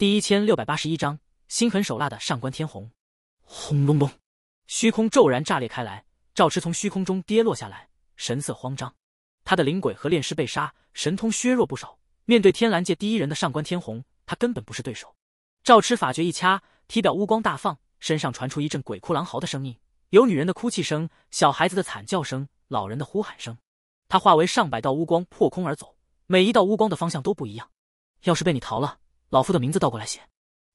第一千六百八十一章，心狠手辣的上官天鸿。轰隆隆，虚空骤然炸裂开来，赵驰从虚空中跌落下来，神色慌张。他的灵鬼和炼师被杀，神通削弱不少。面对天蓝界第一人的上官天鸿，他根本不是对手。赵驰法诀一掐，体表乌光大放，身上传出一阵鬼哭狼嚎的声音，有女人的哭泣声，小孩子的惨叫声，老人的呼喊声。他化为上百道乌光破空而走，每一道乌光的方向都不一样。要是被你逃了。老夫的名字倒过来写。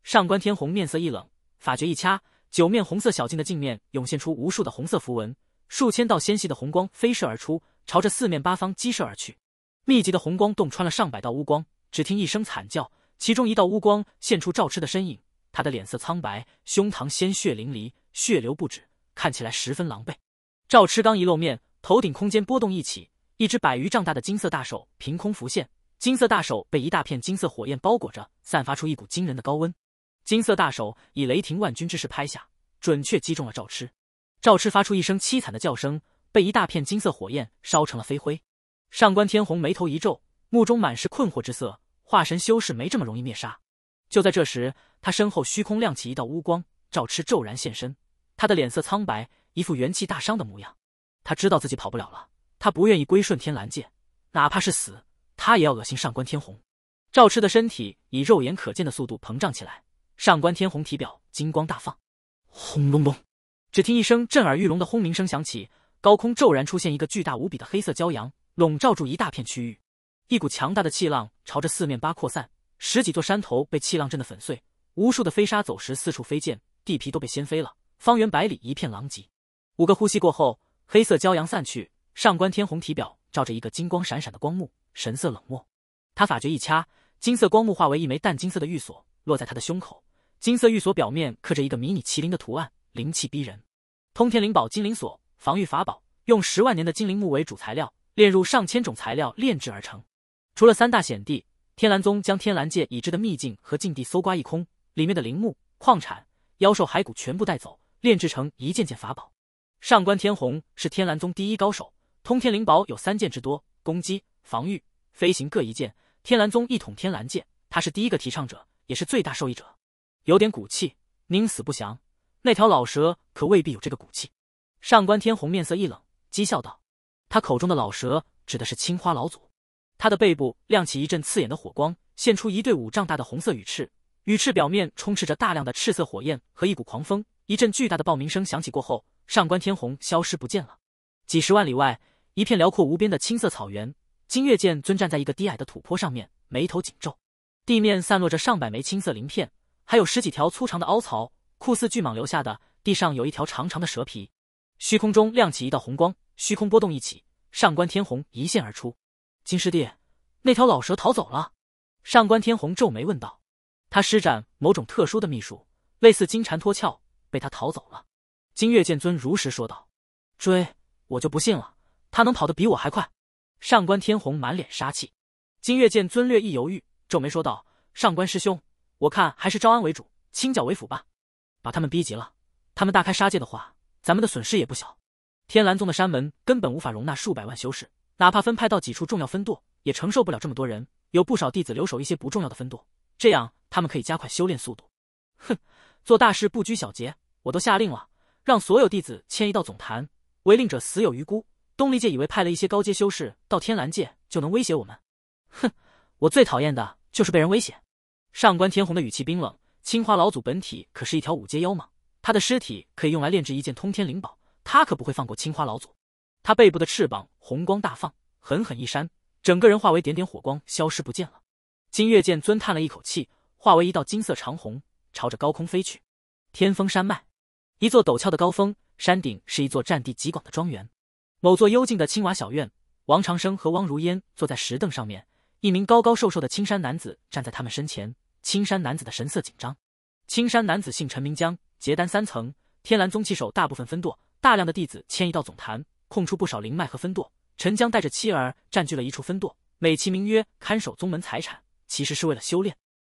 上官天虹面色一冷，法诀一掐，九面红色小镜的镜面涌现出无数的红色符文，数千道纤细的红光飞射而出，朝着四面八方激射而去。密集的红光洞穿了上百道乌光，只听一声惨叫，其中一道乌光现出赵痴的身影，他的脸色苍白，胸膛鲜血淋漓，血流不止，看起来十分狼狈。赵痴刚一露面，头顶空间波动一起，一只百余丈大的金色大手凭空浮现。金色大手被一大片金色火焰包裹着，散发出一股惊人的高温。金色大手以雷霆万钧之势拍下，准确击中了赵痴。赵痴发出一声凄惨的叫声，被一大片金色火焰烧成了飞灰。上官天虹眉头一皱，目中满是困惑之色。化神修士没这么容易灭杀。就在这时，他身后虚空亮起一道乌光，赵痴骤然现身。他的脸色苍白，一副元气大伤的模样。他知道自己跑不了了，他不愿意归顺天蓝界，哪怕是死。他也要恶心上官天鸿。赵痴的身体以肉眼可见的速度膨胀起来，上官天鸿体表金光大放。轰隆隆！只听一声震耳欲聋的轰鸣声响起，高空骤然出现一个巨大无比的黑色骄阳，笼罩住一大片区域。一股强大的气浪朝着四面八扩散，十几座山头被气浪震得粉碎，无数的飞沙走石四处飞溅，地皮都被掀飞了，方圆百里一片狼藉。五个呼吸过后，黑色骄阳散去，上官天鸿体表罩着一个金光闪闪的光幕。神色冷漠，他法诀一掐，金色光幕化为一枚淡金色的玉锁，落在他的胸口。金色玉锁表面刻着一个迷你麒麟的图案，灵气逼人。通天灵宝金灵锁，防御法宝，用十万年的金灵木为主材料，炼入上千种材料炼制而成。除了三大险地，天蓝宗将天蓝界已知的秘境和禁地搜刮一空，里面的灵木、矿产、妖兽骸骨全部带走，炼制成一件件法宝。上官天虹是天蓝宗第一高手，通天灵宝有三件之多，攻击。防御、飞行各一件，天蓝宗一统天蓝界，他是第一个提倡者，也是最大受益者，有点骨气，宁死不降。那条老蛇可未必有这个骨气。上官天虹面色一冷，讥笑道：“他口中的老蛇指的是青花老祖。”他的背部亮起一阵刺眼的火光，现出一对五丈大的红色羽翅，羽翅表面充斥着大量的赤色火焰和一股狂风。一阵巨大的爆鸣声响起过后，上官天虹消失不见了。几十万里外，一片辽阔无边的青色草原。金月剑尊站在一个低矮的土坡上面，眉头紧皱。地面散落着上百枚青色鳞片，还有十几条粗长的凹槽，酷似巨蟒留下的。地上有一条长长的蛇皮。虚空中亮起一道红光，虚空波动一起，上官天鸿一现而出。金师弟，那条老蛇逃走了。上官天鸿皱眉问道：“他施展某种特殊的秘术，类似金蝉脱壳，被他逃走了。”金月剑尊如实说道：“追，我就不信了，他能跑得比我还快。”上官天鸿满脸杀气，金月见尊略一犹豫，皱眉说道：“上官师兄，我看还是招安为主，清剿为辅吧。把他们逼急了，他们大开杀戒的话，咱们的损失也不小。天蓝宗的山门根本无法容纳数百万修士，哪怕分派到几处重要分舵，也承受不了这么多人。有不少弟子留守一些不重要的分舵，这样他们可以加快修炼速度。哼，做大事不拘小节，我都下令了，让所有弟子迁移到总坛，违令者死有余辜。”东离界以为派了一些高阶修士到天蓝界就能威胁我们，哼，我最讨厌的就是被人威胁。上官天虹的语气冰冷。青花老祖本体可是一条五阶妖蟒，他的尸体可以用来炼制一件通天灵宝，他可不会放过青花老祖。他背部的翅膀红光大放，狠狠一扇，整个人化为点点火光，消失不见了。金月剑尊叹了一口气，化为一道金色长虹，朝着高空飞去。天峰山脉，一座陡峭的高峰，山顶是一座占地极广的庄园。某座幽静的青瓦小院，王长生和汪如烟坐在石凳上面，一名高高瘦瘦的青山男子站在他们身前。青山男子的神色紧张。青山男子姓陈，名江，结丹三层。天蓝宗气守大部分分舵，大量的弟子迁移到总坛，空出不少灵脉和分舵。陈江带着妻儿占据了一处分舵，美其名曰看守宗门财产，其实是为了修炼。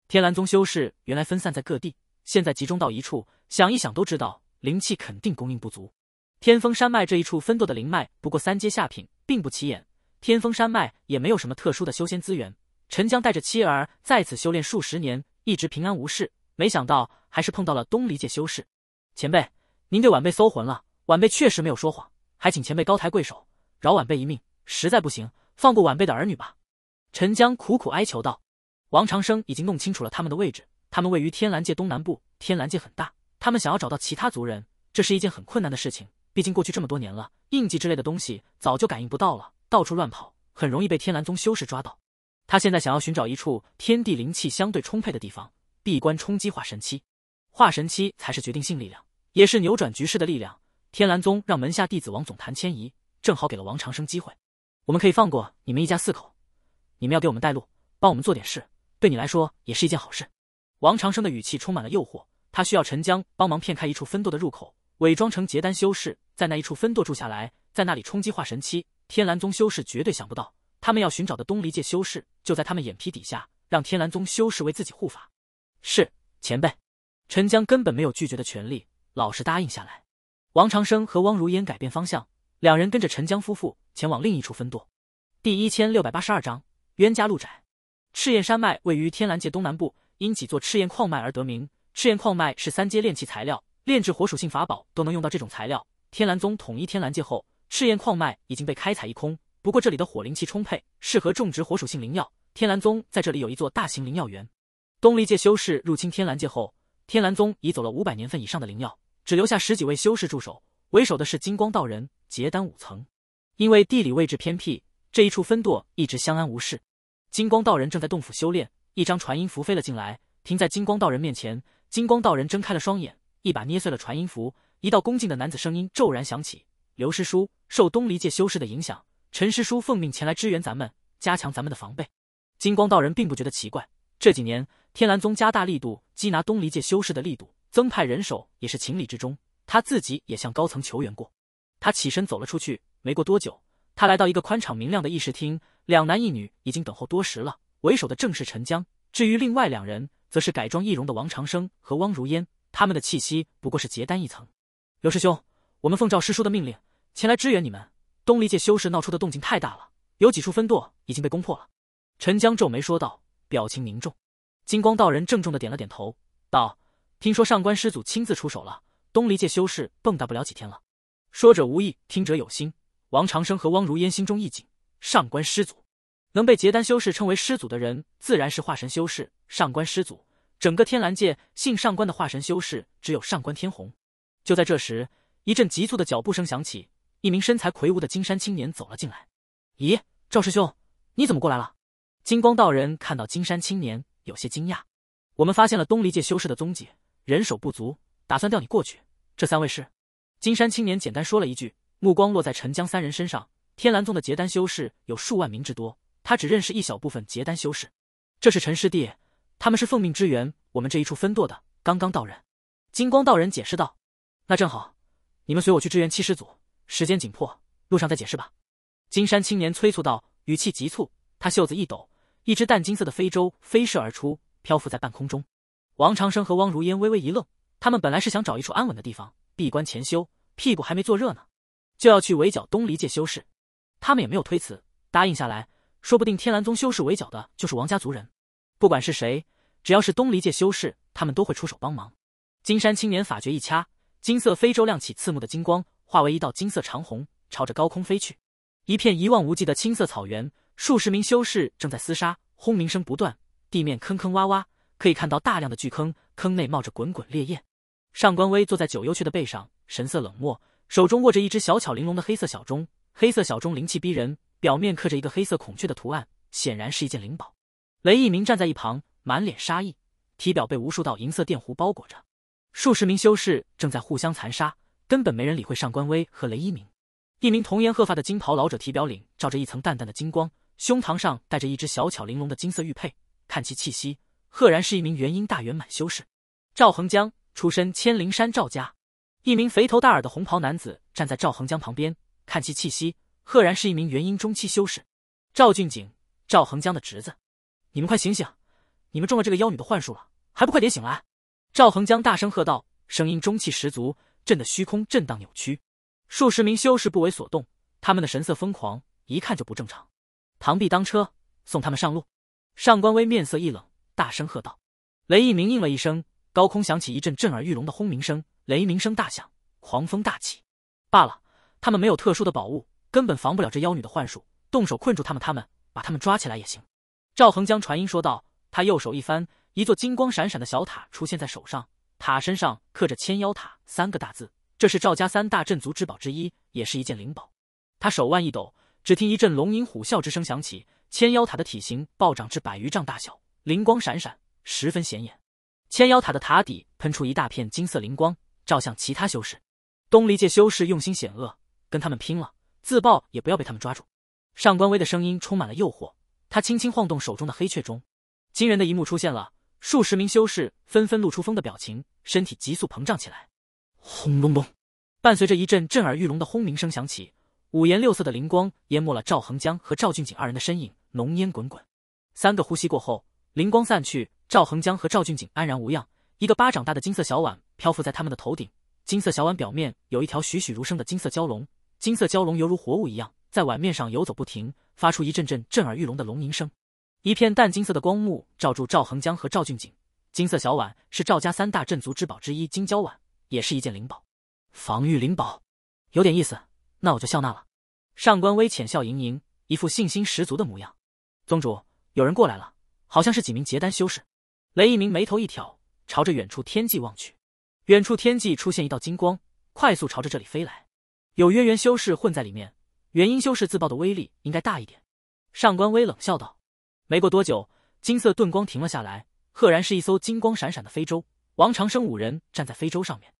天蓝宗修士原来分散在各地，现在集中到一处，想一想都知道灵气肯定供应不足。天峰山脉这一处分舵的灵脉不过三阶下品，并不起眼。天峰山脉也没有什么特殊的修仙资源。陈江带着妻儿在此修炼数十年，一直平安无事。没想到还是碰到了东离界修士。前辈，您对晚辈搜魂了，晚辈确实没有说谎，还请前辈高抬贵手，饶晚辈一命。实在不行，放过晚辈的儿女吧。陈江苦苦哀求道。王长生已经弄清楚了他们的位置，他们位于天蓝界东南部。天蓝界很大，他们想要找到其他族人，这是一件很困难的事情。毕竟过去这么多年了，印记之类的东西早就感应不到了。到处乱跑很容易被天蓝宗修士抓到。他现在想要寻找一处天地灵气相对充沛的地方，闭关冲击化神期。化神期才是决定性力量，也是扭转局势的力量。天蓝宗让门下弟子王总坛迁移，正好给了王长生机会。我们可以放过你们一家四口，你们要给我们带路，帮我们做点事，对你来说也是一件好事。王长生的语气充满了诱惑，他需要陈江帮忙骗开一处分舵的入口，伪装成结丹修士。在那一处分舵住下来，在那里冲击化神期，天蓝宗修士绝对想不到，他们要寻找的东离界修士就在他们眼皮底下，让天蓝宗修士为自己护法。是前辈，陈江根本没有拒绝的权利，老实答应下来。王长生和汪如烟改变方向，两人跟着陈江夫妇前往另一处分舵。第一千六百八十二章冤家路窄。赤焰山脉位于天蓝界东南部，因几座赤焰矿脉而得名。赤焰矿脉是三阶炼器材料，炼制火属性法宝都能用到这种材料。天蓝宗统一天蓝界后，赤焰矿脉已经被开采一空。不过这里的火灵气充沛，适合种植火属性灵药。天蓝宗在这里有一座大型灵药园。东离界修士入侵天蓝界后，天蓝宗移走了五百年份以上的灵药，只留下十几位修士驻守，为首的是金光道人，结丹五层。因为地理位置偏僻，这一处分舵一直相安无事。金光道人正在洞府修炼，一张传音符飞了进来，停在金光道人面前。金光道人睁开了双眼，一把捏碎了传音符。一道恭敬的男子声音骤然响起：“刘师叔，受东离界修士的影响，陈师叔奉命前来支援咱们，加强咱们的防备。”金光道人并不觉得奇怪，这几年天岚宗加大力度缉拿东离界修士的力度，增派人手也是情理之中。他自己也向高层求援过。他起身走了出去。没过多久，他来到一个宽敞明亮的议事厅，两男一女已经等候多时了。为首的正是陈江，至于另外两人，则是改装易容的王长生和汪如烟。他们的气息不过是结丹一层。刘师兄，我们奉赵师叔的命令前来支援你们。东离界修士闹出的动静太大了，有几处分舵已经被攻破了。陈江皱眉说道，表情凝重。金光道人郑重的点了点头，道：“听说上官师祖亲自出手了，东离界修士蹦跶不了几天了。”说者无意，听者有心。王长生和汪如烟心中一紧。上官师祖，能被结丹修士称为师祖的人，自然是化神修士。上官师祖，整个天蓝界姓上官的化神修士，只有上官天虹。就在这时，一阵急促的脚步声响起，一名身材魁梧的金山青年走了进来。咦，赵师兄，你怎么过来了？金光道人看到金山青年，有些惊讶。我们发现了东离界修士的踪迹，人手不足，打算调你过去。这三位是？金山青年简单说了一句，目光落在陈江三人身上。天蓝宗的结丹修士有数万名之多，他只认识一小部分结丹修士。这是陈师弟，他们是奉命支援我们这一处分舵的，刚刚到任。金光道人解释道。那正好，你们随我去支援七师祖，时间紧迫，路上再解释吧。金山青年催促道，语气急促。他袖子一抖，一只淡金色的飞舟飞射而出，漂浮在半空中。王长生和汪如烟微微一愣，他们本来是想找一处安稳的地方闭关潜修，屁股还没坐热呢，就要去围剿东离界修士。他们也没有推辞，答应下来。说不定天蓝宗修士围剿的就是王家族人，不管是谁，只要是东离界修士，他们都会出手帮忙。金山青年法诀一掐。金色非洲亮起刺目的金光，化为一道金色长虹，朝着高空飞去。一片一望无际的青色草原，数十名修士正在厮杀，轰鸣声不断，地面坑坑洼洼，可以看到大量的巨坑，坑内冒着滚滚烈焰。上官威坐在九幽雀的背上，神色冷漠，手中握着一只小巧玲珑的黑色小钟，黑色小钟灵气逼人，表面刻着一个黑色孔雀的图案，显然是一件灵宝。雷一鸣站在一旁，满脸杀意，体表被无数道银色电弧包裹着。数十名修士正在互相残杀，根本没人理会上官威和雷一鸣。一名童颜鹤发的金袍老者，体表领罩着一层淡淡的金光，胸膛上戴着一只小巧玲珑的金色玉佩，看其气息，赫然是一名元婴大圆满修士。赵恒江出身千灵山赵家。一名肥头大耳的红袍男子站在赵恒江旁边，看其气息，赫然是一名元婴中期修士。赵俊景，赵恒江的侄子。你们快醒醒！你们中了这个妖女的幻术了，还不快点醒来！赵恒江大声喝道，声音中气十足，震得虚空震荡扭曲。数十名修士不为所动，他们的神色疯狂，一看就不正常。螳臂当车，送他们上路。上官威面色一冷，大声喝道：“雷一鸣，应了一声。”高空响起一阵震耳欲聋的轰鸣声，雷鸣声大响，狂风大起。罢了，他们没有特殊的宝物，根本防不了这妖女的幻术。动手困住他们，他们把他们抓起来也行。”赵恒江传音说道，他右手一翻。一座金光闪闪的小塔出现在手上，塔身上刻着“千妖塔”三个大字。这是赵家三大镇族之宝之一，也是一件灵宝。他手腕一抖，只听一阵龙吟虎啸之声响起，千妖塔的体型暴涨至百余丈大小，灵光闪闪，十分显眼。千妖塔的塔底喷出一大片金色灵光，照向其他修士。东离界修士用心险恶，跟他们拼了，自爆也不要被他们抓住。上官威的声音充满了诱惑，他轻轻晃动手中的黑雀钟，惊人的一幕出现了。数十名修士纷纷露出疯的表情，身体急速膨胀起来。轰隆隆！伴随着一阵震耳欲聋的轰鸣声响起，五颜六色的灵光淹没了赵恒江和赵俊景二人的身影，浓烟滚滚。三个呼吸过后，灵光散去，赵恒江和赵俊景安然无恙。一个巴掌大的金色小碗漂浮在他们的头顶，金色小碗表面有一条栩栩如生的金色蛟龙，金色蛟龙犹如活物一样在碗面上游走不停，发出一阵阵震耳欲聋的龙吟声。一片淡金色的光幕罩住赵恒江和赵俊景。金色小碗是赵家三大镇族之宝之一，金胶碗，也是一件灵宝，防御灵宝，有点意思。那我就笑纳了。上官威浅笑盈盈，一副信心十足的模样。宗主，有人过来了，好像是几名结丹修士。雷一鸣眉头一挑，朝着远处天际望去。远处天际出现一道金光，快速朝着这里飞来，有渊源修士混在里面。元婴修士自爆的威力应该大一点。上官威冷笑道。没过多久，金色盾光停了下来，赫然是一艘金光闪闪的飞舟。王长生五人站在飞舟上面。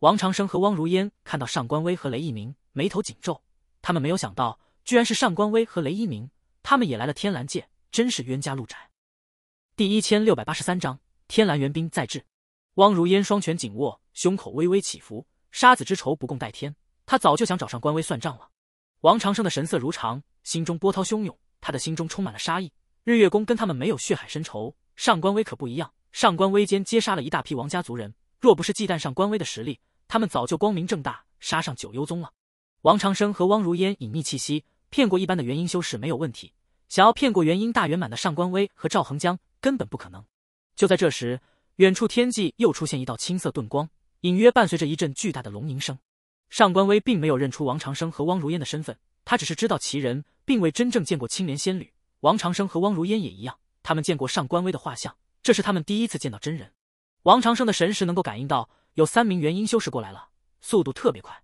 王长生和汪如烟看到上官威和雷一鸣，眉头紧皱。他们没有想到，居然是上官威和雷一鸣，他们也来了天蓝界，真是冤家路窄。第一千六百八十三章天蓝援兵再至。汪如烟双拳紧握，胸口微微起伏，杀子之仇不共戴天，他早就想找上官威算账了。王长生的神色如常，心中波涛汹涌，他的心中充满了杀意。日月宫跟他们没有血海深仇，上官威可不一样。上官威间接杀了一大批王家族人，若不是忌惮上官威的实力，他们早就光明正大杀上九幽宗了。王长生和汪如烟隐匿气息，骗过一般的元婴修士没有问题，想要骗过元婴大圆满的上官威和赵恒江，根本不可能。就在这时，远处天际又出现一道青色遁光，隐约伴随着一阵巨大的龙吟声。上官威并没有认出王长生和汪如烟的身份，他只是知道其人，并未真正见过青莲仙女。王长生和汪如烟也一样，他们见过上官威的画像，这是他们第一次见到真人。王长生的神识能够感应到，有三名元婴修士过来了，速度特别快。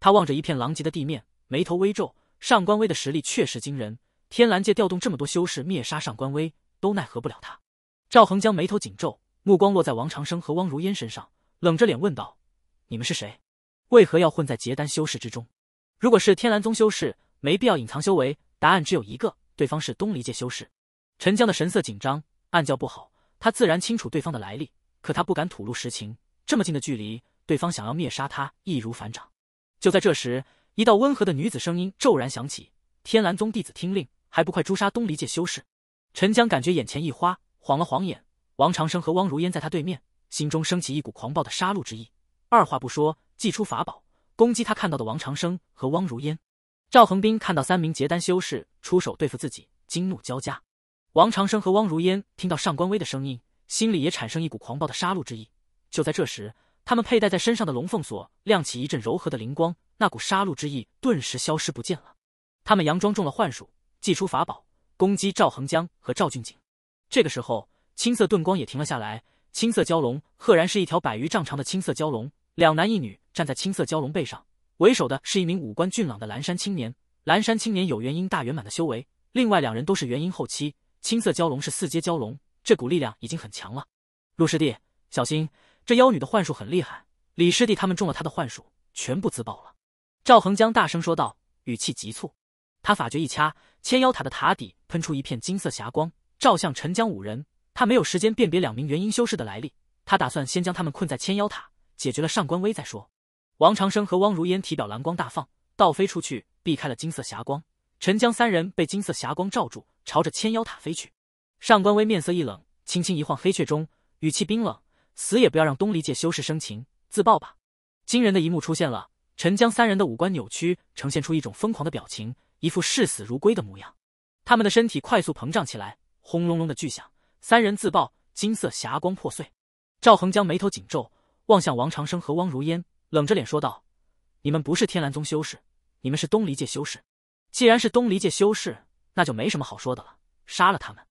他望着一片狼藉的地面，眉头微皱。上官威的实力确实惊人，天蓝界调动这么多修士灭杀上官威，都奈何不了他。赵恒将眉头紧皱，目光落在王长生和汪如烟身上，冷着脸问道：“你们是谁？为何要混在结丹修士之中？如果是天蓝宗修士，没必要隐藏修为。答案只有一个。”对方是东离界修士，陈江的神色紧张，暗叫不好。他自然清楚对方的来历，可他不敢吐露实情。这么近的距离，对方想要灭杀他易如反掌。就在这时，一道温和的女子声音骤然响起：“天蓝宗弟子听令，还不快诛杀东离界修士！”陈江感觉眼前一花，晃了晃眼，王长生和汪如烟在他对面，心中升起一股狂暴的杀戮之意，二话不说，祭出法宝攻击他看到的王长生和汪如烟。赵恒斌看到三名结丹修士出手对付自己，惊怒交加。王长生和汪如烟听到上官威的声音，心里也产生一股狂暴的杀戮之意。就在这时，他们佩戴在身上的龙凤锁亮起一阵柔和的灵光，那股杀戮之意顿时消失不见了。他们佯装中了幻术，祭出法宝攻击赵恒江和赵俊景。这个时候，青色遁光也停了下来。青色蛟龙赫然是一条百余丈长的青色蛟龙，两男一女站在青色蛟龙背上。为首的是一名五官俊朗的蓝山青年，蓝山青年有元婴大圆满的修为，另外两人都是元婴后期。青色蛟龙是四阶蛟龙，这股力量已经很强了。陆师弟，小心，这妖女的幻术很厉害，李师弟他们中了她的幻术，全部自爆了。赵恒江大声说道，语气急促。他法诀一掐，千妖塔的塔底喷出一片金色霞光，照向陈江五人。他没有时间辨别两名元婴修士的来历，他打算先将他们困在千妖塔，解决了上官威再说。王长生和汪如烟体表蓝光大放，倒飞出去，避开了金色霞光。陈江三人被金色霞光罩住，朝着千妖塔飞去。上官威面色一冷，轻轻一晃黑雀中，语气冰冷：“死也不要让东离界修士生情，自爆吧！”惊人的一幕出现了，陈江三人的五官扭曲，呈现出一种疯狂的表情，一副视死如归的模样。他们的身体快速膨胀起来，轰隆隆的巨响，三人自爆，金色霞光破碎。赵恒江眉头紧皱，望向王长生和汪如烟。冷着脸说道：“你们不是天兰宗修士，你们是东离界修士。既然是东离界修士，那就没什么好说的了。杀了他们！”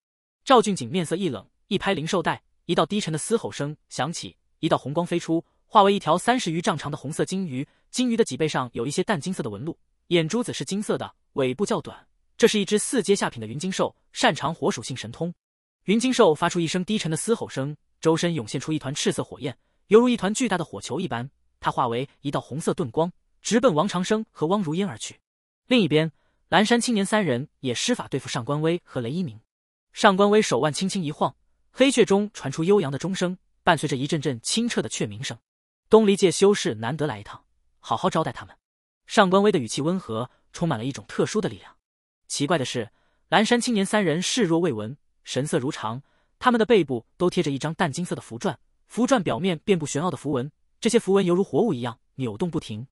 赵俊景面色一冷，一拍灵兽袋，一道低沉的嘶吼声响起，一道红光飞出，化为一条三十余丈长的红色金鱼。金鱼的脊背上有一些淡金色的纹路，眼珠子是金色的，尾部较短。这是一只四阶下品的云金兽，擅长火属性神通。云金兽发出一声低沉的嘶吼声，周身涌现出一团赤色火焰，犹如一团巨大的火球一般。他化为一道红色遁光，直奔王长生和汪如烟而去。另一边，蓝山青年三人也施法对付上官威和雷一鸣。上官威手腕轻轻一晃，黑雀中传出悠扬的钟声，伴随着一阵阵清澈的雀鸣声。东离界修士难得来一趟，好好招待他们。上官威的语气温和，充满了一种特殊的力量。奇怪的是，蓝山青年三人视若未闻，神色如常。他们的背部都贴着一张淡金色的符篆，符篆表面遍布玄奥的符文。这些符文犹如活物一样扭动不停。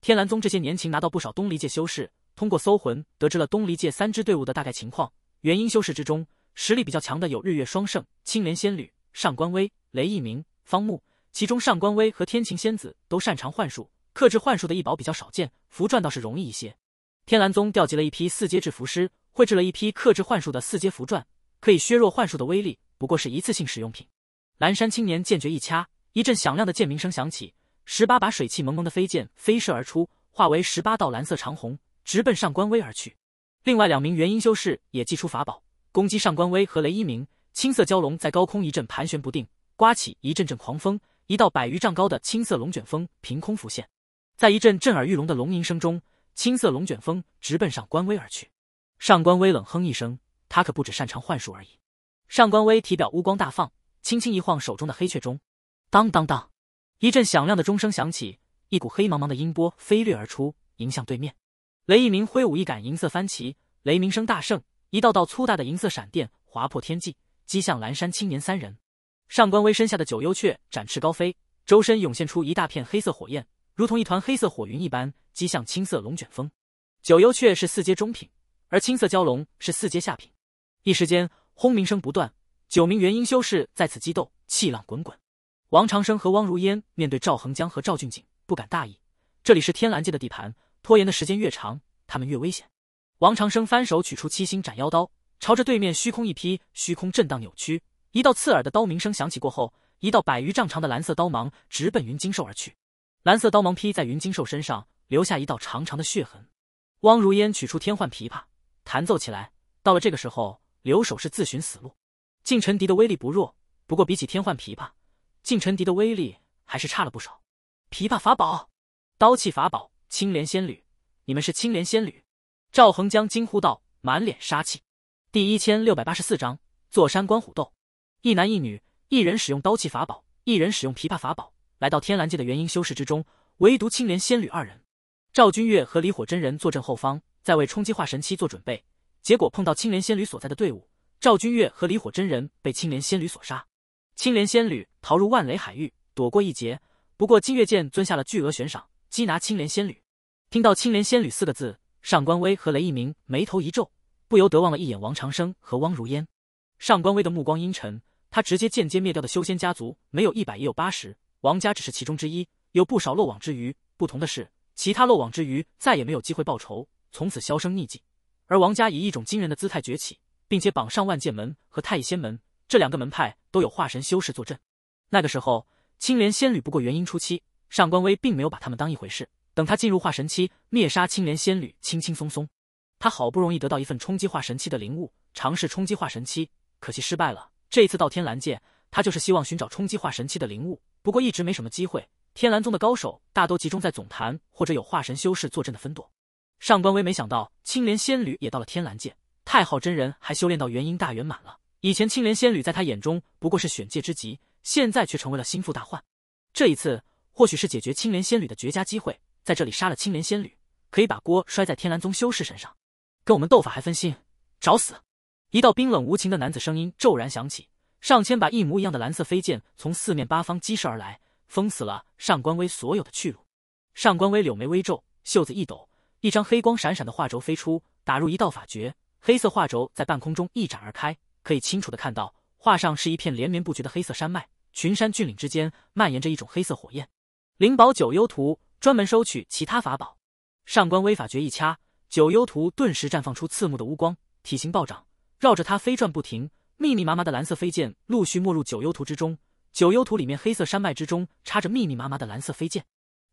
天蓝宗这些年青拿到不少东离界修士，通过搜魂得知了东离界三支队伍的大概情况。元婴修士之中，实力比较强的有日月双圣、青莲仙女、上官威、雷一鸣、方木。其中上官威和天晴仙子都擅长幻术，克制幻术的异宝比较少见，符篆倒是容易一些。天蓝宗调集了一批四阶制符师，绘制了一批克制幻术的四阶符篆，可以削弱幻术的威力，不过是一次性使用品。蓝山青年剑诀一掐。一阵响亮的剑鸣声响起，十八把水汽蒙蒙的飞剑飞射而出，化为十八道蓝色长虹，直奔上官威而去。另外两名元婴修士也祭出法宝攻击上官威和雷一鸣。青色蛟龙在高空一阵盘旋不定，刮起一阵阵狂风，一道百余丈高的青色龙卷风凭空浮现。在一阵震耳欲聋的龙吟声中，青色龙卷风直奔上官威而去。上官威冷哼一声，他可不只擅长幻术而已。上官威体表乌光大放，轻轻一晃手中的黑雀钟。当当当！一阵响亮的钟声响起，一股黑茫茫的音波飞掠而出，迎向对面。雷一鸣挥舞一杆银色帆旗，雷鸣声大盛，一道道粗大的银色闪电划破天际，击向蓝山青年三人。上官威身下的九幽雀展翅高飞，周身涌现出一大片黑色火焰，如同一团黑色火云一般，击向青色龙卷风。九幽雀是四阶中品，而青色蛟龙是四阶下品。一时间，轰鸣声不断，九名元婴修士在此激斗，气浪滚滚。王长生和汪如烟面对赵恒江和赵俊景不敢大意，这里是天蓝界的地盘，拖延的时间越长，他们越危险。王长生翻手取出七星斩妖刀，朝着对面虚空一劈，虚空震荡扭曲，一道刺耳的刀鸣声响起过后，一道百余丈长的蓝色刀芒直奔云金兽而去。蓝色刀芒劈在云金兽身上，留下一道长长的血痕。汪如烟取出天幻琵琶，弹奏起来。到了这个时候，留守是自寻死路。晋辰笛的威力不弱，不过比起天幻琵琶。近辰敌的威力还是差了不少。琵琶法宝、刀气法宝、青莲仙侣，你们是青莲仙侣？赵恒江惊呼道，满脸杀气。第一千六百八十四章坐山观虎斗。一男一女，一人使用刀气法宝，一人使用琵琶法宝，来到天蓝界的元婴修士之中，唯独青莲仙侣二人。赵君月和离火真人坐镇后方，在为冲击化神期做准备，结果碰到青莲仙侣所在的队伍，赵君月和离火真人被青莲仙侣所杀。青莲仙侣逃入万雷海域，躲过一劫。不过金月剑尊下了巨额悬赏，缉拿青莲仙侣。听到“青莲仙侣”四个字，上官威和雷一鸣眉头一皱，不由得望了一眼王长生和汪如烟。上官威的目光阴沉，他直接间接灭掉的修仙家族没有一百也有八十，王家只是其中之一，有不少漏网之鱼。不同的是，其他漏网之鱼再也没有机会报仇，从此销声匿迹。而王家以一种惊人的姿态崛起，并且榜上万剑门和太乙仙门。这两个门派都有化神修士坐镇。那个时候，青莲仙女不过元婴初期，上官威并没有把他们当一回事。等他进入化神期，灭杀青莲仙女轻轻松松。他好不容易得到一份冲击化神期的灵物，尝试冲击化神期，可惜失败了。这一次到天蓝界，他就是希望寻找冲击化神期的灵物，不过一直没什么机会。天蓝宗的高手大都集中在总坛或者有化神修士坐镇的分舵。上官威没想到青莲仙女也到了天蓝界，太昊真人还修炼到元婴大圆满了。以前青莲仙女在他眼中不过是选界之极，现在却成为了心腹大患。这一次或许是解决青莲仙女的绝佳机会，在这里杀了青莲仙女，可以把锅摔在天蓝宗修士身上。跟我们斗法还分心，找死！一道冰冷无情的男子声音骤然响起，上千把一模一样的蓝色飞剑从四面八方激射而来，封死了上官威所有的去路。上官威柳眉微皱，袖子一抖，一张黑光闪闪的画轴飞出，打入一道法诀，黑色画轴在半空中一展而开。可以清楚的看到，画上是一片连绵不绝的黑色山脉，群山峻岭之间蔓延着一种黑色火焰。灵宝九幽图专门收取其他法宝。上官威法诀一掐，九幽图顿时绽放出刺目的乌光，体型暴涨，绕着它飞转不停。密密麻麻的蓝色飞剑陆续没入九幽图之中，九幽图里面黑色山脉之中插着密密麻麻的蓝色飞剑。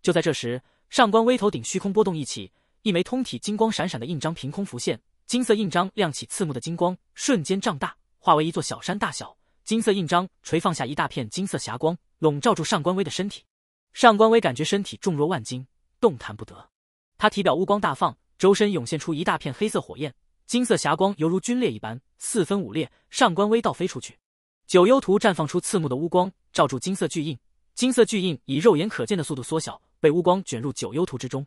就在这时，上官威头顶虚空波动一起，一枚通体金光闪闪的印章凭空浮现，金色印章亮起刺目的金光，瞬间胀大。化为一座小山大小，金色印章垂放下一大片金色霞光，笼罩住上官威的身体。上官威感觉身体重若万斤，动弹不得。他体表乌光大放，周身涌现出一大片黑色火焰，金色霞光犹如皲裂一般四分五裂。上官威倒飞出去，九幽图绽放出刺目的乌光，罩住金色巨印。金色巨印以肉眼可见的速度缩小，被乌光卷入九幽图之中。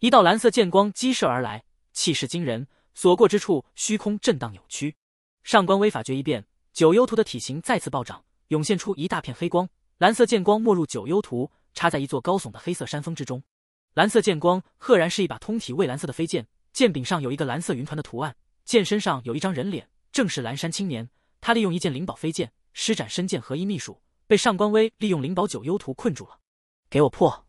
一道蓝色剑光激射而来，气势惊人，所过之处虚空震荡扭曲。上官威法诀一变，九幽图的体型再次暴涨，涌现出一大片黑光。蓝色剑光没入九幽图，插在一座高耸的黑色山峰之中。蓝色剑光赫然是一把通体蔚蓝色的飞剑，剑柄上有一个蓝色云团的图案，剑身上有一张人脸，正是蓝山青年。他利用一件灵宝飞剑施展身剑合一秘术，被上官威利用灵宝九幽图困住了。给我破！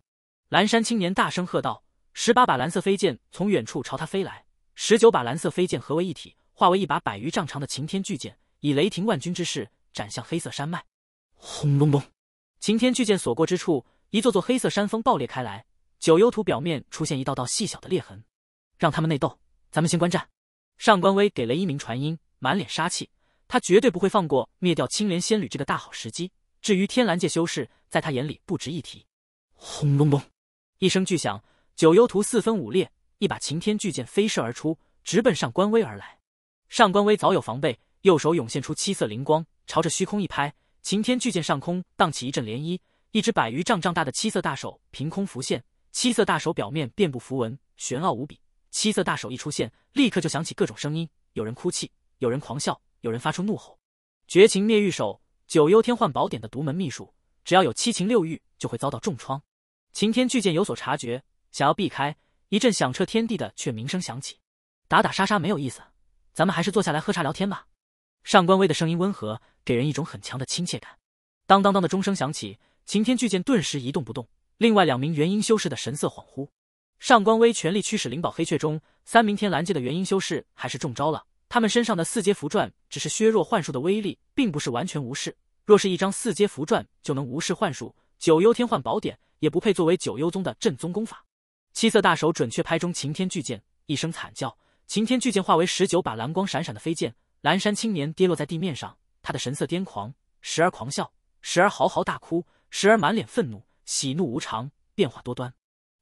蓝山青年大声喝道。十八把蓝色飞剑从远处朝他飞来，十九把蓝色飞剑合为一体。化为一把百余丈长的擎天巨剑，以雷霆万钧之势斩向黑色山脉。轰隆隆，擎天巨剑所过之处，一座座黑色山峰爆裂开来，九幽图表面出现一道道细小的裂痕。让他们内斗，咱们先观战。上官威给雷一鸣传音，满脸杀气，他绝对不会放过灭掉青莲仙女这个大好时机。至于天蓝界修士，在他眼里不值一提。轰隆隆，一声巨响，九幽图四分五裂，一把擎天巨剑飞射而出，直奔上官威而来。上官威早有防备，右手涌现出七色灵光，朝着虚空一拍。擎天巨剑上空荡起一阵涟漪，一只百余丈丈大的七色大手凭空浮现。七色大手表面遍布符文，玄奥无比。七色大手一出现，立刻就响起各种声音：有人哭泣，有人狂笑，有人发出怒吼。绝情灭欲手，九幽天幻宝典的独门秘术，只要有七情六欲，就会遭到重创。擎天巨剑有所察觉，想要避开，一阵响彻天地的却鸣声响起：打打杀杀没有意思。咱们还是坐下来喝茶聊天吧。上官威的声音温和，给人一种很强的亲切感。当当当的钟声响起，擎天巨剑顿时一动不动。另外两名元婴修士的神色恍惚。上官威全力驱使灵宝黑雀，中三名天蓝界的元婴修士还是中招了。他们身上的四阶符篆只是削弱幻术的威力，并不是完全无视。若是一张四阶符篆就能无视幻术，九幽天幻宝典也不配作为九幽宗的正宗功法。七色大手准确拍中擎天巨剑，一声惨叫。擎天巨剑化为十九把蓝光闪闪的飞剑，蓝山青年跌落在地面上，他的神色癫狂，时而狂笑，时而嚎嚎大哭，时而满脸愤怒，喜怒无常，变化多端。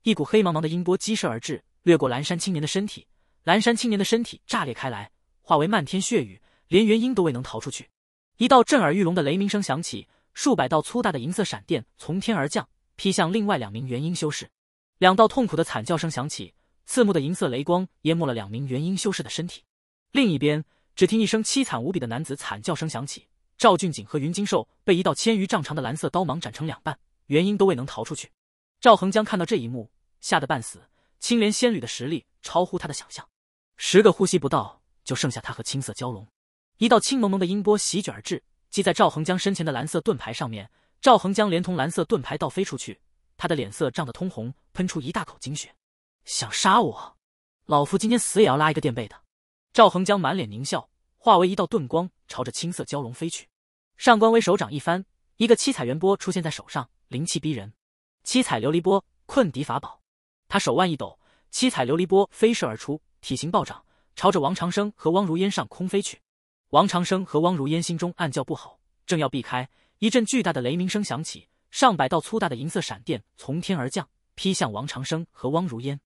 一股黑茫茫的音波激射而至，掠过蓝山青年的身体，蓝山青年的身体炸裂开来，化为漫天血雨，连元婴都未能逃出去。一道震耳欲聋的雷鸣声响起，数百道粗大的银色闪电从天而降，劈向另外两名元婴修士，两道痛苦的惨叫声响起。刺目的银色雷光淹没了两名元婴修士的身体。另一边，只听一声凄惨无比的男子惨叫声响起，赵俊景和云金兽被一道千余丈长的蓝色刀芒斩成两半，元婴都未能逃出去。赵恒江看到这一幕，吓得半死。青莲仙侣的实力超乎他的想象，十个呼吸不到，就剩下他和青色蛟龙。一道青蒙蒙的音波席卷而至，击在赵恒江身前的蓝色盾牌上面，赵恒江连同蓝色盾牌倒飞出去，他的脸色涨得通红，喷出一大口精血。想杀我，老夫今天死也要拉一个垫背的。赵恒江满脸狞笑，化为一道遁光，朝着青色蛟龙飞去。上官威手掌一翻，一个七彩圆波出现在手上，灵气逼人。七彩琉璃波，困敌法宝。他手腕一抖，七彩琉璃波飞射而出，体型暴涨，朝着王长生和汪如烟上空飞去。王长生和汪如烟心中暗叫不好，正要避开，一阵巨大的雷鸣声响起，上百道粗大的银色闪电从天而降，劈向王长生和汪如烟。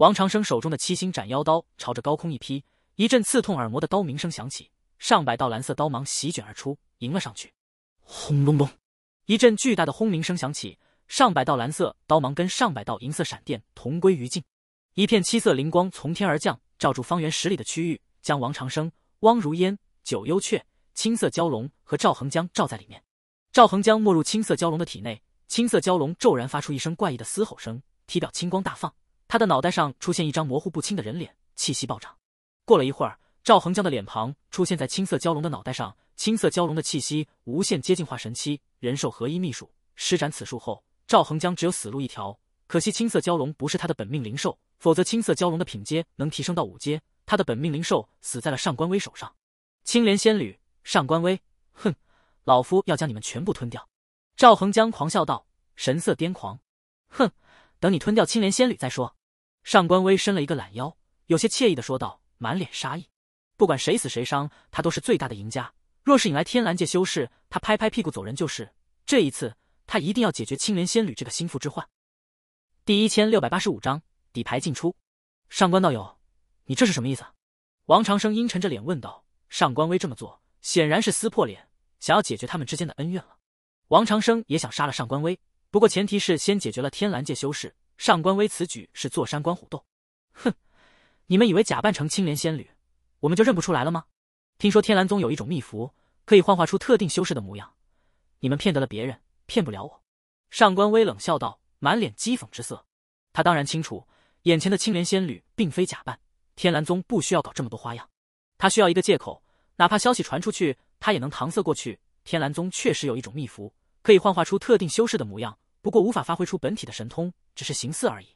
王长生手中的七星斩妖刀朝着高空一劈，一阵刺痛耳膜的刀鸣声响起，上百道蓝色刀芒席卷而出，迎了上去。轰隆隆，一阵巨大的轰鸣声响起，上百道蓝色刀芒跟上百道银色闪电同归于尽。一片七色灵光从天而降，罩住方圆十里的区域，将王长生、汪如烟、九幽雀、青色蛟龙和赵恒江罩在里面。赵恒江没入青色蛟龙的体内，青色蛟龙骤然发出一声怪异的嘶吼声，体表青光大放。他的脑袋上出现一张模糊不清的人脸，气息暴涨。过了一会儿，赵恒江的脸庞出现在青色蛟龙的脑袋上，青色蛟龙的气息无限接近化神期。人兽合一秘术施展此术后，赵恒江只有死路一条。可惜青色蛟龙不是他的本命灵兽，否则青色蛟龙的品阶能提升到五阶。他的本命灵兽死在了上官威手上。青莲仙女，上官威，哼，老夫要将你们全部吞掉！赵恒江狂笑道，神色癫狂。哼，等你吞掉青莲仙女再说。上官威伸了一个懒腰，有些惬意的说道，满脸杀意。不管谁死谁伤，他都是最大的赢家。若是引来天蓝界修士，他拍拍屁股走人就是。这一次，他一定要解决青莲仙侣这个心腹之患。第一千六百八十五章底牌尽出。上官道友，你这是什么意思？王长生阴沉着脸问道。上官威这么做，显然是撕破脸，想要解决他们之间的恩怨了。王长生也想杀了上官威，不过前提是先解决了天蓝界修士。上官威此举是坐山观虎斗，哼，你们以为假扮成青莲仙女，我们就认不出来了吗？听说天蓝宗有一种秘符，可以幻化出特定修士的模样，你们骗得了别人，骗不了我。”上官威冷笑道，满脸讥讽之色。他当然清楚，眼前的青莲仙女并非假扮。天蓝宗不需要搞这么多花样，他需要一个借口，哪怕消息传出去，他也能搪塞过去。天蓝宗确实有一种秘符，可以幻化出特定修士的模样，不过无法发挥出本体的神通。只是形似而已。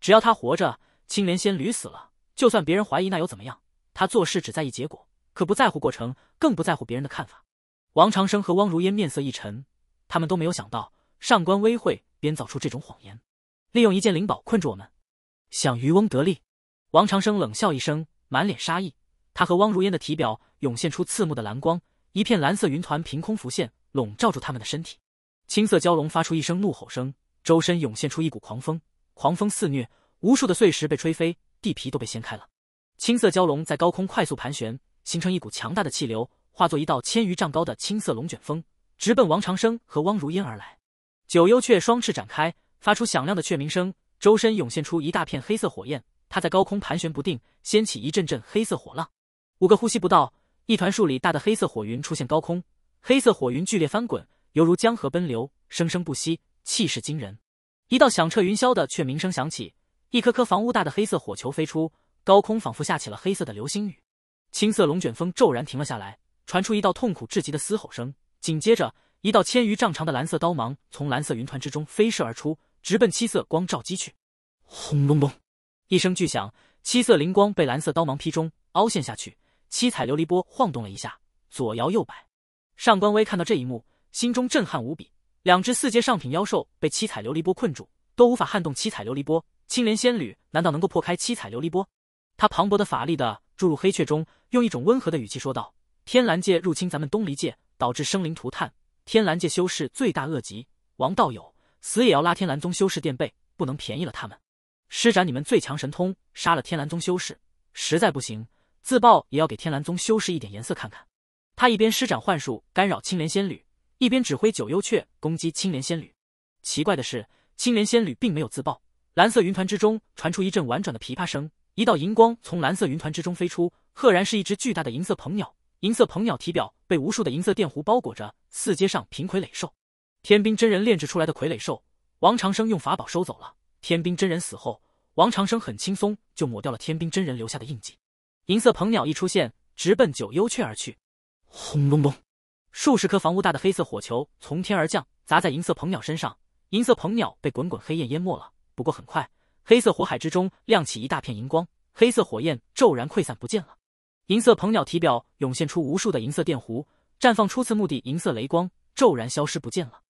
只要他活着，青莲仙侣死了，就算别人怀疑那又怎么样？他做事只在意结果，可不在乎过程，更不在乎别人的看法。王长生和汪如烟面色一沉，他们都没有想到上官威会编造出这种谎言，利用一件灵宝困住我们，想渔翁得利。王长生冷笑一声，满脸杀意。他和汪如烟的体表涌现出刺目的蓝光，一片蓝色云团凭空浮现，笼罩住他们的身体。青色蛟龙发出一声怒吼声。周身涌现出一股狂风，狂风肆虐，无数的碎石被吹飞，地皮都被掀开了。青色蛟龙在高空快速盘旋，形成一股强大的气流，化作一道千余丈高的青色龙卷风，直奔王长生和汪如烟而来。九幽雀双翅展开，发出响亮的雀鸣声，周身涌现出一大片黑色火焰。它在高空盘旋不定，掀起一阵阵黑色火浪。五个呼吸不到，一团数里大的黑色火云出现高空，黑色火云剧烈翻滚，犹如江河奔流，生生不息。气势惊人，一道响彻云霄的却鸣声响起，一颗颗房屋大的黑色火球飞出，高空仿佛下起了黑色的流星雨。青色龙卷风骤然停了下来，传出一道痛苦至极的嘶吼声。紧接着，一道千余丈长的蓝色刀芒从蓝色云团之中飞射而出，直奔七色光照击去。轰隆隆，一声巨响，七色灵光被蓝色刀芒劈中，凹陷下去。七彩琉璃波晃动了一下，左摇右摆。上官威看到这一幕，心中震撼无比。两只四阶上品妖兽被七彩琉璃波困住，都无法撼动七彩琉璃波。青莲仙侣难道能够破开七彩琉璃波？他磅礴的法力的注入黑雀中，用一种温和的语气说道：“天蓝界入侵咱们东离界，导致生灵涂炭。天蓝界修士罪大恶极，王道友死也要拉天蓝宗修士垫背，不能便宜了他们。施展你们最强神通，杀了天蓝宗修士。实在不行，自爆也要给天蓝宗修士一点颜色看看。”他一边施展幻术干扰青莲仙侣。一边指挥九幽雀攻击青莲仙侣，奇怪的是，青莲仙侣并没有自爆。蓝色云团之中传出一阵婉转的琵琶声，一道银光从蓝色云团之中飞出，赫然是一只巨大的银色鹏鸟。银色鹏鸟体表被无数的银色电弧包裹着。四阶上品傀儡兽，天兵真人炼制出来的傀儡兽，王长生用法宝收走了。天兵真人死后，王长生很轻松就抹掉了天兵真人留下的印记。银色鹏鸟一出现，直奔九幽雀而去。轰隆隆！数十颗房屋大的黑色火球从天而降，砸在银色鹏鸟身上。银色鹏鸟被滚滚黑焰淹没了。不过很快，黑色火海之中亮起一大片银光，黑色火焰骤然溃散不见了。银色鹏鸟体表涌现出无数的银色电弧，绽放初次目的银色雷光，骤然消失不见了。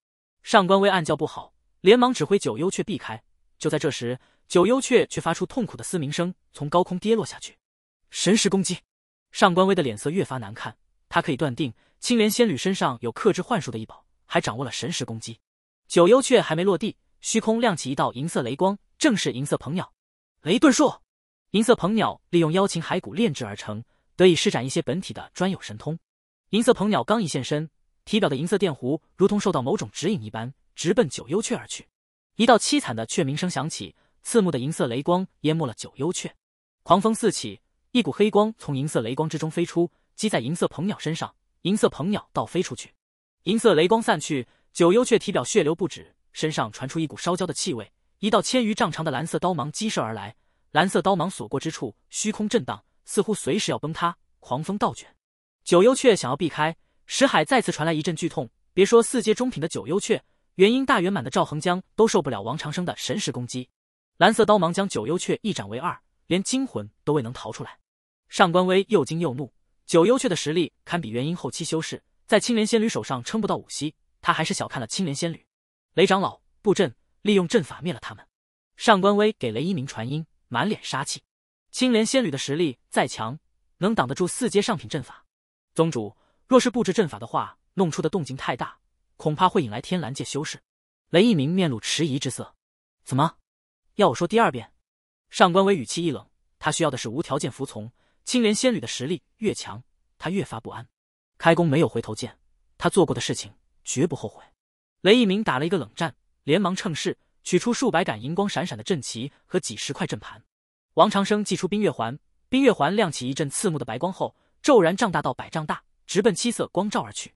上官威暗叫不好，连忙指挥九幽雀避开。就在这时，九幽雀却发出痛苦的嘶鸣声，从高空跌落下去。神识攻击，上官威的脸色越发难看。他可以断定。青莲仙女身上有克制幻术的一宝，还掌握了神识攻击。九幽雀还没落地，虚空亮起一道银色雷光，正是银色鹏鸟雷遁术。银色鹏鸟利用妖情骸骨炼制而成，得以施展一些本体的专有神通。银色鹏鸟刚一现身，体表的银色电弧如同受到某种指引一般，直奔九幽雀而去。一道凄惨的雀鸣声响起，刺目的银色雷光淹没了九幽雀。狂风四起，一股黑光从银色雷光之中飞出，击在银色鹏鸟身上。银色鹏鸟倒飞出去，银色雷光散去，九幽雀体表血流不止，身上传出一股烧焦的气味。一道千余丈长的蓝色刀芒激射而来，蓝色刀芒所过之处，虚空震荡，似乎随时要崩塌，狂风倒卷。九幽雀想要避开，石海再次传来一阵剧痛。别说四阶中品的九幽雀，元婴大圆满的赵恒江都受不了王长生的神识攻击。蓝色刀芒将九幽雀一斩为二，连惊魂都未能逃出来。上官威又惊又怒。九幽雀的实力堪比元婴后期修士，在青莲仙侣手上撑不到五息，他还是小看了青莲仙侣。雷长老布阵，利用阵法灭了他们。上官威给雷一鸣传音，满脸杀气。青莲仙侣的实力再强，能挡得住四阶上品阵法？宗主，若是布置阵法的话，弄出的动静太大，恐怕会引来天蓝界修士。雷一鸣面露迟疑之色。怎么？要我说第二遍？上官威语气一冷，他需要的是无条件服从。青莲仙女的实力越强，他越发不安。开弓没有回头箭，他做过的事情绝不后悔。雷一鸣打了一个冷战，连忙趁势取出数百杆银光闪闪的阵旗和几十块阵盘。王长生祭出冰月环，冰月环亮起一阵刺目的白光后，骤然胀大到百丈大，直奔七色光照而去。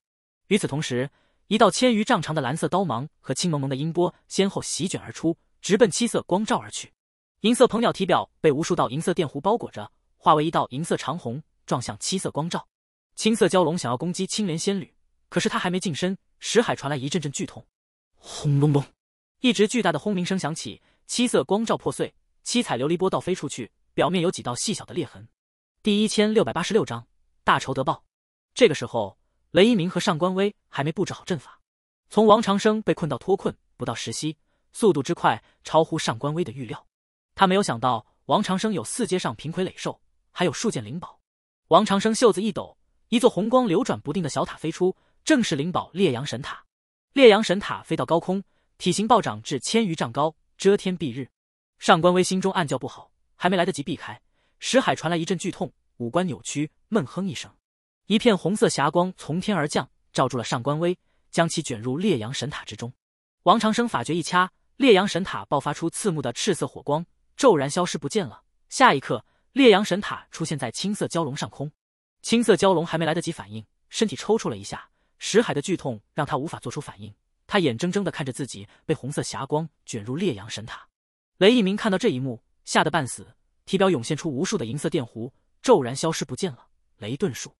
与此同时，一道千余丈长的蓝色刀芒和青蒙蒙的音波先后席卷而出，直奔七色光照而去。银色鹏鸟体表被无数道银色电弧包裹着。化为一道银色长虹，撞向七色光照。青色蛟龙想要攻击青莲仙侣，可是他还没近身，石海传来一阵阵剧痛。轰隆隆，一直巨大的轰鸣声响起，七色光照破碎，七彩琉璃波倒飞出去，表面有几道细小的裂痕。第一千六百八十六章大仇得报。这个时候，雷一鸣和上官威还没布置好阵法。从王长生被困到脱困，不到十息，速度之快超乎上官威的预料。他没有想到王长生有四阶上平傀儡兽。还有数件灵宝，王长生袖子一抖，一座红光流转不定的小塔飞出，正是灵宝烈阳神塔。烈阳神塔飞到高空，体型暴涨至千余丈高，遮天蔽日。上官威心中暗叫不好，还没来得及避开，石海传来一阵剧痛，五官扭曲，闷哼一声。一片红色霞光从天而降，罩住了上官威，将其卷入烈阳神塔之中。王长生法诀一掐，烈阳神塔爆发出刺目的赤色火光，骤然消失不见了。下一刻。烈阳神塔出现在青色蛟龙上空，青色蛟龙还没来得及反应，身体抽搐了一下，石海的剧痛让他无法做出反应。他眼睁睁地看着自己被红色霞光卷入烈阳神塔。雷一鸣看到这一幕，吓得半死，体表涌现出无数的银色电弧，骤然消失不见了。雷遁术，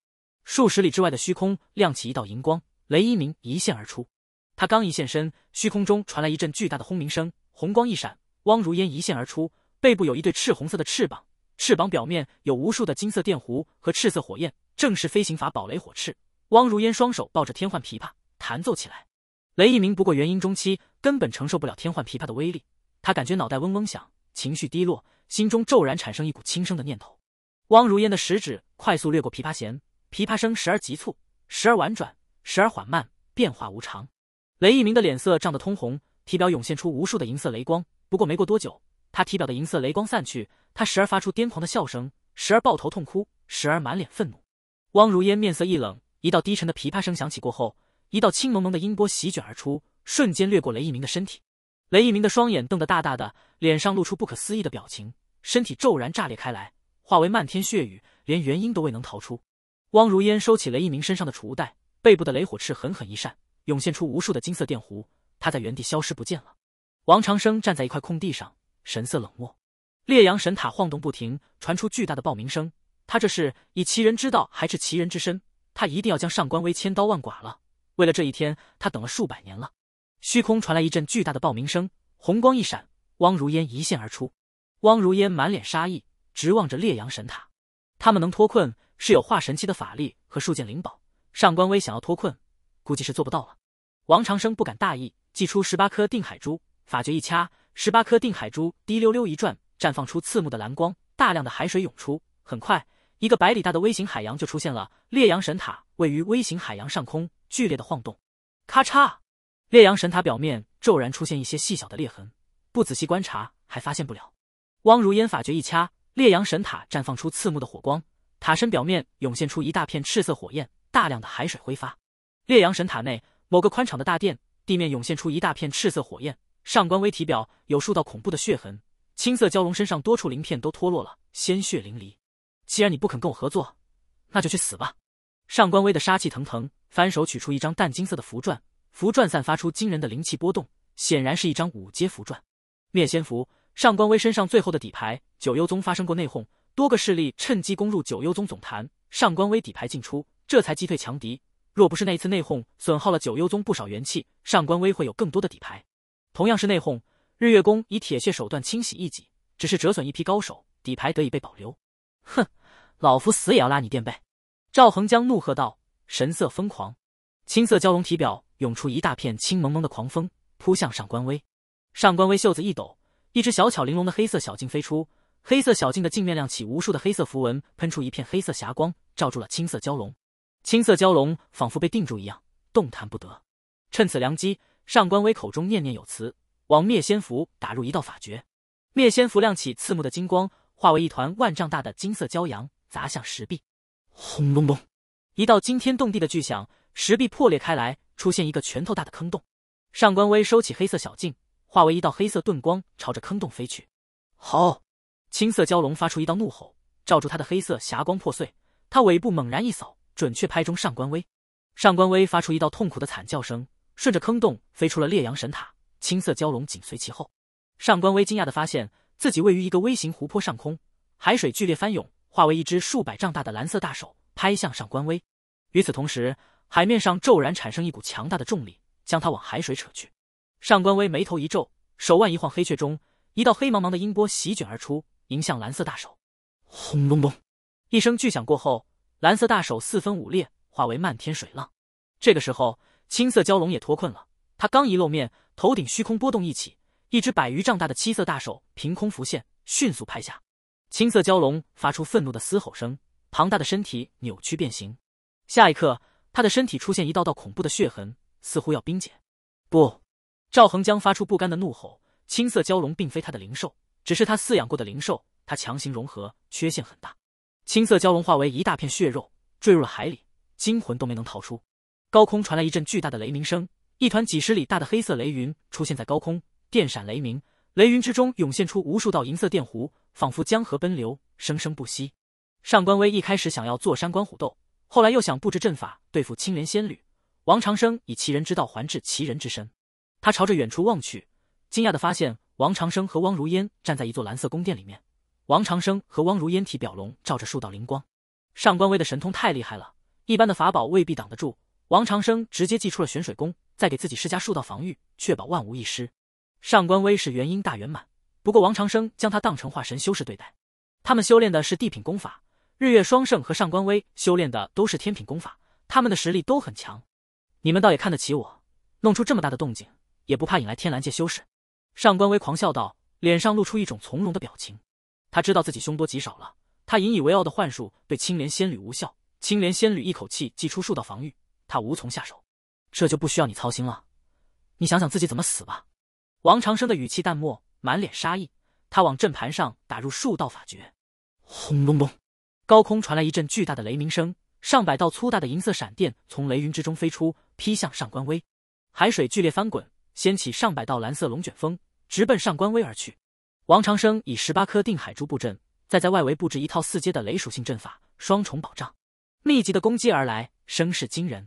数十里之外的虚空亮起一道银光，雷一鸣一现而出。他刚一现身，虚空中传来一阵巨大的轰鸣声，红光一闪，汪如烟一现而出，背部有一对赤红色的翅膀。翅膀表面有无数的金色电弧和赤色火焰，正是飞行法宝雷火翅。汪如烟双手抱着天幻琵琶，弹奏起来。雷一鸣不过元婴中期，根本承受不了天幻琵琶的威力，他感觉脑袋嗡嗡响，情绪低落，心中骤然产生一股轻生的念头。汪如烟的食指快速掠过琵琶弦，琵琶声时而急促，时而婉转，时而缓慢，变化无常。雷一鸣的脸色涨得通红，体表涌现出无数的银色雷光。不过没过多久。他体表的银色雷光散去，他时而发出癫狂的笑声，时而抱头痛哭，时而满脸愤怒。汪如烟面色一冷，一道低沉的琵琶声响起过后，一道轻蒙蒙的音波席卷而出，瞬间掠过雷一鸣的身体。雷一鸣的双眼瞪得大大的，脸上露出不可思议的表情，身体骤然炸裂开来，化为漫天血雨，连元婴都未能逃出。汪如烟收起雷一鸣身上的储物袋，背部的雷火翅狠狠一扇，涌现出无数的金色电弧，他在原地消失不见了。王长生站在一块空地上。神色冷漠，烈阳神塔晃动不停，传出巨大的爆鸣声。他这是以其人之道还治其人之身。他一定要将上官威千刀万剐了。为了这一天，他等了数百年了。虚空传来一阵巨大的爆鸣声，红光一闪，汪如烟一现而出。汪如烟满脸杀意，直望着烈阳神塔。他们能脱困是有化神期的法力和数件灵宝。上官威想要脱困，估计是做不到了。王长生不敢大意，祭出十八颗定海珠，法诀一掐。十八颗定海珠滴溜溜一转，绽放出刺目的蓝光，大量的海水涌出，很快，一个百里大的微型海洋就出现了。烈阳神塔位于微型海洋上空，剧烈的晃动，咔嚓，烈阳神塔表面骤然出现一些细小的裂痕，不仔细观察还发现不了。汪如烟法觉一掐，烈阳神塔绽放出刺目的火光，塔身表面涌现出一大片赤色火焰，大量的海水挥发。烈阳神塔内某个宽敞的大殿，地面涌现出一大片赤色火焰。上官微体表有数道恐怖的血痕，青色蛟龙身上多处鳞片都脱落了，鲜血淋漓。既然你不肯跟我合作，那就去死吧！上官微的杀气腾腾，翻手取出一张淡金色的符篆，符篆散发出惊人的灵气波动，显然是一张五阶符篆——灭仙符。上官微身上最后的底牌。九幽宗发生过内讧，多个势力趁机攻入九幽宗总坛，上官微底牌尽出，这才击退强敌。若不是那一次内讧损耗了九幽宗不少元气，上官微会有更多的底牌。同样是内讧，日月宫以铁血手段清洗异己，只是折损一批高手，底牌得以被保留。哼，老夫死也要拉你垫背！赵恒江怒喝道，神色疯狂。青色蛟龙体表涌出一大片青蒙蒙的狂风，扑向上官威。上官威袖子一抖，一只小巧玲珑的黑色小镜飞出，黑色小镜的镜面亮起无数的黑色符文，喷出一片黑色霞光，罩住了青色蛟龙。青色蛟龙仿佛被定住一样，动弹不得。趁此良机。上官威口中念念有词，往灭仙符打入一道法诀，灭仙符亮起刺目的金光，化为一团万丈大的金色骄阳，砸向石壁。轰隆隆！一道惊天动地的巨响，石壁破裂开来，出现一个拳头大的坑洞。上官威收起黑色小镜，化为一道黑色遁光，朝着坑洞飞去。好！青色蛟龙发出一道怒吼，罩住他的黑色霞光破碎，他尾部猛然一扫，准确拍中上官威。上官威发出一道痛苦的惨叫声。顺着坑洞飞出了烈阳神塔，青色蛟龙紧随其后。上官威惊讶的发现自己位于一个微型湖泊上空，海水剧烈翻涌，化为一只数百丈大的蓝色大手拍向上官威。与此同时，海面上骤然产生一股强大的重力，将他往海水扯去。上官威眉头一皱，手腕一晃，黑雀中一道黑茫茫的音波席卷而出，迎向蓝色大手。轰隆隆，一声巨响过后，蓝色大手四分五裂，化为漫天水浪。这个时候。青色蛟龙也脱困了，他刚一露面，头顶虚空波动一起，一只百余丈大的七色大手凭空浮现，迅速拍下。青色蛟龙发出愤怒的嘶吼声，庞大的身体扭曲变形。下一刻，他的身体出现一道道恐怖的血痕，似乎要冰解。不，赵恒江发出不甘的怒吼。青色蛟龙并非他的灵兽，只是他饲养过的灵兽，他强行融合，缺陷很大。青色蛟龙化为一大片血肉，坠入了海里，惊魂都没能逃出。高空传来一阵巨大的雷鸣声，一团几十里大的黑色雷云出现在高空，电闪雷鸣，雷云之中涌现出无数道银色电弧，仿佛江河奔流，生生不息。上官威一开始想要坐山观虎斗，后来又想布置阵法对付青莲仙侣。王长生以其人之道还治其人之身，他朝着远处望去，惊讶的发现王长生和汪如烟站在一座蓝色宫殿里面。王长生和汪如烟体表笼罩着数道灵光。上官威的神通太厉害了，一般的法宝未必挡得住。王长生直接祭出了玄水功，再给自己施加数道防御，确保万无一失。上官威是元婴大圆满，不过王长生将他当成化神修士对待。他们修炼的是地品功法，日月双圣和上官威修炼的都是天品功法，他们的实力都很强。你们倒也看得起我，弄出这么大的动静，也不怕引来天蓝界修士？上官威狂笑道，脸上露出一种从容的表情。他知道自己凶多吉少了，他引以为傲的幻术被青莲仙侣无效。青莲仙女一口气祭出数道防御。他无从下手，这就不需要你操心了。你想想自己怎么死吧。王长生的语气淡漠，满脸杀意。他往阵盘上打入数道法诀，轰隆隆，高空传来一阵巨大的雷鸣声，上百道粗大的银色闪电从雷云之中飞出，劈向上官威。海水剧烈翻滚，掀起上百道蓝色龙卷风，直奔上官威而去。王长生以十八颗定海珠布阵，再在外围布置一套四阶的雷属性阵法，双重保障。密集的攻击而来，声势惊人。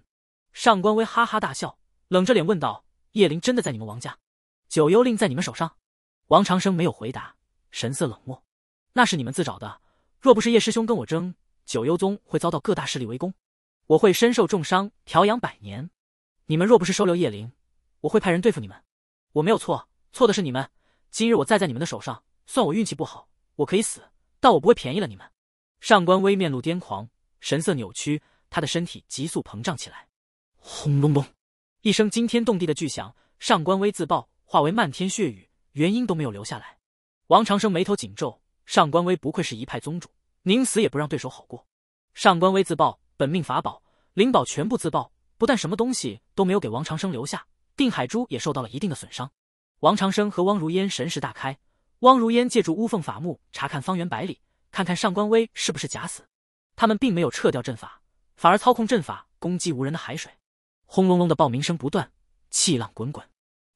上官威哈哈大笑，冷着脸问道：“叶灵真的在你们王家？九幽令在你们手上？”王长生没有回答，神色冷漠：“那是你们自找的。若不是叶师兄跟我争，九幽宗会遭到各大势力围攻，我会身受重伤，调养百年。你们若不是收留叶灵，我会派人对付你们。我没有错，错的是你们。今日我栽在你们的手上，算我运气不好。我可以死，但我不会便宜了你们。”上官威面露癫狂，神色扭曲，他的身体急速膨胀起来。轰隆隆！一声惊天动地的巨响，上官威自爆，化为漫天血雨，元婴都没有留下来。王长生眉头紧皱，上官威不愧是一派宗主，宁死也不让对手好过。上官威自爆，本命法宝、灵宝全部自爆，不但什么东西都没有给王长生留下，定海珠也受到了一定的损伤。王长生和汪如烟神识大开，汪如烟借助乌凤法木查看方圆百里，看看上官威是不是假死。他们并没有撤掉阵法，反而操控阵法攻击无人的海水。轰隆隆的爆鸣声不断，气浪滚滚。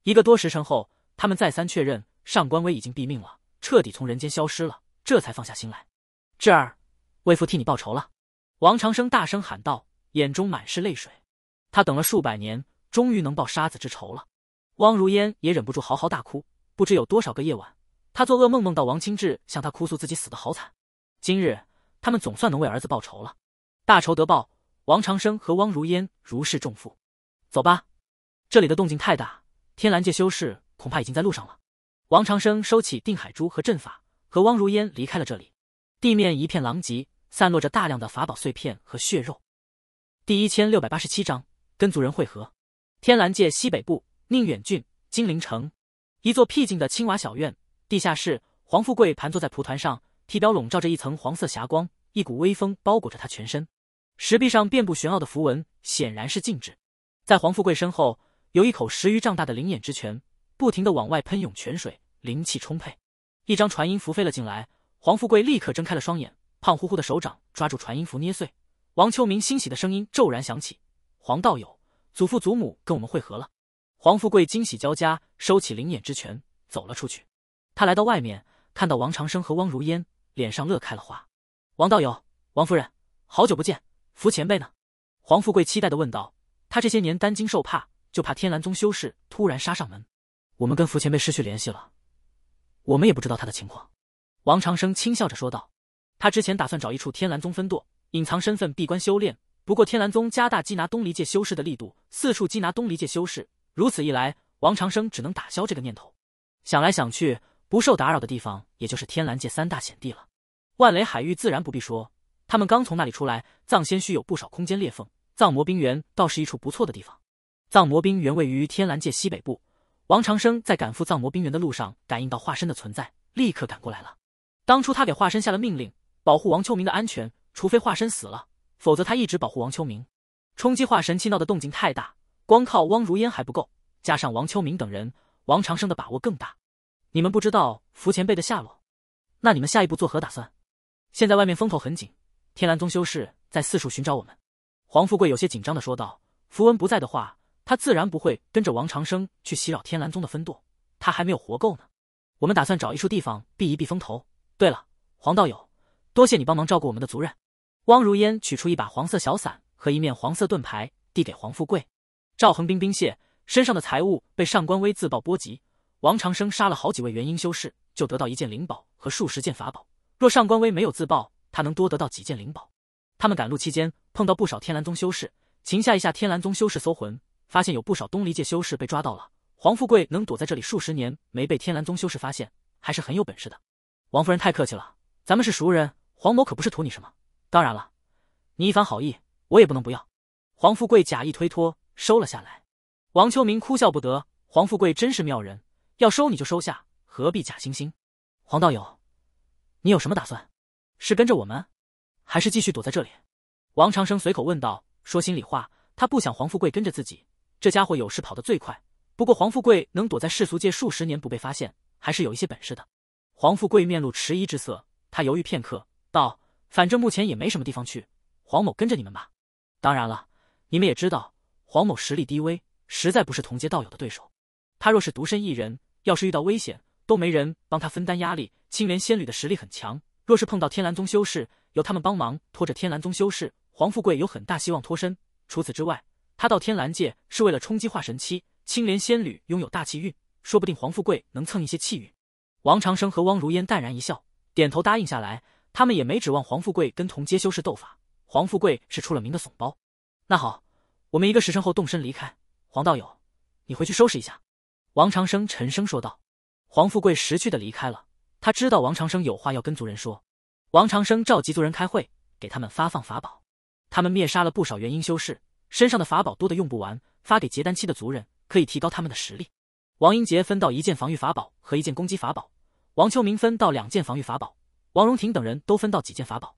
一个多时辰后，他们再三确认上官威已经毙命了，彻底从人间消失了，这才放下心来。智儿，为父替你报仇了！”王长生大声喊道，眼中满是泪水。他等了数百年，终于能报杀子之仇了。汪如烟也忍不住嚎嚎大哭。不知有多少个夜晚，他做噩梦，梦到王清志向他哭诉自己死的好惨。今日，他们总算能为儿子报仇了。大仇得报，王长生和汪如烟如释重负。走吧，这里的动静太大，天蓝界修士恐怕已经在路上了。王长生收起定海珠和阵法，和汪如烟离开了这里。地面一片狼藉，散落着大量的法宝碎片和血肉。第一千六百八十七章跟族人汇合。天蓝界西北部宁远郡金陵城，一座僻静的青瓦小院，地下室，黄富贵盘坐在蒲团上，体表笼罩着一层黄色霞光，一股微风包裹着他全身。石壁上遍布玄奥的符文，显然是禁制。在黄富贵身后，有一口十余丈大的灵眼之泉，不停的往外喷涌泉水，灵气充沛。一张传音符飞了进来，黄富贵立刻睁开了双眼，胖乎乎的手掌抓住传音符捏碎。王秋明欣喜的声音骤然响起：“黄道友，祖父祖母跟我们会合了。”黄富贵惊喜交加，收起灵眼之泉，走了出去。他来到外面，看到王长生和汪如烟，脸上乐开了花。“王道友，王夫人，好久不见，福前辈呢？”黄富贵期待的问道。他这些年担惊受怕，就怕天蓝宗修士突然杀上门。我们跟福前辈失去联系了，我们也不知道他的情况。王长生轻笑着说道。他之前打算找一处天蓝宗分舵，隐藏身份闭关修炼。不过天蓝宗加大缉拿东离界修士的力度，四处缉拿东离界修士，如此一来，王长生只能打消这个念头。想来想去，不受打扰的地方，也就是天蓝界三大险地了。万雷海域自然不必说，他们刚从那里出来，藏仙虚有不少空间裂缝。藏魔冰原倒是一处不错的地方。藏魔冰原位于天蓝界西北部。王长生在赶赴藏魔冰原的路上感应到化身的存在，立刻赶过来了。当初他给化身下了命令，保护王秋明的安全，除非化身死了，否则他一直保护王秋明。冲击化神气闹的动静太大，光靠汪如烟还不够，加上王秋明等人，王长生的把握更大。你们不知道福前辈的下落，那你们下一步作何打算？现在外面风头很紧，天蓝宗修士在四处寻找我们。黄富贵有些紧张的说道：“符文不在的话，他自然不会跟着王长生去袭扰天兰宗的分舵，他还没有活够呢。我们打算找一处地方避一避风头。对了，黄道友，多谢你帮忙照顾我们的族人。”汪如烟取出一把黄色小伞和一面黄色盾牌，递给黄富贵。赵恒冰冰谢身上的财物被上官威自爆波及，王长生杀了好几位元婴修士，就得到一件灵宝和数十件法宝。若上官威没有自爆，他能多得到几件灵宝。他们赶路期间碰到不少天蓝宗修士，擒下一下天蓝宗修士搜魂，发现有不少东离界修士被抓到了。黄富贵能躲在这里数十年没被天蓝宗修士发现，还是很有本事的。王夫人太客气了，咱们是熟人，黄某可不是图你什么。当然了，你一番好意，我也不能不要。黄富贵假意推脱，收了下来。王秋明哭笑不得，黄富贵真是妙人，要收你就收下，何必假惺惺？黄道友，你有什么打算？是跟着我们？还是继续躲在这里？王长生随口问道。说心里话，他不想黄富贵跟着自己。这家伙有事跑得最快。不过黄富贵能躲在世俗界数十年不被发现，还是有一些本事的。黄富贵面露迟疑之色，他犹豫片刻，道：“反正目前也没什么地方去，黄某跟着你们吧。当然了，你们也知道，黄某实力低微，实在不是同阶道友的对手。他若是独身一人，要是遇到危险，都没人帮他分担压力。青莲仙女的实力很强，若是碰到天蓝宗修士。”有他们帮忙拖着天蓝宗修士，黄富贵有很大希望脱身。除此之外，他到天蓝界是为了冲击化神期。青莲仙侣拥有大气运，说不定黄富贵能蹭一些气运。王长生和汪如烟淡然一笑，点头答应下来。他们也没指望黄富贵跟同阶修士斗法，黄富贵是出了名的怂包。那好，我们一个时辰后动身离开。黄道友，你回去收拾一下。”王长生沉声说道。黄富贵识趣的离开了，他知道王长生有话要跟族人说。王长生召集族人开会，给他们发放法宝。他们灭杀了不少元婴修士，身上的法宝多的用不完，发给结丹期的族人，可以提高他们的实力。王英杰分到一件防御法宝和一件攻击法宝，王秋明分到两件防御法宝，王荣廷等人都分到几件法宝。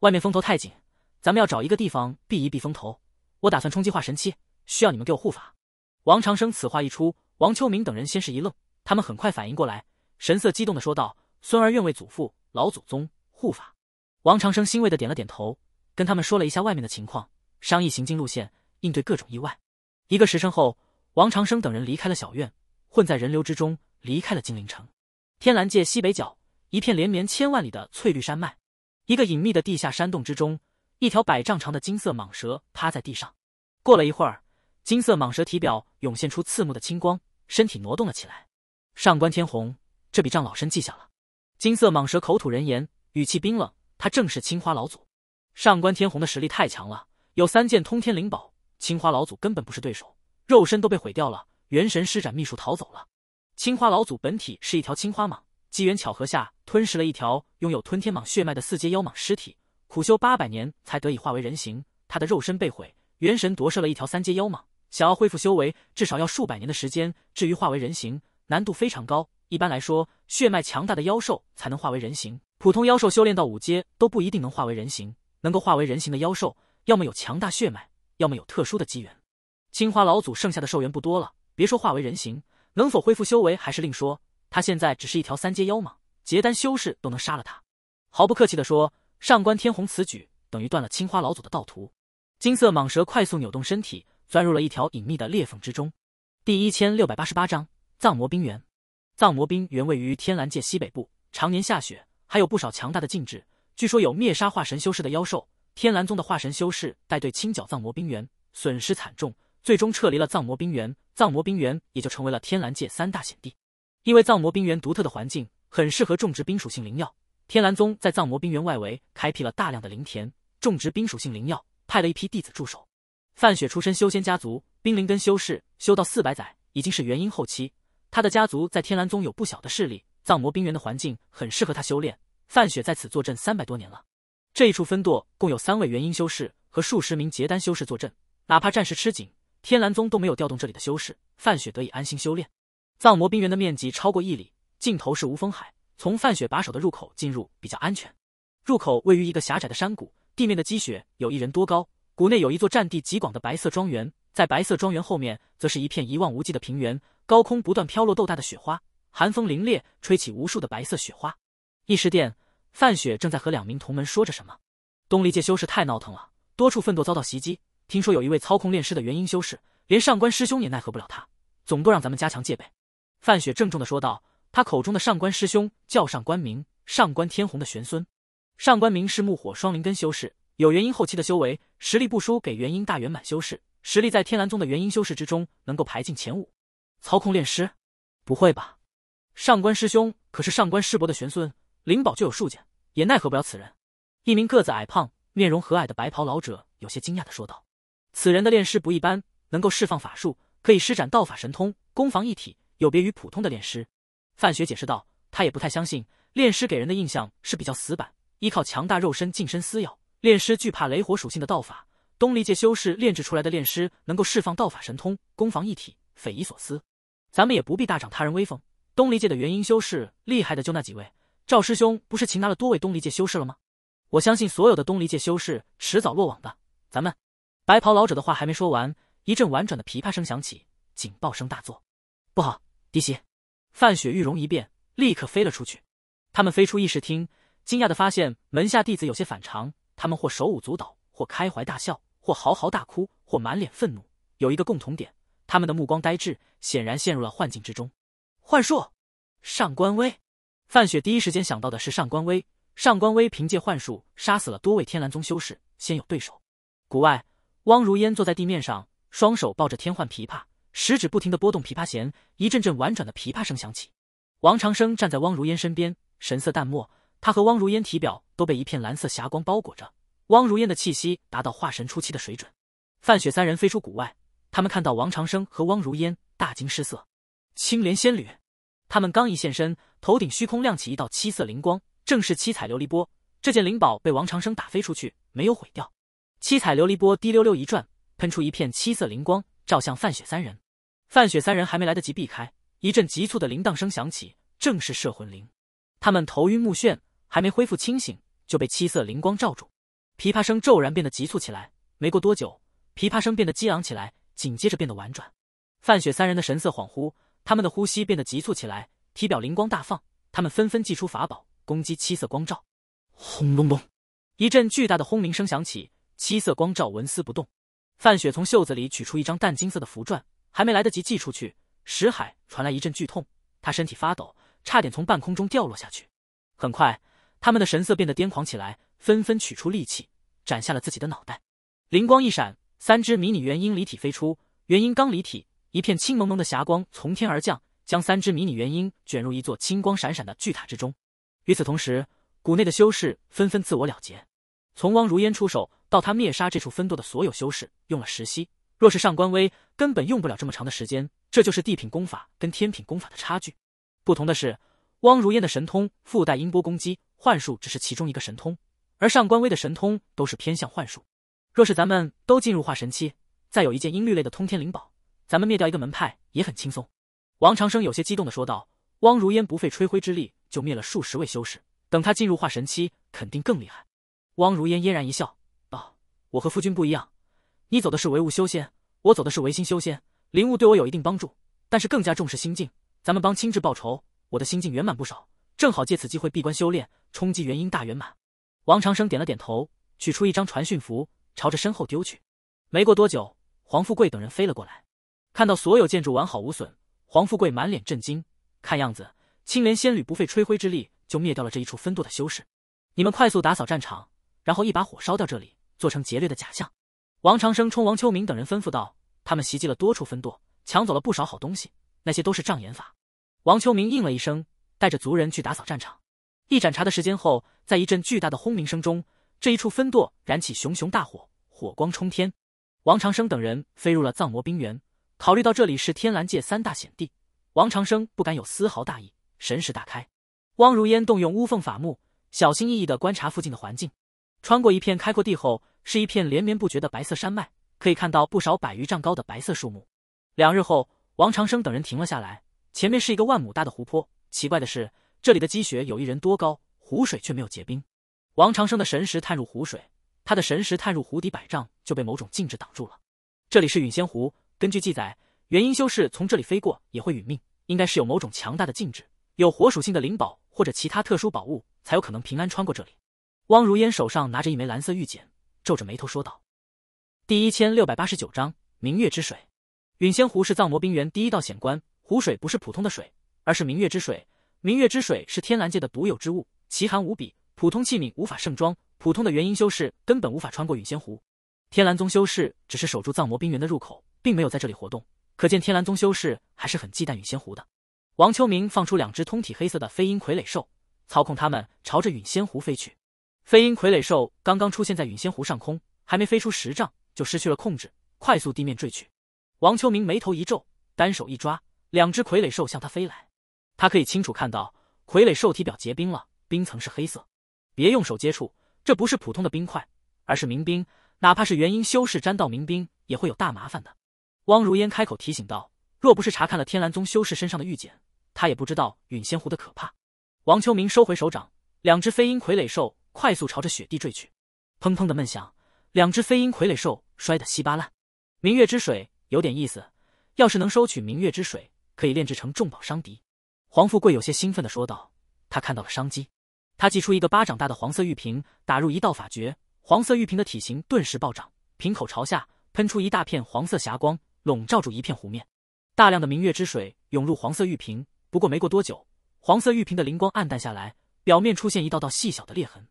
外面风头太紧，咱们要找一个地方避一避风头。我打算冲击化神期，需要你们给我护法。王长生此话一出，王秋明等人先是一愣，他们很快反应过来，神色激动的说道：“孙儿愿为祖父、老祖宗。”护法，王长生欣慰的点了点头，跟他们说了一下外面的情况，商议行进路线，应对各种意外。一个时辰后，王长生等人离开了小院，混在人流之中离开了金陵城。天蓝界西北角，一片连绵千万里的翠绿山脉，一个隐秘的地下山洞之中，一条百丈长的金色蟒蛇趴在地上。过了一会儿，金色蟒蛇体表涌现出刺目的青光，身体挪动了起来。上官天虹，这笔账老身记下了。金色蟒蛇口吐人言。语气冰冷，他正是青花老祖。上官天鸿的实力太强了，有三件通天灵宝，青花老祖根本不是对手，肉身都被毁掉了，元神施展秘术逃走了。青花老祖本体是一条青花蟒，机缘巧合下吞噬了一条拥有吞天蟒血脉的四阶妖蟒尸体，苦修八百年才得以化为人形。他的肉身被毁，元神夺舍了一条三阶妖蟒，想要恢复修为，至少要数百年的时间。至于化为人形，难度非常高，一般来说，血脉强大的妖兽才能化为人形。普通妖兽修炼到五阶都不一定能化为人形，能够化为人形的妖兽，要么有强大血脉，要么有特殊的机缘。青花老祖剩下的寿元不多了，别说化为人形，能否恢复修为还是另说。他现在只是一条三阶妖蟒，结丹修士都能杀了他。毫不客气地说，上官天鸿此举等于断了青花老祖的道途。金色蟒蛇快速扭动身体，钻入了一条隐秘的裂缝之中。第一千六百八十八章藏魔冰原。藏魔冰原位于天蓝界西北部，常年下雪。还有不少强大的禁制，据说有灭杀化神修士的妖兽。天蓝宗的化神修士带队清剿藏魔冰原，损失惨重，最终撤离了藏魔冰原。藏魔冰原也就成为了天蓝界三大险地。因为藏魔冰原独特的环境，很适合种植冰属性灵药。天蓝宗在藏魔冰原外围开辟了大量的灵田，种植冰属性灵药，派了一批弟子驻守。范雪出身修仙家族，冰灵根修士，修到四百载已经是元婴后期。他的家族在天蓝宗有不小的势力。藏魔冰原的环境很适合他修炼。范雪在此坐镇三百多年了，这一处分舵共有三位元婴修士和数十名结丹修士坐镇，哪怕战事吃紧，天蓝宗都没有调动这里的修士，范雪得以安心修炼。藏魔冰原的面积超过一里，尽头是无风海，从范雪把守的入口进入比较安全。入口位于一个狭窄的山谷，地面的积雪有一人多高，谷内有一座占地极广的白色庄园，在白色庄园后面，则是一片一望无际的平原，高空不断飘落豆大的雪花，寒风凛冽，吹起无数的白色雪花。一事殿。范雪正在和两名同门说着什么。东离界修士太闹腾了，多处奋斗遭到袭击。听说有一位操控炼师的元婴修士，连上官师兄也奈何不了他，总部让咱们加强戒备。范雪郑重的说道。他口中的上官师兄叫上官明，上官天虹的玄孙。上官明是木火双灵根修士，有元婴后期的修为，实力不输给元婴大圆满修士，实力在天蓝宗的元婴修士之中能够排进前五。操控炼师？不会吧？上官师兄可是上官师伯的玄孙。灵宝就有数件，也奈何不了此人。一名个子矮胖、面容和蔼的白袍老者有些惊讶的说道：“此人的炼师不一般，能够释放法术，可以施展道法神通，攻防一体，有别于普通的炼师。”范学解释道：“他也不太相信，炼师给人的印象是比较死板，依靠强大肉身近身撕咬。炼师惧怕雷火属性的道法，东离界修士炼制出来的炼师能够释放道法神通，攻防一体，匪夷所思。咱们也不必大长他人威风，东离界的元婴修士厉害的就那几位。”赵师兄不是擒拿了多位东离界修士了吗？我相信所有的东离界修士迟早落网的。咱们，白袍老者的话还没说完，一阵婉转的琵琶声响起，警报声大作，不好，敌袭！范雪玉容一变，立刻飞了出去。他们飞出议事厅，惊讶的发现门下弟子有些反常，他们或手舞足蹈，或开怀大笑，或嚎嚎大哭，或满脸愤怒。有一个共同点，他们的目光呆滞，显然陷入了幻境之中。幻术，上官威。范雪第一时间想到的是上官威。上官威凭借幻术杀死了多位天蓝宗修士，先有对手。谷外，汪如烟坐在地面上，双手抱着天幻琵琶，食指不停的拨动琵琶弦，一阵阵婉转的琵琶声响起。王长生站在汪如烟身边，神色淡漠。他和汪如烟体表都被一片蓝色霞光包裹着。汪如烟的气息达到化神初期的水准。范雪三人飞出谷外，他们看到王长生和汪如烟，大惊失色。青莲仙侣，他们刚一现身。头顶虚空亮起一道七色灵光，正是七彩琉璃波。这件灵宝被王长生打飞出去，没有毁掉。七彩琉璃波滴溜溜一转，喷出一片七色灵光，照向范雪三人。范雪三人还没来得及避开，一阵急促的铃铛声响起，正是摄魂铃。他们头晕目眩，还没恢复清醒，就被七色灵光罩住。琵琶声骤然变得急促起来，没过多久，琵琶声变得激昂起来，紧接着变得婉转。范雪三人的神色恍惚，他们的呼吸变得急促起来。体表灵光大放，他们纷纷祭出法宝攻击七色光照。轰隆隆，一阵巨大的轰鸣声响起，七色光照纹丝不动。范雪从袖子里取出一张淡金色的符篆，还没来得及寄出去，石海传来一阵剧痛，他身体发抖，差点从半空中掉落下去。很快，他们的神色变得癫狂起来，纷纷取出利器斩下了自己的脑袋。灵光一闪，三只迷你元婴离体飞出，元婴刚离体，一片青蒙蒙的霞光从天而降。将三只迷你元婴卷入一座金光闪闪的巨塔之中。与此同时，谷内的修士纷纷自我了结。从汪如烟出手到他灭杀这处分舵的所有修士，用了时息。若是上官威，根本用不了这么长的时间。这就是地品功法跟天品功法的差距。不同的是，汪如烟的神通附带音波攻击，幻术只是其中一个神通；而上官威的神通都是偏向幻术。若是咱们都进入化神期，再有一件音律类的通天灵宝，咱们灭掉一个门派也很轻松。王长生有些激动地说道：“汪如烟不费吹灰之力就灭了数十位修士，等他进入化神期，肯定更厉害。”汪如烟嫣然一笑，道：“我和夫君不一样，你走的是唯物修仙，我走的是唯心修仙。灵物对我有一定帮助，但是更加重视心境。咱们帮青雉报仇，我的心境圆满不少，正好借此机会闭关修炼，冲击元婴大圆满。”王长生点了点头，取出一张传讯符，朝着身后丢去。没过多久，黄富贵等人飞了过来，看到所有建筑完好无损。黄富贵满脸震惊，看样子青莲仙女不费吹灰之力就灭掉了这一处分舵的修士。你们快速打扫战场，然后一把火烧掉这里，做成劫掠的假象。王长生冲王秋明等人吩咐道：“他们袭击了多处分舵，抢走了不少好东西，那些都是障眼法。”王秋明应了一声，带着族人去打扫战场。一盏茶的时间后，在一阵巨大的轰鸣声中，这一处分舵燃起熊熊大火，火光冲天。王长生等人飞入了藏魔冰原。考虑到这里是天蓝界三大险地，王长生不敢有丝毫大意，神识大开。汪如烟动用乌凤法目，小心翼翼的观察附近的环境。穿过一片开阔地后，是一片连绵不绝的白色山脉，可以看到不少百余丈高的白色树木。两日后，王长生等人停了下来，前面是一个万亩大的湖泊。奇怪的是，这里的积雪有一人多高，湖水却没有结冰。王长生的神识探入湖水，他的神识探入湖底百丈就被某种禁制挡住了。这里是陨仙湖。根据记载，元婴修士从这里飞过也会殒命，应该是有某种强大的禁制，有火属性的灵宝或者其他特殊宝物才有可能平安穿过这里。汪如烟手上拿着一枚蓝色玉简，皱着眉头说道：“第一千六百八十九章明月之水。陨仙湖是藏魔冰原第一道险关，湖水不是普通的水，而是明月之水。明月之水是天蓝界的独有之物，奇寒无比，普通器皿无法盛装，普通的元婴修士根本无法穿过陨仙湖。天蓝宗修士只是守住藏魔冰原的入口。”并没有在这里活动，可见天蓝宗修士还是很忌惮陨仙湖的。王秋明放出两只通体黑色的飞鹰傀儡兽，操控他们朝着陨仙湖飞去。飞鹰傀儡兽刚刚出现在陨仙湖上空，还没飞出十丈，就失去了控制，快速地面坠去。王秋明眉头一皱，单手一抓，两只傀儡兽向他飞来。他可以清楚看到，傀儡兽体表结冰了，冰层是黑色，别用手接触，这不是普通的冰块，而是冥冰，哪怕是元婴修士沾到冥冰，也会有大麻烦的。汪如烟开口提醒道：“若不是查看了天蓝宗修士身上的玉简，他也不知道陨仙湖的可怕。”王秋明收回手掌，两只飞鹰傀儡兽快速朝着雪地坠去。砰砰的闷响，两只飞鹰傀儡兽摔得稀巴烂。明月之水有点意思，要是能收取明月之水，可以炼制成重宝伤敌。”黄富贵有些兴奋地说道：“他看到了商机。”他祭出一个巴掌大的黄色玉瓶，打入一道法诀，黄色玉瓶的体型顿时暴涨，瓶口朝下，喷出一大片黄色霞光。笼罩住一片湖面，大量的明月之水涌入黄色玉瓶。不过没过多久，黄色玉瓶的灵光暗淡下来，表面出现一道道细小的裂痕。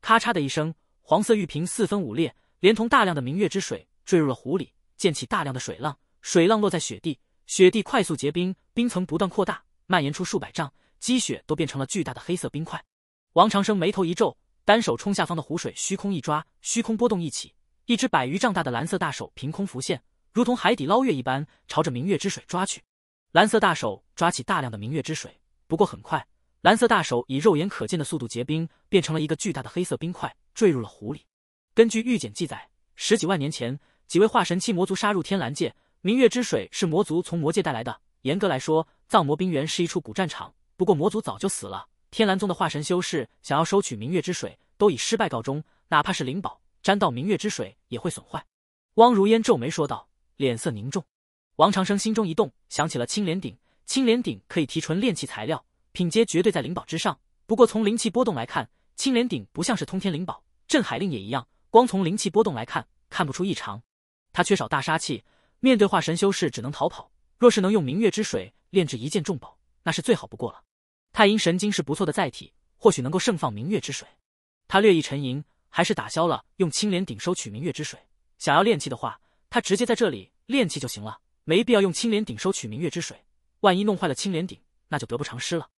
咔嚓的一声，黄色玉瓶四分五裂，连同大量的明月之水坠入了湖里，溅起大量的水浪。水浪落在雪地，雪地快速结冰，冰层不断扩大，蔓延出数百丈，积雪都变成了巨大的黑色冰块。王长生眉头一皱，单手冲下方的湖水虚空一抓，虚空波动一起，一只百余丈大的蓝色大手凭空浮现。如同海底捞月一般，朝着明月之水抓去。蓝色大手抓起大量的明月之水，不过很快，蓝色大手以肉眼可见的速度结冰，变成了一个巨大的黑色冰块，坠入了湖里。根据预检记载，十几万年前，几位化神期魔族杀入天蓝界，明月之水是魔族从魔界带来的。严格来说，藏魔冰原是一处古战场，不过魔族早就死了。天蓝宗的化神修士想要收取明月之水，都以失败告终。哪怕是灵宝，沾到明月之水也会损坏。汪如烟皱眉说道。脸色凝重，王长生心中一动，想起了青莲鼎。青莲鼎可以提纯炼器材料，品阶绝对在灵宝之上。不过从灵气波动来看，青莲鼎不像是通天灵宝。镇海令也一样，光从灵气波动来看，看不出异常。他缺少大杀器，面对化神修士只能逃跑。若是能用明月之水炼制一件重宝，那是最好不过了。太阴神经是不错的载体，或许能够盛放明月之水。他略一沉吟，还是打消了用青莲鼎收取明月之水。想要炼器的话。他直接在这里炼气就行了，没必要用青莲鼎收取明月之水。万一弄坏了青莲鼎，那就得不偿失了。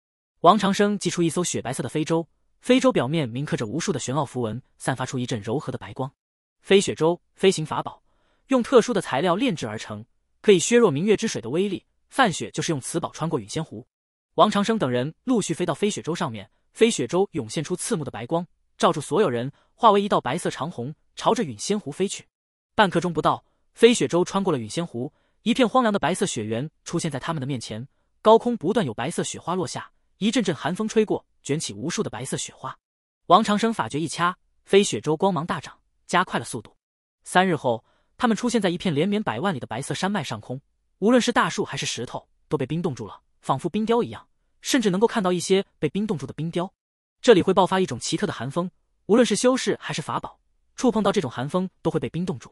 王长生祭出一艘雪白色的飞舟，飞舟表面铭刻着无数的玄奥符文，散发出一阵柔和的白光。飞雪舟飞行法宝，用特殊的材料炼制而成，可以削弱明月之水的威力。范雪就是用此宝穿过陨仙湖。王长生等人陆续飞到飞雪舟上面，飞雪舟涌现出刺目的白光，罩住所有人，化为一道白色长虹，朝着陨仙湖飞去。半刻钟不到。飞雪舟穿过了陨仙湖，一片荒凉的白色雪原出现在他们的面前。高空不断有白色雪花落下，一阵阵寒风吹过，卷起无数的白色雪花。王长生法诀一掐，飞雪舟光芒大涨，加快了速度。三日后，他们出现在一片连绵百万里的白色山脉上空。无论是大树还是石头，都被冰冻住了，仿佛冰雕一样。甚至能够看到一些被冰冻住的冰雕。这里会爆发一种奇特的寒风，无论是修士还是法宝，触碰到这种寒风都会被冰冻住。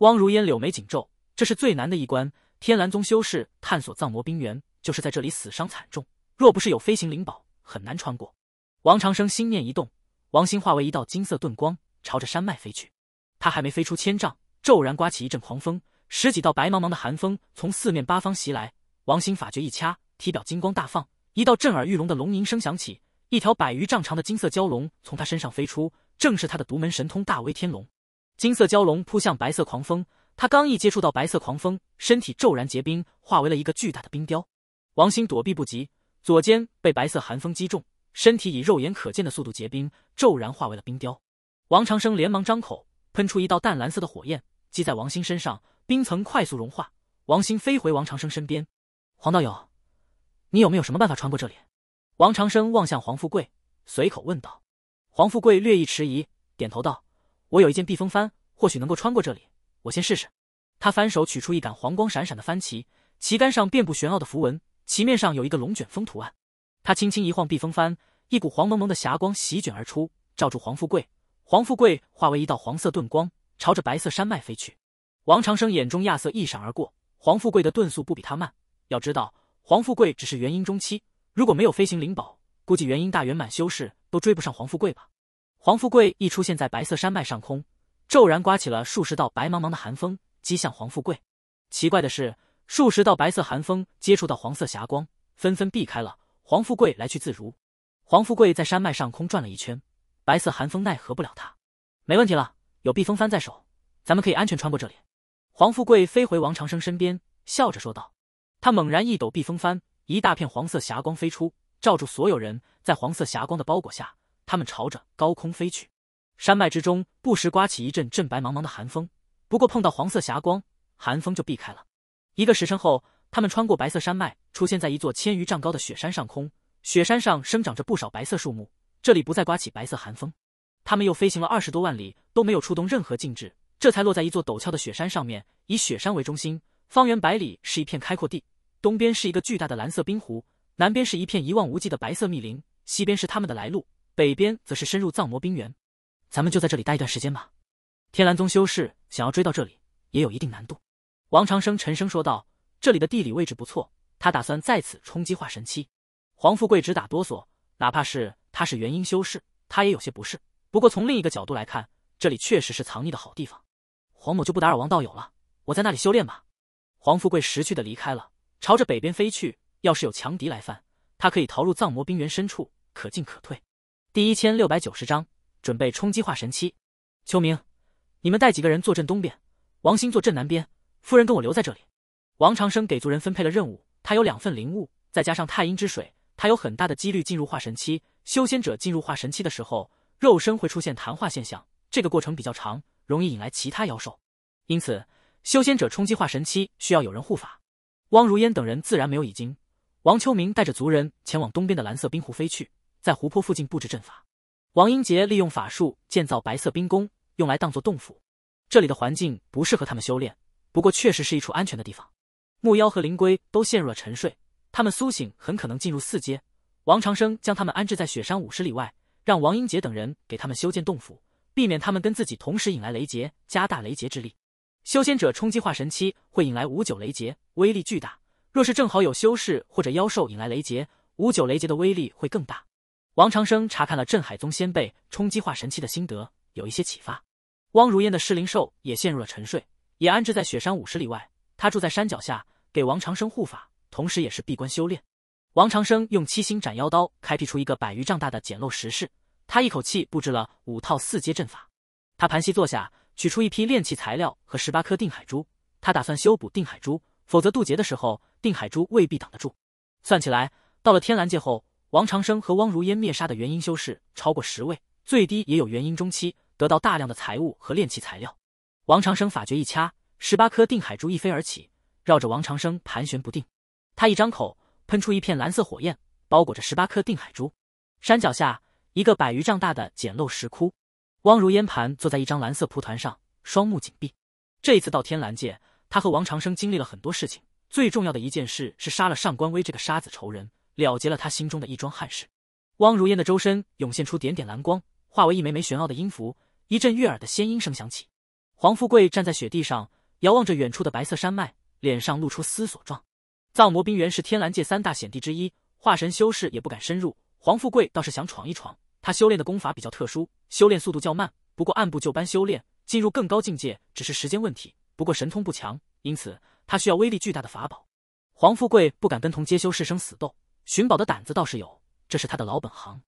汪如烟柳眉紧皱，这是最难的一关。天蓝宗修士探索藏魔冰原，就是在这里死伤惨重。若不是有飞行灵宝，很难穿过。王长生心念一动，王兴化为一道金色遁光，朝着山脉飞去。他还没飞出千丈，骤然刮起一阵狂风，十几道白茫茫的寒风从四面八方袭来。王兴法诀一掐，体表金光大放，一道震耳欲聋的龙吟声响起，一条百余丈长的金色蛟龙从他身上飞出，正是他的独门神通大威天龙。金色蛟龙扑向白色狂风，他刚一接触到白色狂风，身体骤然结冰，化为了一个巨大的冰雕。王兴躲避不及，左肩被白色寒风击中，身体以肉眼可见的速度结冰，骤然化为了冰雕。王长生连忙张口，喷出一道淡蓝色的火焰，击在王兴身上，冰层快速融化，王兴飞回王长生身边。黄道友，你有没有什么办法穿过这里？王长生望向黄富贵，随口问道。黄富贵略一迟疑，点头道。我有一件避风帆，或许能够穿过这里。我先试试。他翻手取出一杆黄光闪闪的帆旗，旗杆上遍布玄奥的符文，旗面上有一个龙卷风图案。他轻轻一晃避风帆，一股黄蒙蒙的霞光席卷而出，罩住黄富贵。黄富贵化为一道黄色遁光，朝着白色山脉飞去。王长生眼中亚瑟一闪而过。黄富贵的遁速不比他慢，要知道黄富贵只是元婴中期，如果没有飞行灵宝，估计元婴大圆满修士都追不上黄富贵吧。黄富贵一出现在白色山脉上空，骤然刮起了数十道白茫茫的寒风，击向黄富贵。奇怪的是，数十道白色寒风接触到黄色霞光，纷纷避开了。黄富贵来去自如。黄富贵在山脉上空转了一圈，白色寒风奈何不了他，没问题了，有避风帆在手，咱们可以安全穿过这里。黄富贵飞回王长生身边，笑着说道：“他猛然一抖避风帆，一大片黄色霞光飞出，罩住所有人。在黄色霞光的包裹下。”他们朝着高空飞去，山脉之中不时刮起一阵阵白茫茫的寒风，不过碰到黄色霞光，寒风就避开了。一个时辰后，他们穿过白色山脉，出现在一座千余丈高的雪山上空。雪山上生长着不少白色树木，这里不再刮起白色寒风。他们又飞行了二十多万里，都没有触动任何禁制，这才落在一座陡峭的雪山上面。以雪山为中心，方圆百里是一片开阔地，东边是一个巨大的蓝色冰湖，南边是一片一望无际的白色密林，西边是他们的来路。北边则是深入藏魔冰原，咱们就在这里待一段时间吧。天蓝宗修士想要追到这里，也有一定难度。王长生沉声说道：“这里的地理位置不错，他打算在此冲击化神期。”黄富贵直打哆嗦，哪怕是他是元婴修士，他也有些不适。不过从另一个角度来看，这里确实是藏匿的好地方。黄某就不打扰王道友了，我在那里修炼吧。黄富贵识趣的离开了，朝着北边飞去。要是有强敌来犯，他可以逃入藏魔冰原深处，可进可退。第一千六百九十章准备冲击化神期。秋明，你们带几个人坐镇东边，王兴坐镇南边，夫人跟我留在这里。王长生给族人分配了任务，他有两份灵物，再加上太阴之水，他有很大的几率进入化神期。修仙者进入化神期的时候，肉身会出现谈化现象，这个过程比较长，容易引来其他妖兽，因此修仙者冲击化神期需要有人护法。汪如烟等人自然没有已经。王秋明带着族人前往东边的蓝色冰湖飞去。在湖泊附近布置阵法，王英杰利用法术建造白色冰宫，用来当做洞府。这里的环境不适合他们修炼，不过确实是一处安全的地方。木妖和灵龟都陷入了沉睡，他们苏醒很可能进入四阶。王长生将他们安置在雪山五十里外，让王英杰等人给他们修建洞府，避免他们跟自己同时引来雷劫，加大雷劫之力。修仙者冲击化神期会引来五九雷劫，威力巨大。若是正好有修士或者妖兽引来雷劫，五九雷劫的威力会更大。王长生查看了镇海宗先辈冲击化神器的心得，有一些启发。汪如烟的噬灵兽也陷入了沉睡，也安置在雪山五十里外。他住在山脚下，给王长生护法，同时也是闭关修炼。王长生用七星斩妖刀开辟出一个百余丈大的简陋石室，他一口气布置了五套四阶阵法。他盘膝坐下，取出一批炼器材料和十八颗定海珠。他打算修补定海珠，否则渡劫的时候，定海珠未必挡得住。算起来，到了天蓝界后。王长生和汪如烟灭杀的元婴修士超过十位，最低也有元婴中期，得到大量的财物和炼器材料。王长生法诀一掐，十八颗定海珠一飞而起，绕着王长生盘旋不定。他一张口，喷出一片蓝色火焰，包裹着十八颗定海珠。山脚下一个百余丈大的简陋石窟，汪如烟盘坐在一张蓝色蒲团上，双目紧闭。这一次到天蓝界，他和王长生经历了很多事情，最重要的一件事是杀了上官威这个杀子仇人。了结了他心中的一桩憾事，汪如烟的周身涌现出点点蓝光，化为一枚枚玄奥的音符，一阵悦耳的仙音声响起。黄富贵站在雪地上，遥望着远处的白色山脉，脸上露出思索状。藏魔冰原是天蓝界三大险地之一，化神修士也不敢深入。黄富贵倒是想闯一闯，他修炼的功法比较特殊，修炼速度较慢，不过按部就班修炼，进入更高境界只是时间问题。不过神通不强，因此他需要威力巨大的法宝。黄富贵不敢跟同阶修士生死斗。寻宝的胆子倒是有，这是他的老本行。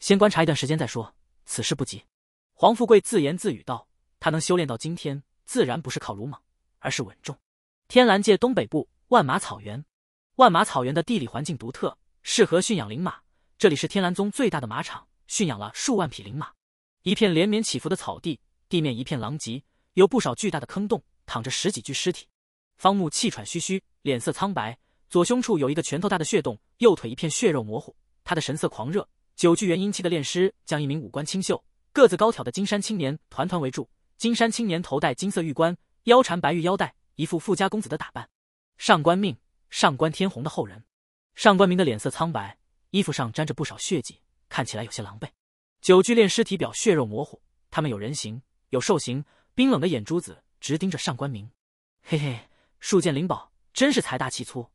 先观察一段时间再说，此事不急。”黄富贵自言自语道。他能修炼到今天，自然不是靠鲁莽，而是稳重。天蓝界东北部万马草原，万马草原的地理环境独特，适合驯养灵马。这里是天蓝宗最大的马场，驯养了数万匹灵马。一片连绵起伏的草地，地面一片狼藉，有不少巨大的坑洞，躺着十几具尸体。方木气喘吁吁，脸色苍白，左胸处有一个拳头大的血洞。右腿一片血肉模糊，他的神色狂热。九具元婴期的炼尸将一名五官清秀、个子高挑的金山青年团团围住。金山青年头戴金色玉冠，腰缠白玉腰带，一副富家公子的打扮。上官命，上官天虹的后人。上官明的脸色苍白，衣服上沾着不少血迹，看起来有些狼狈。九具炼尸体表血肉模糊，他们有人形，有兽形，冰冷的眼珠子直盯着上官明。嘿嘿，数件灵宝，真是财大气粗。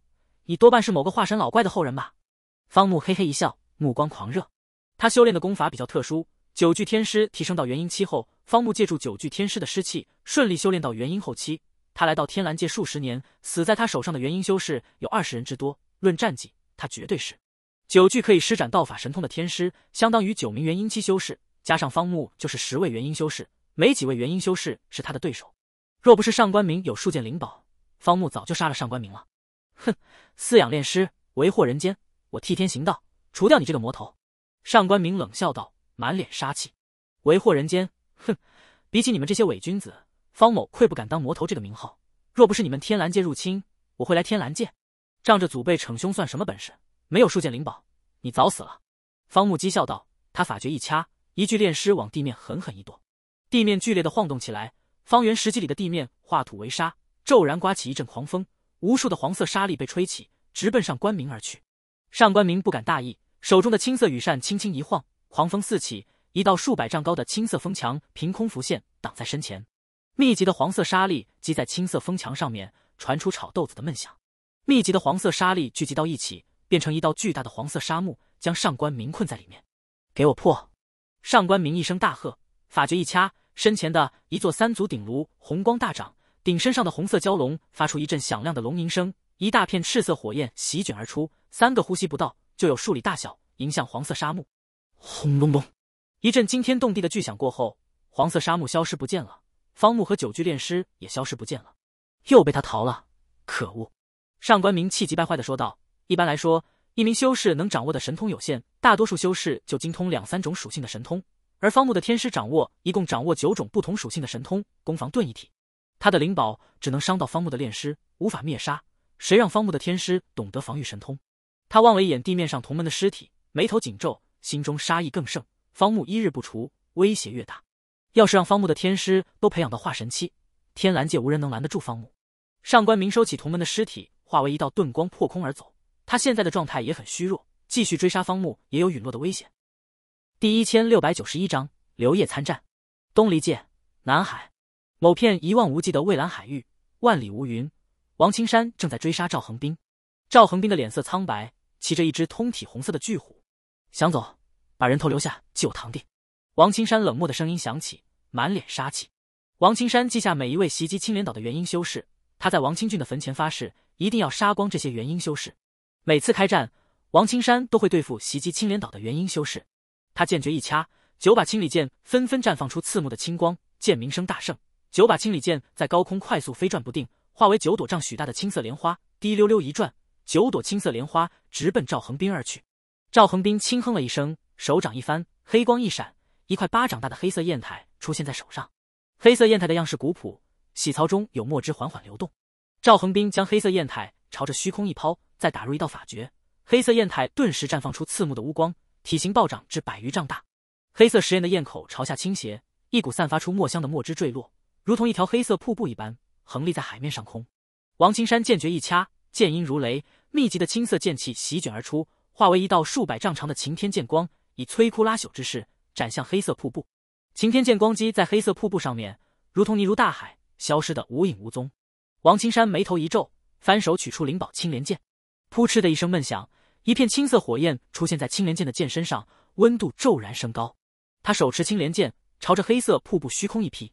你多半是某个化神老怪的后人吧？方木嘿嘿一笑，目光狂热。他修炼的功法比较特殊，九具天师提升到元婴期后，方木借助九具天师的尸气，顺利修炼到元婴后期。他来到天蓝界数十年，死在他手上的元婴修士有二十人之多。论战绩，他绝对是。九具可以施展道法神通的天师，相当于九名元婴期修士，加上方木就是十位元婴修士，没几位元婴修士是他的对手。若不是上官明有数件灵宝，方木早就杀了上官明了。哼，饲养炼尸，为祸人间，我替天行道，除掉你这个魔头。”上官明冷笑道，满脸杀气，“为祸人间，哼，比起你们这些伪君子，方某愧不敢当魔头这个名号。若不是你们天蓝界入侵，我会来天蓝界？仗着祖辈逞凶算什么本事？没有数件灵宝，你早死了。”方木讥笑道，他法诀一掐，一具炼尸往地面狠狠一跺，地面剧烈的晃动起来，方圆十几里的地面化土为沙，骤然刮起一阵狂风。无数的黄色沙粒被吹起，直奔上官明而去。上官明不敢大意，手中的青色羽扇轻轻一晃，狂风四起，一道数百丈高的青色风墙凭空浮现，挡在身前。密集的黄色沙粒积在青色风墙上面，传出炒豆子的闷响。密集的黄色沙粒聚集到一起，变成一道巨大的黄色沙幕，将上官明困在里面。给我破！上官明一声大喝，法诀一掐，身前的一座三足鼎炉红光大涨。顶身上的红色蛟龙发出一阵响亮的龙吟声，一大片赤色火焰席卷而出，三个呼吸不到，就有数里大小迎向黄色沙幕。轰隆隆，一阵惊天动地的巨响过后，黄色沙幕消失不见了，方木和九具炼尸也消失不见了，又被他逃了！可恶！上官明气急败坏的说道。一般来说，一名修士能掌握的神通有限，大多数修士就精通两三种属性的神通，而方木的天师掌握一共掌握九种不同属性的神通，攻防盾一体。他的灵宝只能伤到方木的炼师，无法灭杀。谁让方木的天师懂得防御神通？他望了一眼地面上同门的尸体，眉头紧皱，心中杀意更盛。方木一日不除，威胁越大。要是让方木的天师都培养到化神期，天蓝界无人能拦得住方木。上官明收起同门的尸体，化为一道遁光破空而走。他现在的状态也很虚弱，继续追杀方木也有陨落的危险。第一千六百九十一章，刘烨参战，东离界，南海。某片一望无际的蔚蓝海域，万里无云。王青山正在追杀赵恒斌。赵恒斌的脸色苍白，骑着一只通体红色的巨虎。想走，把人头留下祭我堂弟。王青山冷漠的声音响起，满脸杀气。王青山记下每一位袭击青莲岛的原因修士。他在王清俊的坟前发誓，一定要杀光这些原因修士。每次开战，王青山都会对付袭击青莲岛的原因修士。他剑诀一掐，九把青理剑纷纷绽放出刺目的青光，剑鸣声大盛。九把清理剑在高空快速飞转不定，化为九朵丈许大的青色莲花，滴溜溜一转，九朵青色莲花直奔赵恒斌而去。赵恒斌轻哼了一声，手掌一翻，黑光一闪，一块巴掌大的黑色砚台出现在手上。黑色砚台的样式古朴，洗槽中有墨汁缓缓流动。赵恒斌将黑色砚台朝着虚空一抛，再打入一道法诀，黑色砚台顿时绽放出刺目的乌光，体型暴涨至百余丈大。黑色石砚的砚口朝下倾斜，一股散发出墨香的墨汁坠落。如同一条黑色瀑布一般横立在海面上空，王青山剑诀一掐，剑音如雷，密集的青色剑气席卷而出，化为一道数百丈长的擎天剑光，以摧枯拉朽之势斩向黑色瀑布。擎天剑光击在黑色瀑布上面，如同泥如大海，消失的无影无踪。王青山眉头一皱，翻手取出灵宝青莲剑，扑哧的一声闷响，一片青色火焰出现在青莲剑的剑身上，温度骤然升高。他手持青莲剑，朝着黑色瀑布虚空一劈。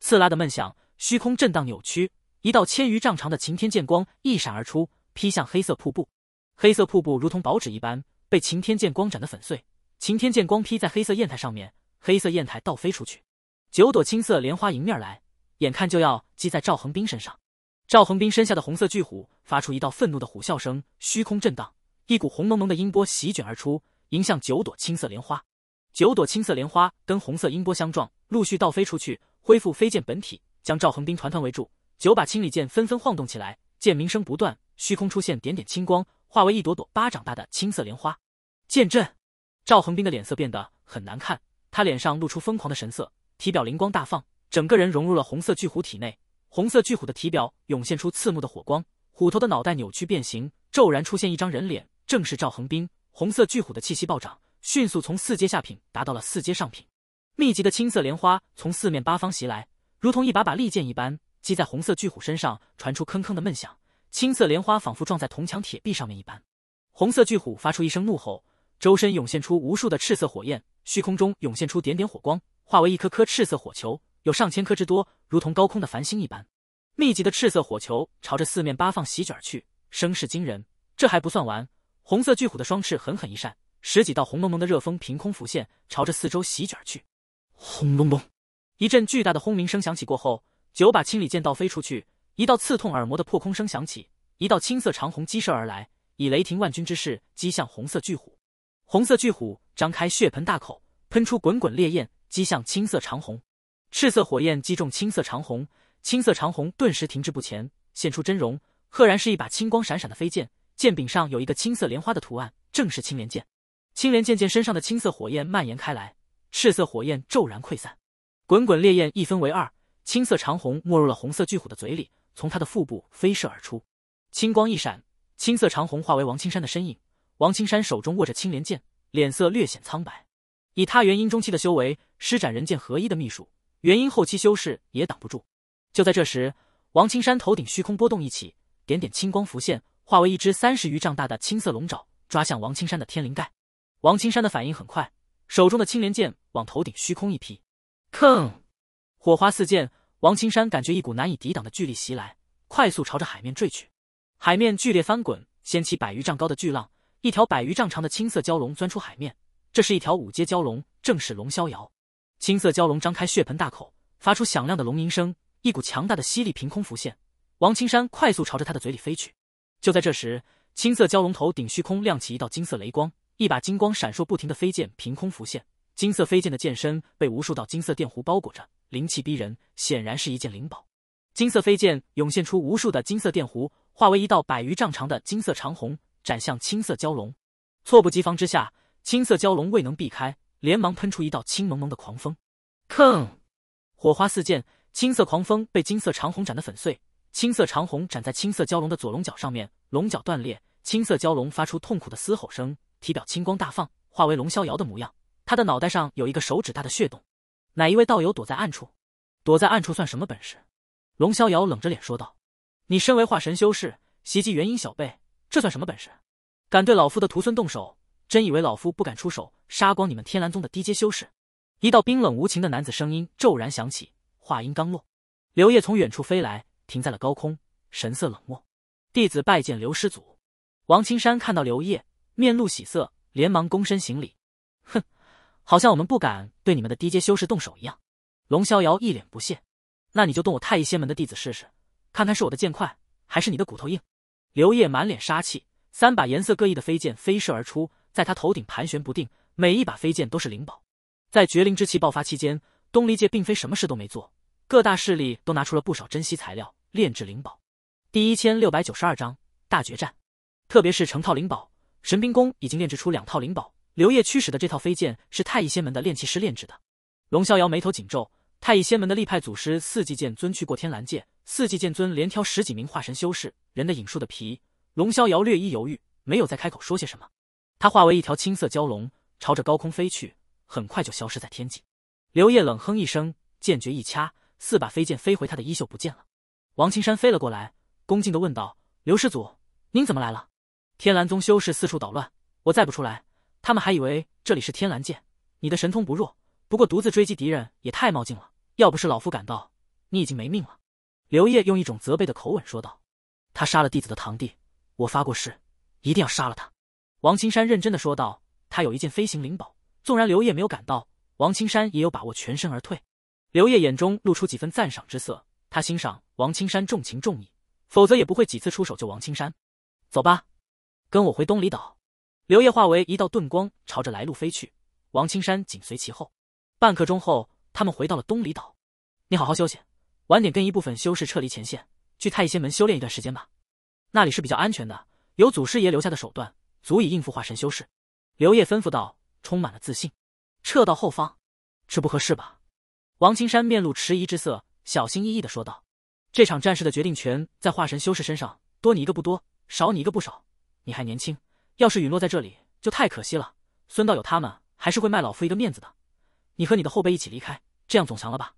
刺啦的闷响，虚空震荡扭曲，一道千余丈长的擎天剑光一闪而出，劈向黑色瀑布。黑色瀑布如同薄纸一般，被擎天剑光斩得粉碎。擎天剑光劈在黑色砚台上面，黑色砚台倒飞出去。九朵青色莲花迎面来，眼看就要击在赵恒斌身上。赵恒斌身下的红色巨虎发出一道愤怒的虎啸声，虚空震荡，一股红蒙蒙的音波席卷而出，迎向九朵青色莲花。九朵青色莲花跟红色音波相撞，陆续倒飞出去。恢复飞剑本体，将赵恒兵团团围住，九把青理剑纷纷晃动起来，剑鸣声不断，虚空出现点点青光，化为一朵朵巴掌大的青色莲花。剑阵，赵恒兵的脸色变得很难看，他脸上露出疯狂的神色，体表灵光大放，整个人融入了红色巨虎体内。红色巨虎的体表涌现出刺目的火光，虎头的脑袋扭曲变形，骤然出现一张人脸，正是赵恒兵。红色巨虎的气息暴涨，迅速从四阶下品达到了四阶上品。密集的青色莲花从四面八方袭来，如同一把把利剑一般击在红色巨虎身上，传出铿铿的闷响。青色莲花仿佛撞在铜墙铁壁上面一般。红色巨虎发出一声怒吼，周身涌现出无数的赤色火焰，虚空中涌现出点点火光，化为一颗颗赤色火球，有上千颗之多，如同高空的繁星一般。密集的赤色火球朝着四面八方席卷去，声势惊人。这还不算完，红色巨虎的双翅狠狠一扇，十几道红蒙蒙的热风凭空浮现，朝着四周席卷去。轰隆隆！一阵巨大的轰鸣声响起过后，九把清理剑道飞出去。一道刺痛耳膜的破空声响起，一道青色长虹激射而来，以雷霆万钧之势击向红色巨虎。红色巨虎张开血盆大口，喷出滚滚烈焰，击向青色长虹。赤色火焰击中青色长虹，青色长虹顿时停滞不前，现出真容，赫然是一把青光闪闪的飞剑，剑柄上有一个青色莲花的图案，正是青莲剑。青莲剑剑身上的青色火焰蔓延开来。赤色火焰骤然溃散，滚滚烈焰一分为二，青色长虹没入了红色巨虎的嘴里，从它的腹部飞射而出。青光一闪，青色长虹化为王青山的身影。王青山手中握着青莲剑，脸色略显苍白。以他元婴中期的修为施展人剑合一的秘术，元婴后期修士也挡不住。就在这时，王青山头顶虚空波动一起，点点青光浮现，化为一只三十余丈大的青色龙爪，抓向王青山的天灵盖。王青山的反应很快。手中的青莲剑往头顶虚空一劈，吭！火花四溅。王青山感觉一股难以抵挡的巨力袭来，快速朝着海面坠去。海面剧烈翻滚，掀起百余丈高的巨浪。一条百余丈长的青色蛟龙钻出海面，这是一条五阶蛟龙，正是龙逍遥。青色蛟龙张开血盆大口，发出响亮的龙吟声，一股强大的吸力凭空浮现。王青山快速朝着他的嘴里飞去。就在这时，青色蛟龙头顶虚空亮起一道金色雷光。一把金光闪烁不停的飞剑凭空浮现，金色飞剑的剑身被无数道金色电弧包裹着，灵气逼人，显然是一件灵宝。金色飞剑涌现出无数的金色电弧，化为一道百余丈长的金色长虹，斩向青色蛟龙。措不及防之下，青色蛟龙未能避开，连忙喷出一道青蒙蒙的狂风。吭！火花四溅，青色狂风被金色长虹斩得粉碎。青色长虹斩在青色蛟龙的左龙角上面，龙角断裂，青色蛟龙发出痛苦的嘶吼声。体表青光大放，化为龙逍遥的模样。他的脑袋上有一个手指大的血洞，哪一位道友躲在暗处？躲在暗处算什么本事？龙逍遥冷着脸说道：“你身为化神修士，袭击元婴小辈，这算什么本事？敢对老夫的徒孙动手，真以为老夫不敢出手杀光你们天蓝宗的低阶修士？”一道冰冷无情的男子声音骤然响起。话音刚落，刘烨从远处飞来，停在了高空，神色冷漠：“弟子拜见刘师祖。”王青山看到刘烨。面露喜色，连忙躬身行礼。哼，好像我们不敢对你们的低阶修士动手一样。龙逍遥一脸不屑。那你就动我太乙仙门的弟子试试，看看是我的剑快还是你的骨头硬。刘烨满脸杀气，三把颜色各异的飞剑飞射而出，在他头顶盘旋不定。每一把飞剑都是灵宝。在绝灵之气爆发期间，东离界并非什么事都没做，各大势力都拿出了不少珍稀材料炼制灵宝。第一千六百九十二章大决战，特别是成套灵宝。神兵宫已经炼制出两套灵宝，刘烨驱使的这套飞剑是太乙仙门的炼器师炼制的。龙逍遥眉头紧皱，太乙仙门的立派祖师四季剑尊去过天蓝界，四季剑尊连挑十几名化神修士，人的影术的皮。龙逍遥略一犹豫，没有再开口说些什么。他化为一条青色蛟龙，朝着高空飞去，很快就消失在天际。刘烨冷哼一声，剑诀一掐，四把飞剑飞回他的衣袖不见了。王青山飞了过来，恭敬地问道：“刘师祖，您怎么来了？”天蓝宗修士四处捣乱，我再不出来，他们还以为这里是天蓝剑。你的神通不弱，不过独自追击敌人也太冒进了。要不是老夫赶到，你已经没命了。”刘烨用一种责备的口吻说道。“他杀了弟子的堂弟，我发过誓，一定要杀了他。”王青山认真的说道。“他有一件飞行灵宝，纵然刘烨没有赶到，王青山也有把握全身而退。”刘烨眼中露出几分赞赏之色，他欣赏王青山重情重义，否则也不会几次出手救王青山。走吧。跟我回东里岛，刘烨化为一道遁光朝着来路飞去，王青山紧随其后。半刻钟后，他们回到了东里岛。你好好休息，晚点跟一部分修士撤离前线，去太乙仙门修炼一段时间吧，那里是比较安全的，有祖师爷留下的手段，足以应付化神修士。刘烨吩咐道，充满了自信。撤到后方，这不合适吧？王青山面露迟疑之色，小心翼翼的说道：“这场战事的决定权在化神修士身上，多你一个不多，少你一个不少。”你还年轻，要是陨落在这里就太可惜了。孙道友他们还是会卖老夫一个面子的。你和你的后辈一起离开，这样总行了吧？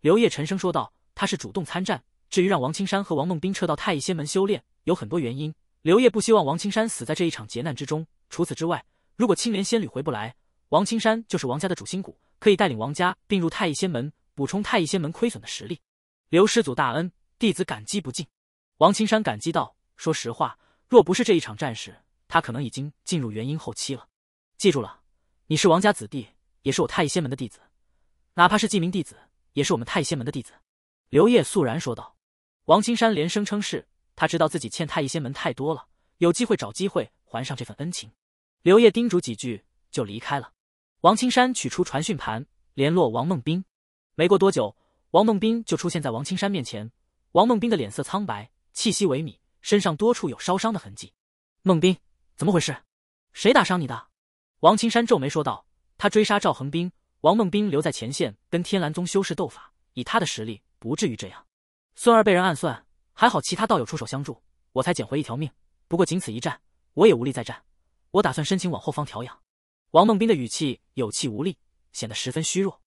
刘烨沉声说道。他是主动参战，至于让王青山和王梦冰撤到太乙仙门修炼，有很多原因。刘烨不希望王青山死在这一场劫难之中。除此之外，如果青莲仙女回不来，王青山就是王家的主心骨，可以带领王家并入太乙仙门，补充太乙仙门亏损的实力。刘师祖大恩，弟子感激不尽。王青山感激道：“说实话。”若不是这一场战事，他可能已经进入元婴后期了。记住了，你是王家子弟，也是我太乙仙门的弟子，哪怕是记名弟子，也是我们太乙仙门的弟子。刘烨肃然说道。王青山连声称是，他知道自己欠太乙仙门太多了，有机会找机会还上这份恩情。刘烨叮嘱几句就离开了。王青山取出传讯盘联络王梦冰，没过多久，王梦冰就出现在王青山面前。王梦冰的脸色苍白，气息萎靡。身上多处有烧伤的痕迹，孟斌，怎么回事？谁打伤你的？王青山皱眉说道：“他追杀赵恒斌，王孟斌留在前线跟天蓝宗修士斗法，以他的实力不至于这样。孙儿被人暗算，还好其他道友出手相助，我才捡回一条命。不过仅此一战，我也无力再战，我打算申请往后方调养。”王孟斌的语气有气无力，显得十分虚弱。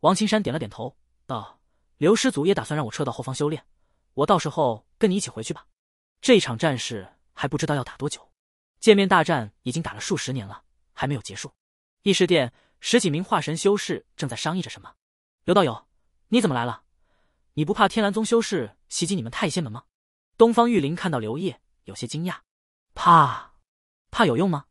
王青山点了点头，道：“刘师祖也打算让我撤到后方修炼，我到时候跟你一起回去吧。”这一场战事还不知道要打多久，界面大战已经打了数十年了，还没有结束。议事殿十几名化神修士正在商议着什么。刘道友，你怎么来了？你不怕天蓝宗修士袭击你们太乙仙门吗？东方玉林看到刘烨，有些惊讶。怕？怕有用吗？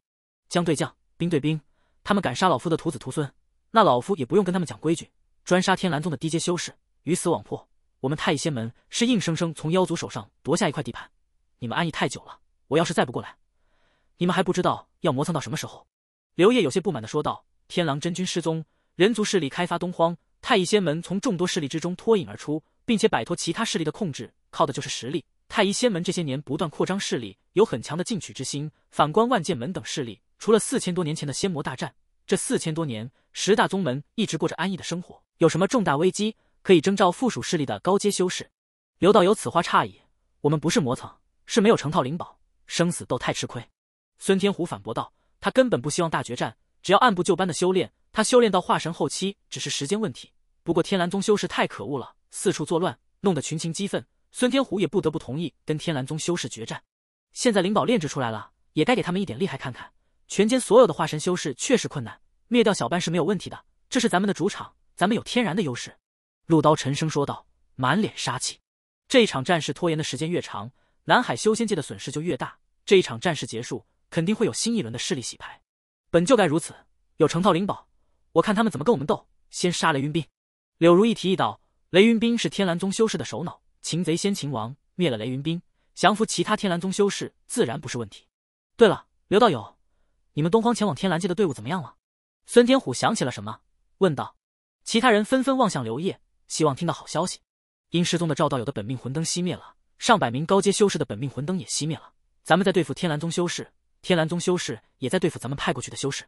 将对将，兵对兵，他们敢杀老夫的徒子徒孙，那老夫也不用跟他们讲规矩，专杀天蓝宗的低阶修士，鱼死网破。我们太乙仙门是硬生生从妖族手上夺下一块地盘。你们安逸太久了，我要是再不过来，你们还不知道要磨蹭到什么时候？刘烨有些不满的说道。天狼真君失踪，人族势力开发东荒，太乙仙门从众多势力之中脱颖而出，并且摆脱其他势力的控制，靠的就是实力。太乙仙门这些年不断扩张势力，有很强的进取之心。反观万剑门等势力，除了四千多年前的仙魔大战，这四千多年，十大宗门一直过着安逸的生活，有什么重大危机可以征召附属势力的高阶修士？刘道友，此话差矣，我们不是磨蹭。是没有成套灵宝，生死斗太吃亏。”孙天虎反驳道，“他根本不希望大决战，只要按部就班的修炼，他修炼到化神后期只是时间问题。不过天蓝宗修士太可恶了，四处作乱，弄得群情激愤，孙天虎也不得不同意跟天蓝宗修士决战。现在灵宝炼制出来了，也该给他们一点厉害看看。全歼所有的化神修士确实困难，灭掉小半是没有问题的。这是咱们的主场，咱们有天然的优势。”陆刀沉声说道，满脸杀气。这一场战事拖延的时间越长，南海修仙界的损失就越大。这一场战事结束，肯定会有新一轮的势力洗牌。本就该如此。有成套灵宝，我看他们怎么跟我们斗。先杀雷云兵。柳如意提议道：“雷云冰是天蓝宗修士的首脑，擒贼先擒王，灭了雷云冰，降服其他天蓝宗修士自然不是问题。”对了，刘道友，你们东荒前往天蓝界的队伍怎么样了？孙天虎想起了什么，问道。其他人纷纷望向刘烨，希望听到好消息。因失踪的赵道友的本命魂灯熄灭了。上百名高阶修士的本命魂灯也熄灭了，咱们在对付天蓝宗修士，天蓝宗修士也在对付咱们派过去的修士。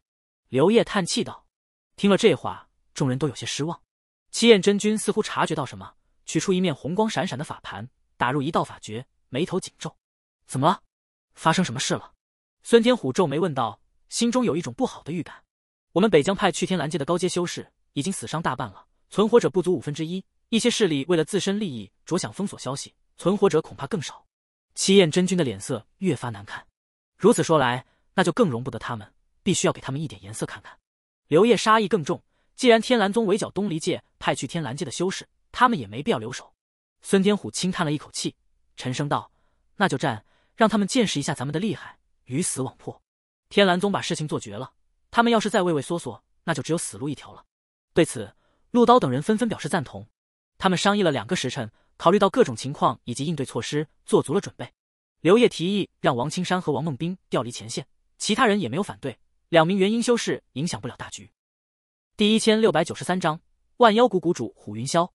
刘烨叹气道。听了这话，众人都有些失望。七焰真君似乎察觉到什么，取出一面红光闪闪的法盘，打入一道法诀，眉头紧皱。怎么了？发生什么事了？孙天虎皱眉问道，心中有一种不好的预感。我们北疆派去天蓝界的高阶修士已经死伤大半了，存活者不足五分之一。一些势力为了自身利益着想，封锁消息。存活者恐怕更少，七燕真君的脸色越发难看。如此说来，那就更容不得他们，必须要给他们一点颜色看看。刘烨杀意更重，既然天蓝宗围剿东离界派去天蓝界的修士，他们也没必要留守。孙天虎轻叹了一口气，沉声道：“那就战，让他们见识一下咱们的厉害，鱼死网破。天蓝宗把事情做绝了，他们要是再畏畏缩缩，那就只有死路一条了。”对此，陆刀等人纷纷表示赞同。他们商议了两个时辰。考虑到各种情况以及应对措施，做足了准备。刘烨提议让王青山和王孟兵调离前线，其他人也没有反对。两名元婴修士影响不了大局。第一千六百九十三章万妖谷谷主虎云霄，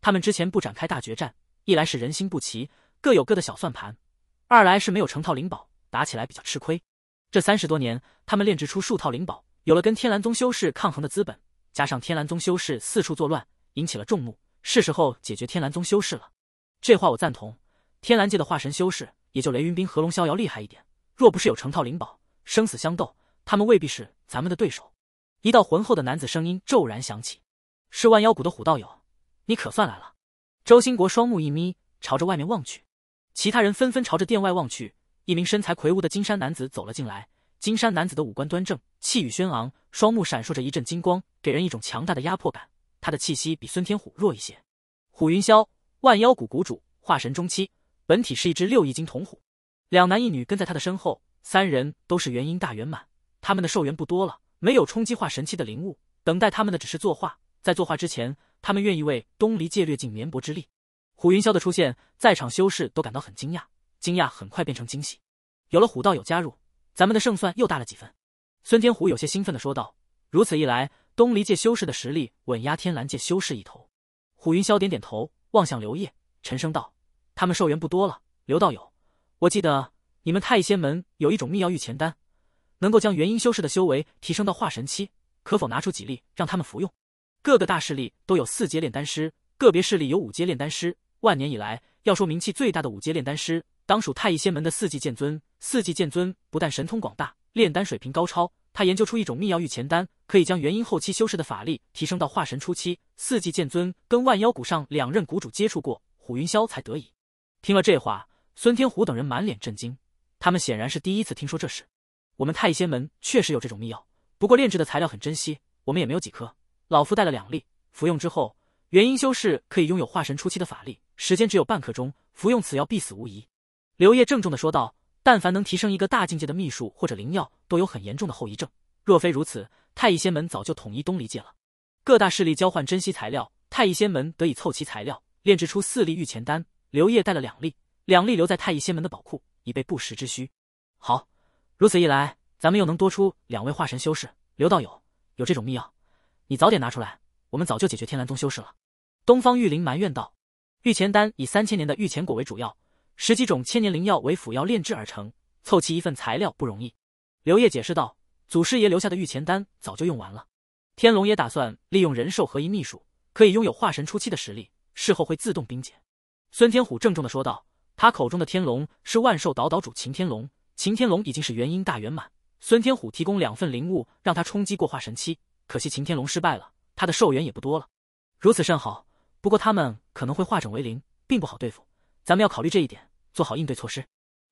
他们之前不展开大决战，一来是人心不齐，各有各的小算盘；二来是没有成套灵宝，打起来比较吃亏。这三十多年，他们炼制出数套灵宝，有了跟天蓝宗修士抗衡的资本。加上天蓝宗修士四处作乱，引起了众怒。是时候解决天蓝宗修士了。这话我赞同。天蓝界的化神修士也就雷云冰、和龙逍遥厉害一点，若不是有成套灵宝，生死相斗，他们未必是咱们的对手。一道浑厚的男子声音骤然响起：“是万妖谷的虎道友，你可算来了。”周兴国双目一眯，朝着外面望去。其他人纷纷朝着殿外望去。一名身材魁梧的金山男子走了进来。金山男子的五官端正，气宇轩昂，双目闪烁着一阵金光，给人一种强大的压迫感。他的气息比孙天虎弱一些。虎云霄，万妖谷谷主，化神中期，本体是一只六翼金铜虎。两男一女跟在他的身后，三人都是元婴大圆满。他们的寿元不多了，没有冲击化神期的灵物，等待他们的只是作画。在作画之前，他们愿意为东离界略尽绵薄之力。虎云霄的出现，在场修士都感到很惊讶，惊讶很快变成惊喜。有了虎道友加入，咱们的胜算又大了几分。孙天虎有些兴奋的说道：“如此一来。”东离界修士的实力稳压天蓝界修士一头，虎云霄点点头，望向刘烨，沉声道：“他们寿元不多了，刘道友，我记得你们太乙仙门有一种秘药御前丹，能够将元婴修士的修为提升到化神期，可否拿出几粒让他们服用？”各个大势力都有四阶炼丹师，个别势力有五阶炼丹师。万年以来，要说名气最大的五阶炼丹师，当属太乙仙门的四季剑尊。四季剑尊不但神通广大，炼丹水平高超。他研究出一种秘药玉前丹，可以将元婴后期修士的法力提升到化神初期。四季剑尊跟万妖谷上两任谷主接触过，虎云霄才得以。听了这话，孙天虎等人满脸震惊，他们显然是第一次听说这事。我们太仙门确实有这种秘药，不过炼制的材料很珍惜，我们也没有几颗。老夫带了两粒，服用之后，元婴修士可以拥有化神初期的法力，时间只有半刻钟，服用此药必死无疑。刘烨郑重的说道。但凡能提升一个大境界的秘术或者灵药，都有很严重的后遗症。若非如此，太乙仙门早就统一东离界了。各大势力交换珍稀材料，太乙仙门得以凑齐材料，炼制出四粒御前丹。刘烨带了两粒，两粒留在太乙仙门的宝库，以备不时之需。好，如此一来，咱们又能多出两位化神修士。刘道友，有这种秘药，你早点拿出来，我们早就解决天蓝宗修士了。东方玉灵埋怨道：“御前丹以三千年的御前果为主药。”十几种千年灵药为辅药炼制而成，凑齐一份材料不容易。刘烨解释道：“祖师爷留下的御前丹早就用完了。”天龙也打算利用人兽合一秘术，可以拥有化神初期的实力，事后会自动冰解。孙天虎郑重的说道：“他口中的天龙是万兽岛岛主秦天龙，秦天龙已经是元婴大圆满。孙天虎提供两份灵物让他冲击过化神期，可惜秦天龙失败了，他的寿元也不多了。如此甚好，不过他们可能会化整为零，并不好对付。”咱们要考虑这一点，做好应对措施。”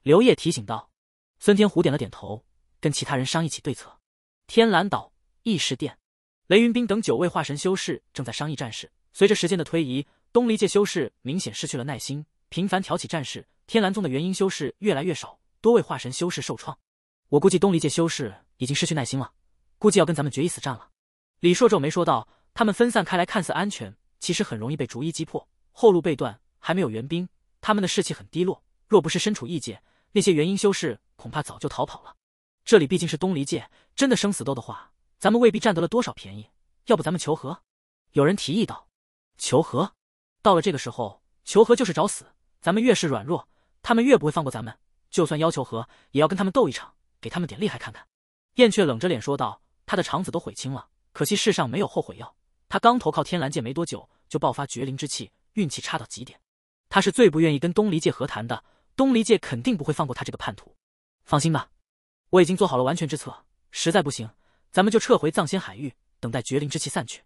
刘烨提醒道。孙天虎点了点头，跟其他人商议起对策。天蓝岛异世殿，雷云冰等九位化神修士正在商议战事。随着时间的推移，东离界修士明显失去了耐心，频繁挑起战事。天蓝宗的元婴修士越来越少，多位化神修士受创。我估计东离界修士已经失去耐心了，估计要跟咱们决一死战了。”李硕皱眉说道：“他们分散开来，看似安全，其实很容易被逐一击破，后路被断，还没有援兵。”他们的士气很低落，若不是身处异界，那些元婴修士恐怕早就逃跑了。这里毕竟是东离界，真的生死斗的话，咱们未必占得了多少便宜。要不咱们求和？有人提议道。求和？到了这个时候，求和就是找死。咱们越是软弱，他们越不会放过咱们。就算要求和，也要跟他们斗一场，给他们点厉害看看。燕雀冷着脸说道，他的肠子都悔青了。可惜世上没有后悔药。他刚投靠天蓝界没多久，就爆发绝灵之气，运气差到极点。他是最不愿意跟东离界和谈的，东离界肯定不会放过他这个叛徒。放心吧，我已经做好了完全之策，实在不行，咱们就撤回藏仙海域，等待绝灵之气散去。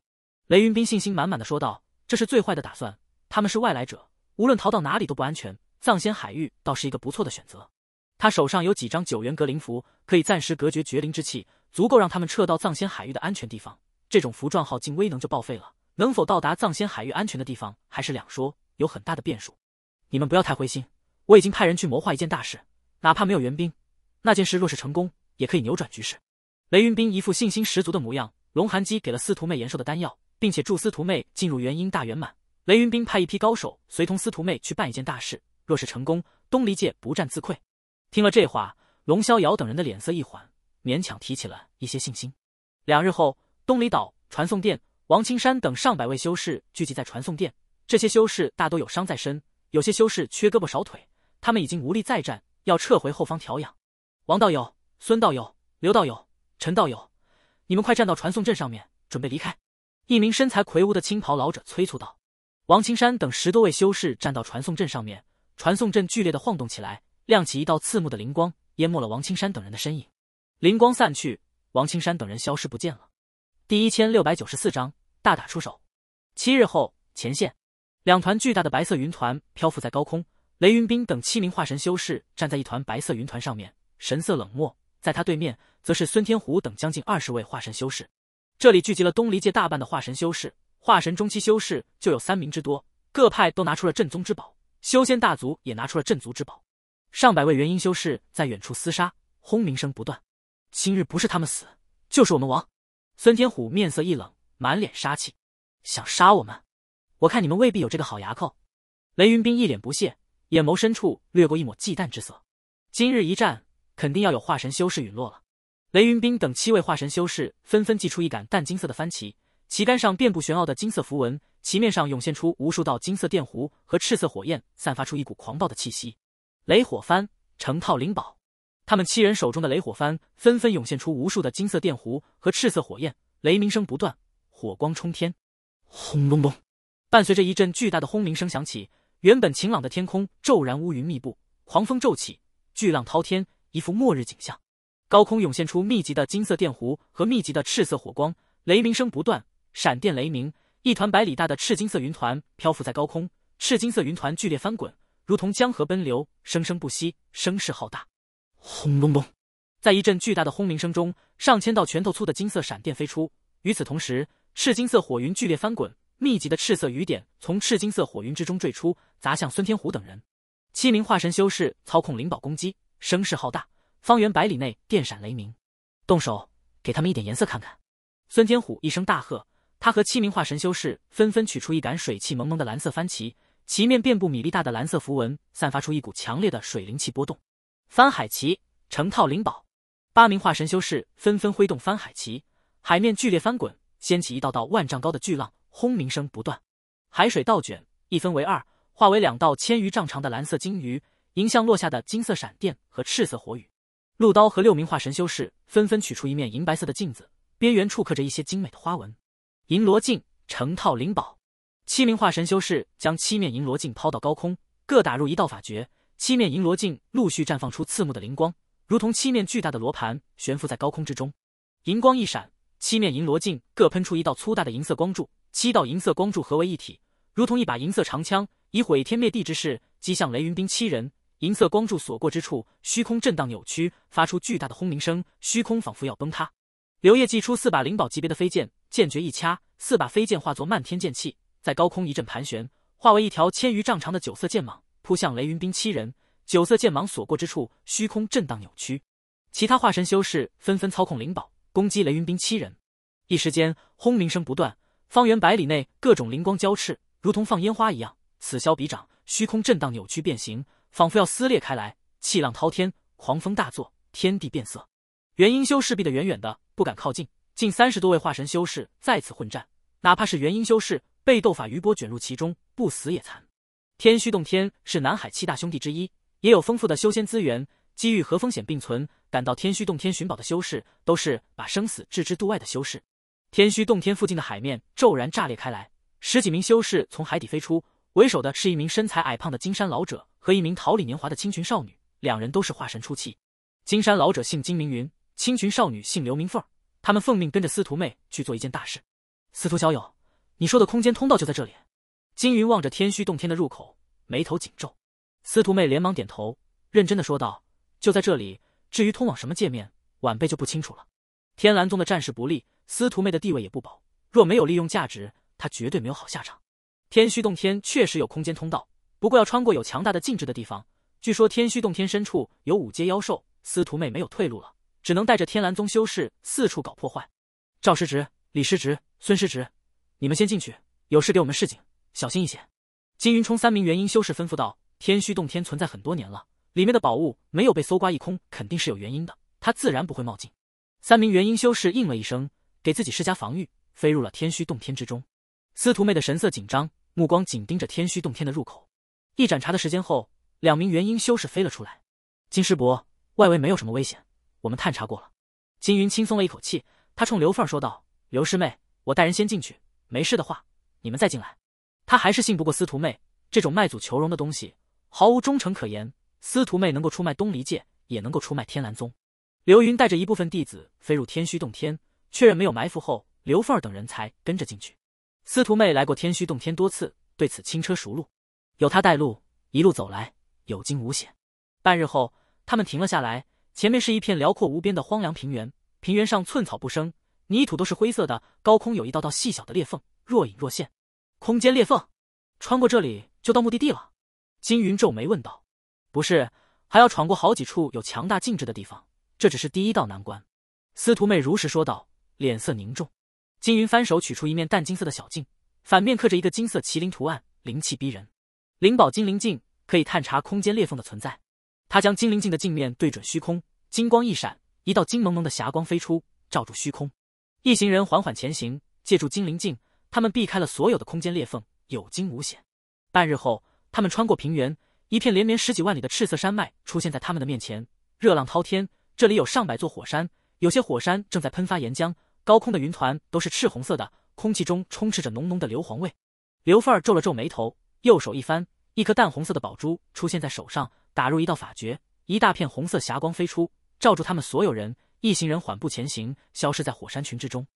雷云冰信心满满的说道：“这是最坏的打算，他们是外来者，无论逃到哪里都不安全。藏仙海域倒是一个不错的选择。”他手上有几张九元格灵符，可以暂时隔绝绝灵之气，足够让他们撤到藏仙海域的安全地方。这种符状耗尽威能就报废了，能否到达藏仙海域安全的地方还是两说。有很大的变数，你们不要太灰心。我已经派人去谋划一件大事，哪怕没有援兵，那件事若是成功，也可以扭转局势。雷云冰一副信心十足的模样。龙寒姬给了司徒妹延寿的丹药，并且助司徒妹进入元婴大圆满。雷云冰派一批高手随同司徒妹去办一件大事，若是成功，东离界不战自溃。听了这话，龙逍遥等人的脸色一缓，勉强提起了一些信心。两日后，东离岛传送殿，王青山等上百位修士聚集在传送殿。这些修士大都有伤在身，有些修士缺胳膊少腿，他们已经无力再战，要撤回后方调养。王道友、孙道友、刘道友、陈道友，你们快站到传送阵上面，准备离开。一名身材魁梧的青袍老者催促道。王青山等十多位修士站到传送阵上面，传送阵剧烈的晃动起来，亮起一道刺目的灵光，淹没了王青山等人的身影。灵光散去，王青山等人消失不见了。第一千六百九十四章大打出手。七日后，前线。两团巨大的白色云团漂浮在高空，雷云冰等七名化神修士站在一团白色云团上面，神色冷漠。在他对面，则是孙天虎等将近二十位化神修士。这里聚集了东离界大半的化神修士，化神中期修士就有三名之多。各派都拿出了镇宗之宝，修仙大族也拿出了镇族之宝。上百位元婴修士在远处厮杀，轰鸣声不断。今日不是他们死，就是我们亡。孙天虎面色一冷，满脸杀气，想杀我们？我看你们未必有这个好牙口。雷云冰一脸不屑，眼眸深处掠过一抹忌惮之色。今日一战，肯定要有化神修士陨落了。雷云冰等七位化神修士纷纷祭出一杆淡金色的幡旗，旗杆上遍布玄奥的金色符文，旗面上涌现出无数道金色电弧和赤色火焰，散发出一股狂暴的气息。雷火幡，成套灵宝。他们七人手中的雷火幡纷纷涌现出无数的金色电弧和赤色火焰，雷鸣声不断，火光冲天。轰隆隆！伴随着一阵巨大的轰鸣声响起，原本晴朗的天空骤然乌云密布，狂风骤起，巨浪滔天，一副末日景象。高空涌现出密集的金色电弧和密集的赤色火光，雷鸣声不断，闪电雷鸣。一团百里大的赤金色云团漂浮在高空，赤金色云团剧烈翻滚，如同江河奔流，生生不息，声势浩大。轰隆隆，在一阵巨大的轰鸣声中，上千道拳头粗的金色闪电飞出，与此同时，赤金色火云剧烈翻滚。密集的赤色雨点从赤金色火云之中坠出，砸向孙天虎等人。七名化神修士操控灵宝攻击，声势浩大，方圆百里内电闪雷鸣。动手，给他们一点颜色看看！孙天虎一声大喝，他和七名化神修士纷纷取出一杆水气蒙蒙的蓝色幡旗，旗面遍布米粒大的蓝色符文，散发出一股强烈的水灵气波动。翻海旗，成套灵宝。八名化神修士纷纷挥动翻海旗，海面剧烈翻滚，掀起一道道万丈高的巨浪。轰鸣声不断，海水倒卷，一分为二，化为两道千余丈长的蓝色鲸鱼，迎向落下的金色闪电和赤色火雨。陆刀和六名化神修士纷纷取出一面银白色的镜子，边缘处刻着一些精美的花纹。银罗镜，成套灵宝。七名化神修士将七面银罗镜抛到高空，各打入一道法诀，七面银罗镜陆续绽放出刺目的灵光，如同七面巨大的罗盘悬浮在高空之中。银光一闪，七面银罗镜各喷出一道粗大的银色光柱。七道银色光柱合为一体，如同一把银色长枪，以毁天灭地之势击向雷云兵七人。银色光柱所过之处，虚空震荡扭曲，发出巨大的轰鸣声，虚空仿佛要崩塌。刘烨祭出四把灵宝级别的飞剑，剑诀一掐，四把飞剑化作漫天剑气，在高空一阵盘旋，化为一条千余丈长的九色剑蟒，扑向雷云兵七人。九色剑蟒所过之处，虚空震荡扭曲。其他化神修士纷纷操控灵宝攻击雷云兵七人，一时间轰鸣声不断。方圆百里内，各种灵光交翅，如同放烟花一样，此消彼长，虚空震荡扭曲变形，仿佛要撕裂开来。气浪滔天，狂风大作，天地变色。元婴修士避得远远的，不敢靠近。近三十多位化神修士再次混战，哪怕是元婴修士，被斗法余波卷入其中，不死也残。天虚洞天是南海七大兄弟之一，也有丰富的修仙资源，机遇和风险并存。赶到天虚洞天寻宝的修士，都是把生死置之度外的修士。天虚洞天附近的海面骤然炸裂开来，十几名修士从海底飞出，为首的是一名身材矮胖的金山老者和一名桃李年华的青裙少女，两人都是化神初期。金山老者姓金明云，青裙少女姓刘明凤。他们奉命跟着司徒妹去做一件大事。司徒小友，你说的空间通道就在这里？金云望着天虚洞天的入口，眉头紧皱。司徒妹连忙点头，认真的说道：“就在这里。至于通往什么界面，晚辈就不清楚了。”天蓝宗的战事不利。司徒妹的地位也不保，若没有利用价值，她绝对没有好下场。天虚洞天确实有空间通道，不过要穿过有强大的禁制的地方。据说天虚洞天深处有五阶妖兽，司徒妹没有退路了，只能带着天蓝宗修士四处搞破坏。赵师侄、李师侄、孙师侄，你们先进去，有事给我们示警，小心一些。金云冲三名元婴修士吩咐道：“天虚洞天存在很多年了，里面的宝物没有被搜刮一空，肯定是有原因的，他自然不会冒进。”三名元婴修士应了一声。给自己施加防御，飞入了天虚洞天之中。司徒妹的神色紧张，目光紧盯着天虚洞天的入口。一盏茶的时间后，两名元婴修士飞了出来。金师伯，外围没有什么危险，我们探查过了。金云轻松了一口气，他冲刘凤儿说道：“刘师妹，我带人先进去，没事的话，你们再进来。”他还是信不过司徒妹这种卖祖求荣的东西，毫无忠诚可言。司徒妹能够出卖东离界，也能够出卖天蓝宗。刘云带着一部分弟子飞入天虚洞天。确认没有埋伏后，刘凤儿等人才跟着进去。司徒妹来过天虚洞天多次，对此轻车熟路，有她带路，一路走来有惊无险。半日后，他们停了下来，前面是一片辽阔无边的荒凉平原，平原上寸草不生，泥土都是灰色的，高空有一道道细小的裂缝若隐若现，空间裂缝。穿过这里就到目的地了。金云皱眉问道：“不是，还要闯过好几处有强大禁制的地方，这只是第一道难关。”司徒妹如实说道。脸色凝重，金云翻手取出一面淡金色的小镜，反面刻着一个金色麒麟图案，灵气逼人。灵宝金灵镜可以探查空间裂缝的存在。他将金灵镜的镜面对准虚空，金光一闪，一道金蒙蒙的霞光飞出，罩住虚空。一行人缓缓前行，借助金灵镜，他们避开了所有的空间裂缝，有惊无险。半日后，他们穿过平原，一片连绵十几万里的赤色山脉出现在他们的面前，热浪滔天。这里有上百座火山，有些火山正在喷发岩浆。高空的云团都是赤红色的，空气中充斥着浓浓的硫磺味。刘凤儿皱了皱眉头，右手一翻，一颗淡红色的宝珠出现在手上，打入一道法诀，一大片红色霞光飞出，罩住他们所有人。一行人缓步前行，消失在火山群之中。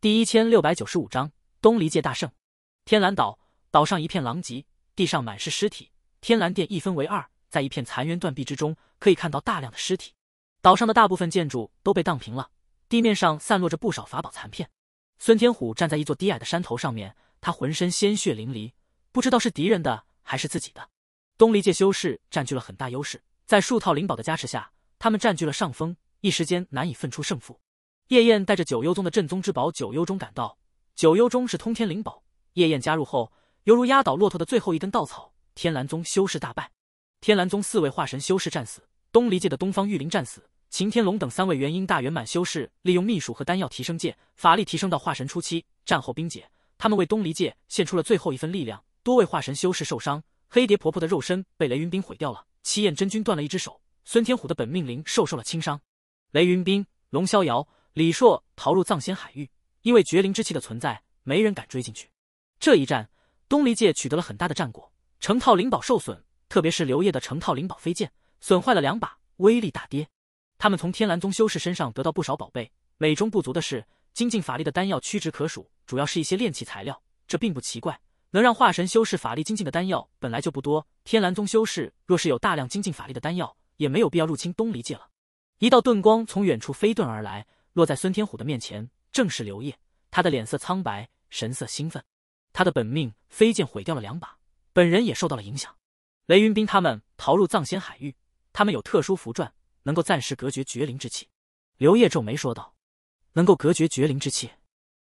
第一千六百九十五章东离界大圣。天蓝岛，岛上一片狼藉，地上满是尸体。天蓝殿一分为二，在一片残垣断壁之中，可以看到大量的尸体。岛上的大部分建筑都被荡平了。地面上散落着不少法宝残片。孙天虎站在一座低矮的山头上面，他浑身鲜血淋漓，不知道是敌人的还是自己的。东离界修士占据了很大优势，在数套灵宝的加持下，他们占据了上风，一时间难以分出胜负。夜宴带着九幽宗的镇宗之宝九幽钟赶到，九幽钟是通天灵宝。夜宴加入后，犹如压倒骆驼的最后一根稻草，天蓝宗修士大败，天蓝宗四位化神修士战死，东离界的东方玉林战死。秦天龙等三位元婴大圆满修士利用秘术和丹药提升界法力，提升到化神初期。战后冰解，他们为东离界献出了最后一份力量。多位化神修士受伤，黑蝶婆婆的肉身被雷云冰毁掉了。七焰真君断了一只手，孙天虎的本命灵兽受了轻伤。雷云冰、龙逍遥、李硕逃入藏仙海域，因为绝灵之气的存在，没人敢追进去。这一战，东离界取得了很大的战果，成套灵宝受损，特别是刘烨的成套灵宝飞剑损坏了两把，威力大跌。他们从天蓝宗修士身上得到不少宝贝，美中不足的是，精进法力的丹药屈指可数，主要是一些炼器材料。这并不奇怪，能让化神修士法力精进的丹药本来就不多。天蓝宗修士若是有大量精进法力的丹药，也没有必要入侵东离界了。一道遁光从远处飞遁而来，落在孙天虎的面前，正是刘烨。他的脸色苍白，神色兴奋。他的本命飞剑毁掉了两把，本人也受到了影响。雷云冰他们逃入藏仙海域，他们有特殊符篆。能够暂时隔绝绝灵之气，刘烨皱眉说道：“能够隔绝绝灵之气？”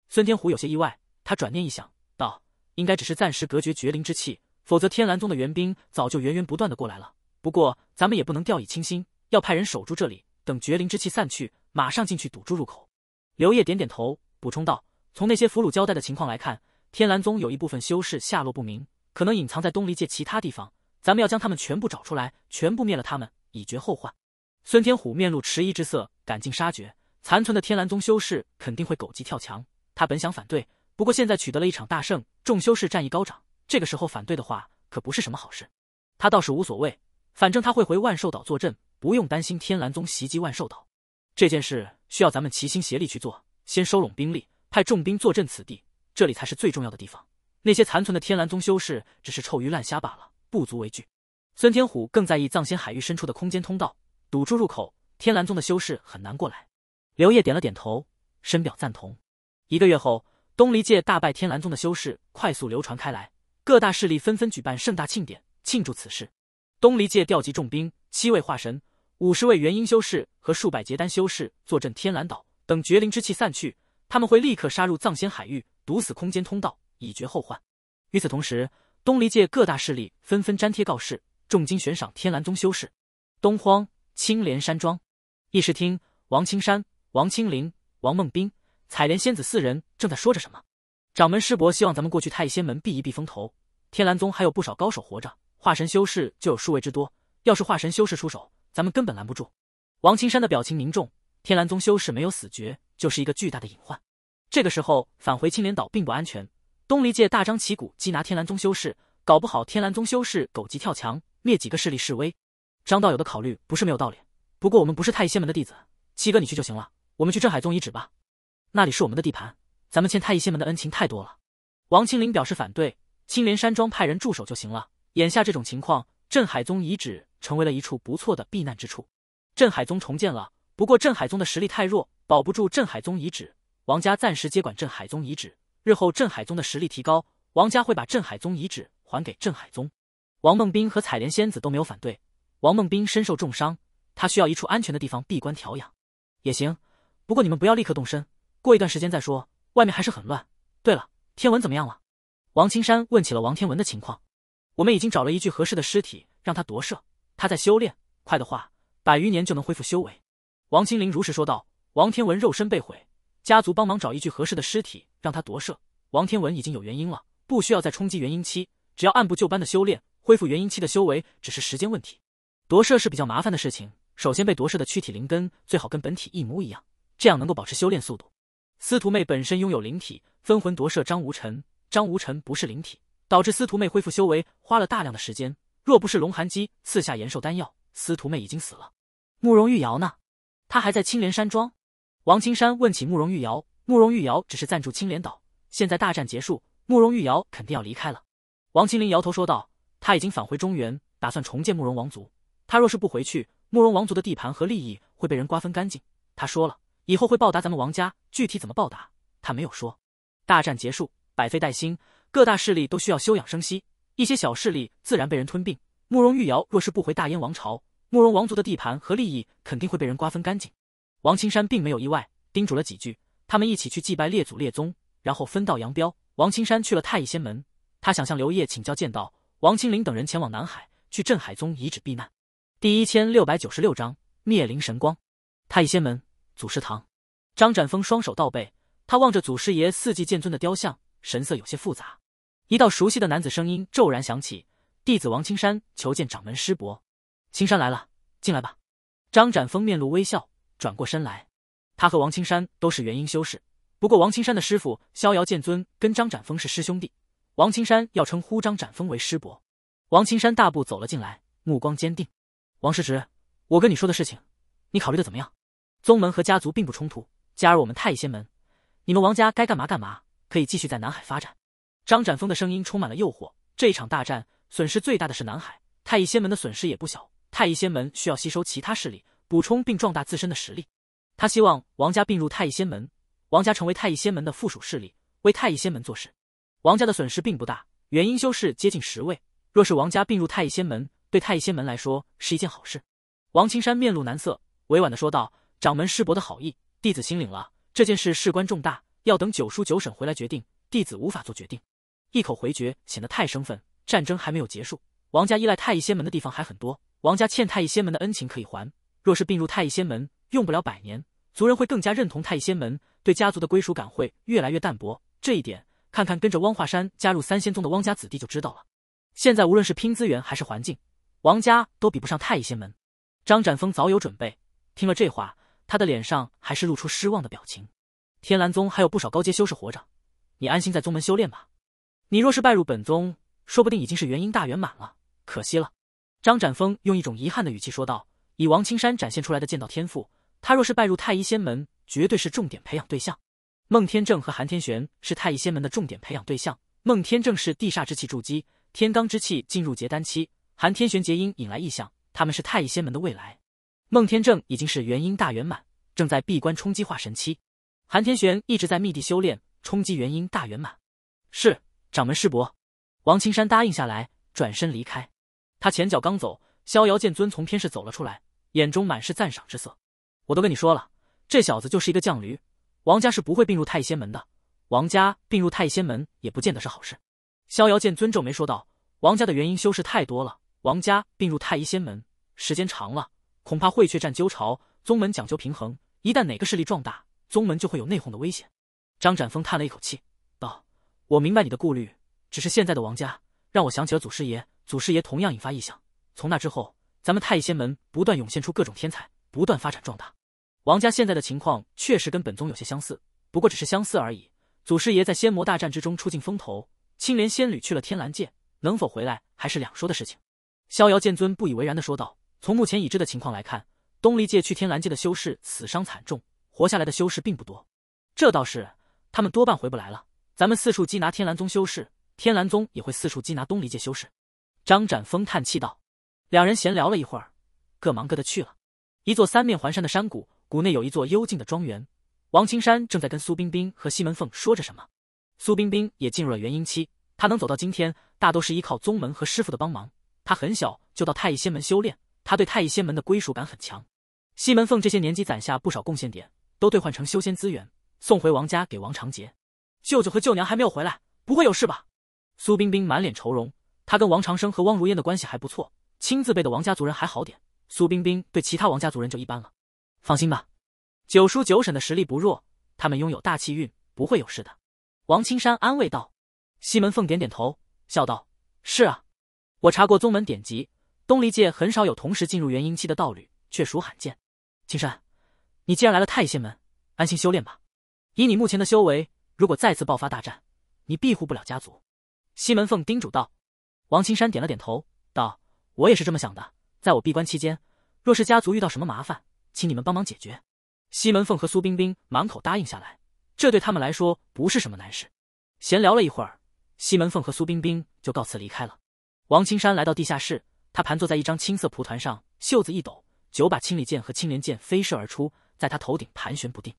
孙天虎有些意外，他转念一想道：“应该只是暂时隔绝绝灵之气，否则天蓝宗的援兵早就源源不断的过来了。不过咱们也不能掉以轻心，要派人守住这里，等绝灵之气散去，马上进去堵住入口。”刘烨点点头，补充道：“从那些俘虏交代的情况来看，天蓝宗有一部分修士下落不明，可能隐藏在东离界其他地方。咱们要将他们全部找出来，全部灭了他们，以绝后患。”孙天虎面露迟疑之色，赶尽杀绝，残存的天蓝宗修士肯定会狗急跳墙。他本想反对，不过现在取得了一场大胜，众修士战意高涨，这个时候反对的话可不是什么好事。他倒是无所谓，反正他会回万寿岛坐镇，不用担心天蓝宗袭击万寿岛这件事。需要咱们齐心协力去做，先收拢兵力，派重兵坐镇此地，这里才是最重要的地方。那些残存的天蓝宗修士只是臭鱼烂虾罢了，不足为惧。孙天虎更在意藏仙海域深处的空间通道。堵住入口，天蓝宗的修士很难过来。刘烨点了点头，深表赞同。一个月后，东离界大败天蓝宗的修士快速流传开来，各大势力纷纷举办盛大庆典庆祝此事。东离界调集重兵，七位化神、五十位元婴修士和数百结丹修士坐镇天蓝岛。等绝灵之气散去，他们会立刻杀入藏仙海域，堵死空间通道，以绝后患。与此同时，东离界各大势力纷纷粘贴告示，重金悬赏天蓝宗修士，东荒。青莲山庄议事厅，王青山、王青林、王梦冰、采莲仙子四人正在说着什么。掌门师伯希望咱们过去太乙仙门避一避风头。天蓝宗还有不少高手活着，化神修士就有数位之多。要是化神修士出手，咱们根本拦不住。王青山的表情凝重。天蓝宗修士没有死绝，就是一个巨大的隐患。这个时候返回青莲岛并不安全。东离界大张旗鼓缉拿天蓝宗修士，搞不好天蓝宗修士狗急跳墙，灭几个势力示威。张道友的考虑不是没有道理，不过我们不是太乙仙门的弟子，七哥你去就行了。我们去镇海宗遗址吧，那里是我们的地盘，咱们欠太乙仙门的恩情太多了。王清林表示反对，青莲山庄派人驻守就行了。眼下这种情况，镇海宗遗址成为了一处不错的避难之处。镇海宗重建了，不过镇海宗的实力太弱，保不住镇海宗遗址。王家暂时接管镇海宗遗址，日后镇海宗的实力提高，王家会把镇海宗遗址还给镇海宗。王孟斌和采莲仙子都没有反对。王孟斌身受重伤，他需要一处安全的地方闭关调养。也行，不过你们不要立刻动身，过一段时间再说。外面还是很乱。对了，天文怎么样了？王青山问起了王天文的情况。我们已经找了一具合适的尸体让他夺舍，他在修炼，快的话百余年就能恢复修为。王青林如实说道。王天文肉身被毁，家族帮忙找一具合适的尸体让他夺舍。王天文已经有元婴了，不需要再冲击元婴期，只要按部就班的修炼，恢复元婴期的修为只是时间问题。夺舍是比较麻烦的事情。首先，被夺舍的躯体灵根最好跟本体一模一样，这样能够保持修炼速度。司徒妹本身拥有灵体，分魂夺舍张无尘。张无尘不是灵体，导致司徒妹恢复修为花了大量的时间。若不是龙寒姬赐下延寿丹药，司徒妹已经死了。慕容玉瑶呢？她还在青莲山庄。王青山问起慕容玉瑶，慕容玉瑶只是暂住青莲岛。现在大战结束，慕容玉瑶肯定要离开了。王清林摇头说道：“他已经返回中原，打算重建慕容王族。”他若是不回去，慕容王族的地盘和利益会被人瓜分干净。他说了，以后会报答咱们王家，具体怎么报答，他没有说。大战结束，百废待兴，各大势力都需要休养生息，一些小势力自然被人吞并。慕容玉瑶若是不回大燕王朝，慕容王族的地盘和利益肯定会被人瓜分干净。王青山并没有意外，叮嘱了几句，他们一起去祭拜列祖列宗，然后分道扬镳。王青山去了太乙仙门，他想向刘烨请教剑道。王清林等人前往南海，去镇海宗遗址避难。第一千六百九十六章灭灵神光。太乙仙门祖师堂，张展峰双手倒背，他望着祖师爷四季剑尊的雕像，神色有些复杂。一道熟悉的男子声音骤然响起：“弟子王青山求见掌门师伯。”“青山来了，进来吧。”张展峰面露微笑，转过身来。他和王青山都是元婴修士，不过王青山的师傅逍遥剑尊跟张展峰是师兄弟，王青山要称呼张展峰为师伯。王青山大步走了进来，目光坚定。王世侄，我跟你说的事情，你考虑的怎么样？宗门和家族并不冲突，加入我们太乙仙门，你们王家该干嘛干嘛，可以继续在南海发展。张展峰的声音充满了诱惑。这一场大战，损失最大的是南海，太乙仙门的损失也不小。太乙仙门需要吸收其他势力，补充并壮大自身的实力。他希望王家并入太乙仙门，王家成为太乙仙门的附属势力，为太乙仙门做事。王家的损失并不大，元婴修士接近十位。若是王家并入太乙仙门，对太乙仙门来说是一件好事，王青山面露难色，委婉地说道：“掌门师伯的好意，弟子心领了。这件事事关重大，要等九叔九婶回来决定，弟子无法做决定。”一口回绝显得太生分。战争还没有结束，王家依赖太乙仙门的地方还很多，王家欠太乙仙门的恩情可以还。若是并入太乙仙门，用不了百年，族人会更加认同太乙仙门，对家族的归属感会越来越淡薄。这一点，看看跟着汪华山加入三仙宗的汪家子弟就知道了。现在无论是拼资源还是环境。王家都比不上太乙仙门。张展峰早有准备，听了这话，他的脸上还是露出失望的表情。天蓝宗还有不少高阶修士活着，你安心在宗门修炼吧。你若是拜入本宗，说不定已经是元婴大圆满了。可惜了。张展峰用一种遗憾的语气说道：“以王青山展现出来的剑道天赋，他若是拜入太乙仙门，绝对是重点培养对象。孟天正和韩天玄是太乙仙门的重点培养对象。孟天正是地煞之气筑基，天罡之气进入结丹期。”韩天玄结婴引来异象，他们是太乙仙门的未来。孟天正已经是元婴大圆满，正在闭关冲击化神期。韩天玄一直在密地修炼，冲击元婴大圆满。是掌门师伯，王青山答应下来，转身离开。他前脚刚走，逍遥剑尊从天室走了出来，眼中满是赞赏之色。我都跟你说了，这小子就是一个犟驴。王家是不会并入太乙仙门的。王家并入太乙仙门也不见得是好事。逍遥剑尊皱眉说道：“王家的元婴修士太多了。”王家并入太乙仙门，时间长了，恐怕会却占鸠巢。宗门讲究平衡，一旦哪个势力壮大，宗门就会有内讧的危险。张展峰叹了一口气，道：“我明白你的顾虑，只是现在的王家，让我想起了祖师爷。祖师爷同样引发异象，从那之后，咱们太乙仙门不断涌现出各种天才，不断发展壮大。王家现在的情况确实跟本宗有些相似，不过只是相似而已。祖师爷在仙魔大战之中出尽风头，青莲仙侣去了天蓝界，能否回来还是两说的事情。”逍遥剑尊不以为然的说道：“从目前已知的情况来看，东离界去天蓝界的修士死伤惨重，活下来的修士并不多。这倒是，他们多半回不来了。咱们四处缉拿天蓝宗修士，天蓝宗也会四处缉拿东离界修士。”张展峰叹气道。两人闲聊了一会儿，各忙各的去了。一座三面环山的山谷，谷内有一座幽静的庄园。王青山正在跟苏冰冰和西门凤说着什么。苏冰冰也进入了元婴期，她能走到今天，大都是依靠宗门和师傅的帮忙。他很小就到太乙仙门修炼，他对太乙仙门的归属感很强。西门凤这些年纪攒下不少贡献点，都兑换成修仙资源，送回王家给王长杰。舅舅和舅娘还没有回来，不会有事吧？苏冰冰满脸愁容，她跟王长生和汪如烟的关系还不错，亲自辈的王家族人还好点。苏冰冰对其他王家族人就一般了。放心吧，九叔九婶的实力不弱，他们拥有大气运，不会有事的。王青山安慰道。西门凤点点头，笑道：“是啊。”我查过宗门典籍，东离界很少有同时进入元婴期的道侣，却属罕见。青山，你既然来了太乙仙门，安心修炼吧。以你目前的修为，如果再次爆发大战，你庇护不了家族。”西门凤叮嘱道。王青山点了点头，道：“我也是这么想的。在我闭关期间，若是家族遇到什么麻烦，请你们帮忙解决。”西门凤和苏冰冰满口答应下来，这对他们来说不是什么难事。闲聊了一会儿，西门凤和苏冰冰就告辞离开了。王青山来到地下室，他盘坐在一张青色蒲团上，袖子一抖，九把青里剑和青莲剑飞射而出，在他头顶盘旋不定。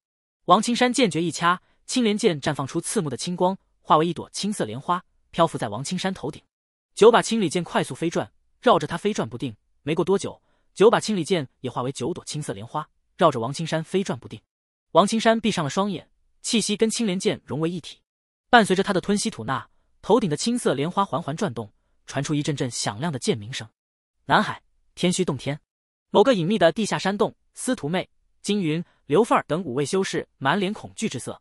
王青山剑诀一掐，青莲剑绽放出刺目的青光，化为一朵青色莲花，漂浮在王青山头顶。九把青里剑快速飞转，绕着他飞转不定。没过多久，九把青里剑也化为九朵青色莲花，绕着王青山飞转不定。王青山闭上了双眼，气息跟青莲剑融为一体，伴随着他的吞吸吐纳，头顶的青色莲花缓缓转动。传出一阵阵响亮的剑鸣声，南海天虚洞天，某个隐秘的地下山洞，司徒妹、金云、刘范儿等五位修士满脸恐惧之色。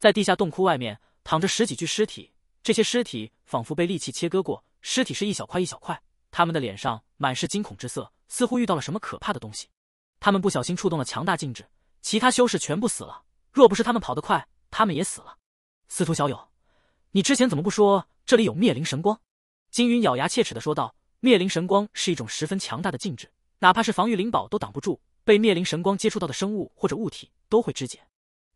在地下洞窟外面躺着十几具尸体，这些尸体仿佛被利器切割过，尸体是一小块一小块，他们的脸上满是惊恐之色，似乎遇到了什么可怕的东西。他们不小心触动了强大禁制，其他修士全部死了。若不是他们跑得快，他们也死了。司徒小友，你之前怎么不说这里有灭灵神光？金云咬牙切齿的说道：“灭灵神光是一种十分强大的禁制，哪怕是防御灵宝都挡不住。被灭灵神光接触到的生物或者物体都会肢解。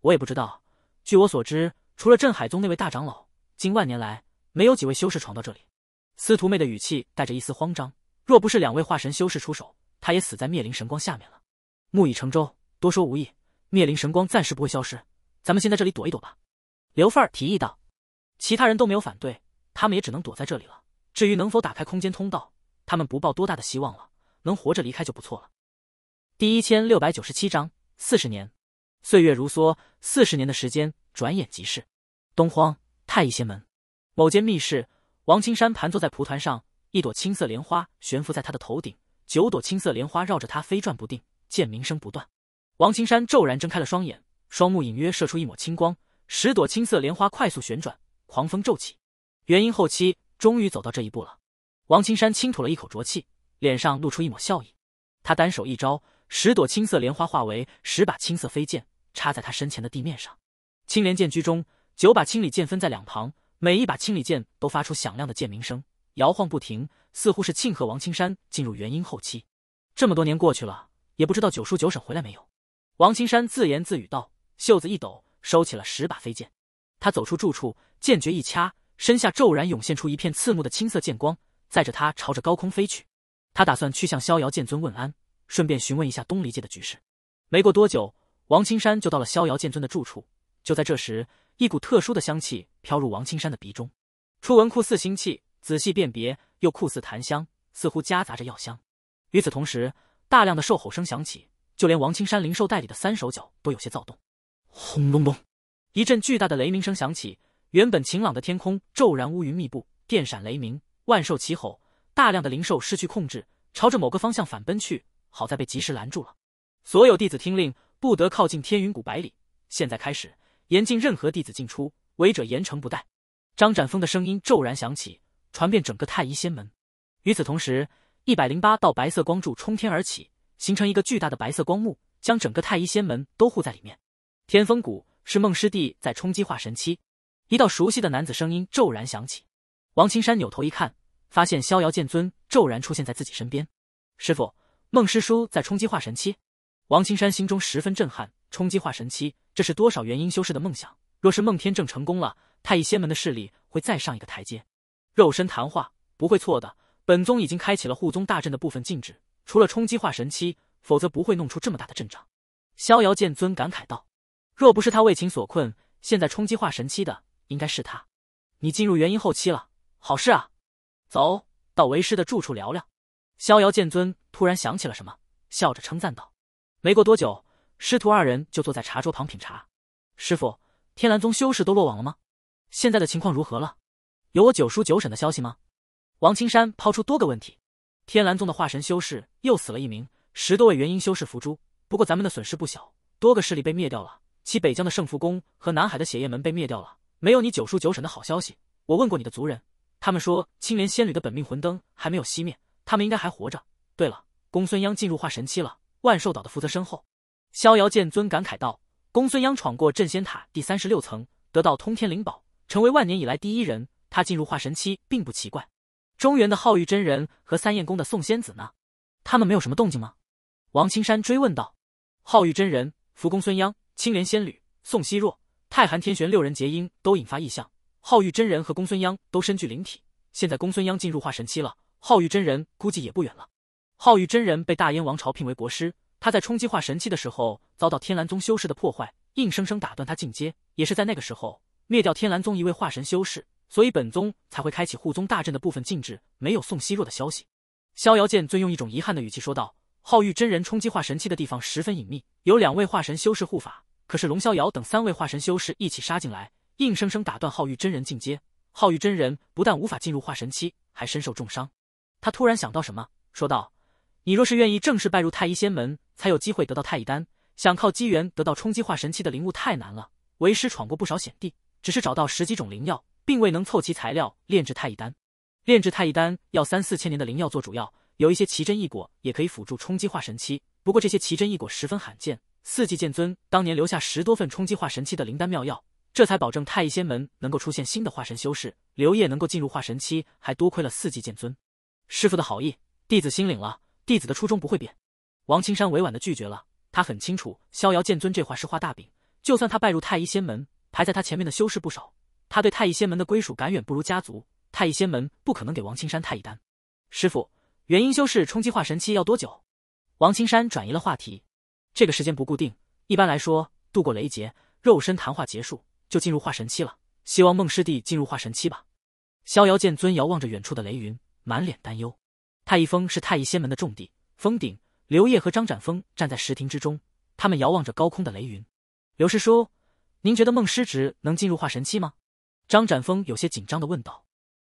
我也不知道，据我所知，除了镇海宗那位大长老，近万年来没有几位修士闯到这里。”司徒妹的语气带着一丝慌张，若不是两位化神修士出手，她也死在灭灵神光下面了。木已成舟，多说无益。灭灵神光暂时不会消失，咱们先在这里躲一躲吧。”刘范儿提议道，其他人都没有反对，他们也只能躲在这里了。至于能否打开空间通道，他们不抱多大的希望了。能活着离开就不错了。第一千六百九十七章四十年，岁月如梭，四十年的时间转眼即逝。东荒太乙仙门，某间密室，王青山盘坐在蒲团上，一朵青色莲花悬浮在他的头顶，九朵青色莲花绕着他飞转不定，剑鸣声不断。王青山骤然睁开了双眼，双目隐约射出一抹青光，十朵青色莲花快速旋转，狂风骤起，元婴后期。终于走到这一步了，王青山轻吐了一口浊气，脸上露出一抹笑意。他单手一招，十朵青色莲花化为十把青色飞剑，插在他身前的地面上。青莲剑居中，九把青里剑分在两旁，每一把青里剑都发出响亮的剑鸣声，摇晃不停，似乎是庆贺王青山进入元婴后期。这么多年过去了，也不知道九叔九婶回来没有。王青山自言自语道，袖子一抖，收起了十把飞剑。他走出住处，剑诀一掐。身下骤然涌现出一片刺目的青色剑光，载着他朝着高空飞去。他打算去向逍遥剑尊问安，顺便询问一下东离界的局势。没过多久，王青山就到了逍遥剑尊的住处。就在这时，一股特殊的香气飘入王青山的鼻中，初闻酷似腥气，仔细辨别又酷似檀香，似乎夹杂着药香。与此同时，大量的兽吼声响起，就连王青山灵兽袋里的三手脚都有些躁动。轰隆隆，一阵巨大的雷鸣声响起。原本晴朗的天空骤然乌云密布，电闪雷鸣，万兽齐吼，大量的灵兽失去控制，朝着某个方向反奔去，好在被及时拦住了。所有弟子听令，不得靠近天云谷百里。现在开始，严禁任何弟子进出，违者严惩不贷。张展峰的声音骤然响起，传遍整个太医仙门。与此同时，一百零八道白色光柱冲天而起，形成一个巨大的白色光幕，将整个太医仙门都护在里面。天风谷是孟师弟在冲击化神期。一道熟悉的男子声音骤然响起，王青山扭头一看，发现逍遥剑尊骤然出现在自己身边。师傅，孟师叔在冲击化神期。王青山心中十分震撼，冲击化神期，这是多少元婴修士的梦想。若是孟天正成功了，太乙仙门的势力会再上一个台阶。肉身谈话不会错的，本宗已经开启了护宗大阵的部分禁制，除了冲击化神期，否则不会弄出这么大的阵仗。逍遥剑尊感慨道：“若不是他为情所困，现在冲击化神期的。”应该是他，你进入元婴后期了，好事啊！走到为师的住处聊聊。逍遥剑尊突然想起了什么，笑着称赞道。没过多久，师徒二人就坐在茶桌旁品茶。师傅，天蓝宗修士都落网了吗？现在的情况如何了？有我九叔九婶的消息吗？王青山抛出多个问题。天蓝宗的化神修士又死了一名，十多位元婴修士伏诛。不过咱们的损失不小，多个势力被灭掉了，其北疆的圣福宫和南海的血夜门被灭掉了。没有你九叔九婶的好消息，我问过你的族人，他们说青莲仙女的本命魂灯还没有熄灭，他们应该还活着。对了，公孙鞅进入化神期了，万寿岛的福泽深厚。逍遥剑尊感慨道：“公孙鞅闯过镇仙塔第三十六层，得到通天灵宝，成为万年以来第一人，他进入化神期并不奇怪。”中原的昊玉真人和三燕宫的宋仙子呢？他们没有什么动静吗？王青山追问道。昊玉真人扶公孙鞅，青莲仙女、宋希若。太寒、天玄六人结阴都引发异象，浩玉真人和公孙鞅都身具灵体。现在公孙鞅进入化神期了，浩玉真人估计也不远了。浩玉真人被大燕王朝聘为国师，他在冲击化神期的时候遭到天蓝宗修士的破坏，硬生生打断他进阶。也是在那个时候灭掉天蓝宗一位化神修士，所以本宗才会开启护宗大阵的部分禁制，没有宋希若的消息。逍遥剑尊用一种遗憾的语气说道：“浩玉真人冲击化神期的地方十分隐秘，有两位化神修士护法。”可是龙逍遥等三位化神修士一起杀进来，硬生生打断浩玉真人进阶。浩玉真人不但无法进入化神期，还身受重伤。他突然想到什么，说道：“你若是愿意正式拜入太医仙门，才有机会得到太乙丹。想靠机缘得到冲击化神期的灵物太难了。为师闯过不少险地，只是找到十几种灵药，并未能凑齐材料炼制太乙丹。炼制太乙丹要三四千年的灵药做主药，有一些奇珍异果也可以辅助冲击化神期，不过这些奇珍异果十分罕见。”四季剑尊当年留下十多份冲击化神期的灵丹妙药，这才保证太乙仙门能够出现新的化神修士。刘烨能够进入化神期，还多亏了四季剑尊师傅的好意，弟子心领了。弟子的初衷不会变。王青山委婉的拒绝了，他很清楚逍遥剑尊这话是画大饼。就算他拜入太乙仙门，排在他前面的修士不少，他对太乙仙门的归属感远不如家族。太乙仙门不可能给王青山太乙丹。师傅，元婴修士冲击化神期要多久？王青山转移了话题。这个时间不固定，一般来说，渡过雷劫，肉身谈话结束，就进入化神期了。希望孟师弟进入化神期吧。逍遥剑尊遥望着远处的雷云，满脸担忧。太乙峰是太乙仙门的重地，峰顶，刘烨和张展峰站在石亭之中，他们遥望着高空的雷云。刘师叔，您觉得孟师侄能进入化神期吗？张展峰有些紧张的问道。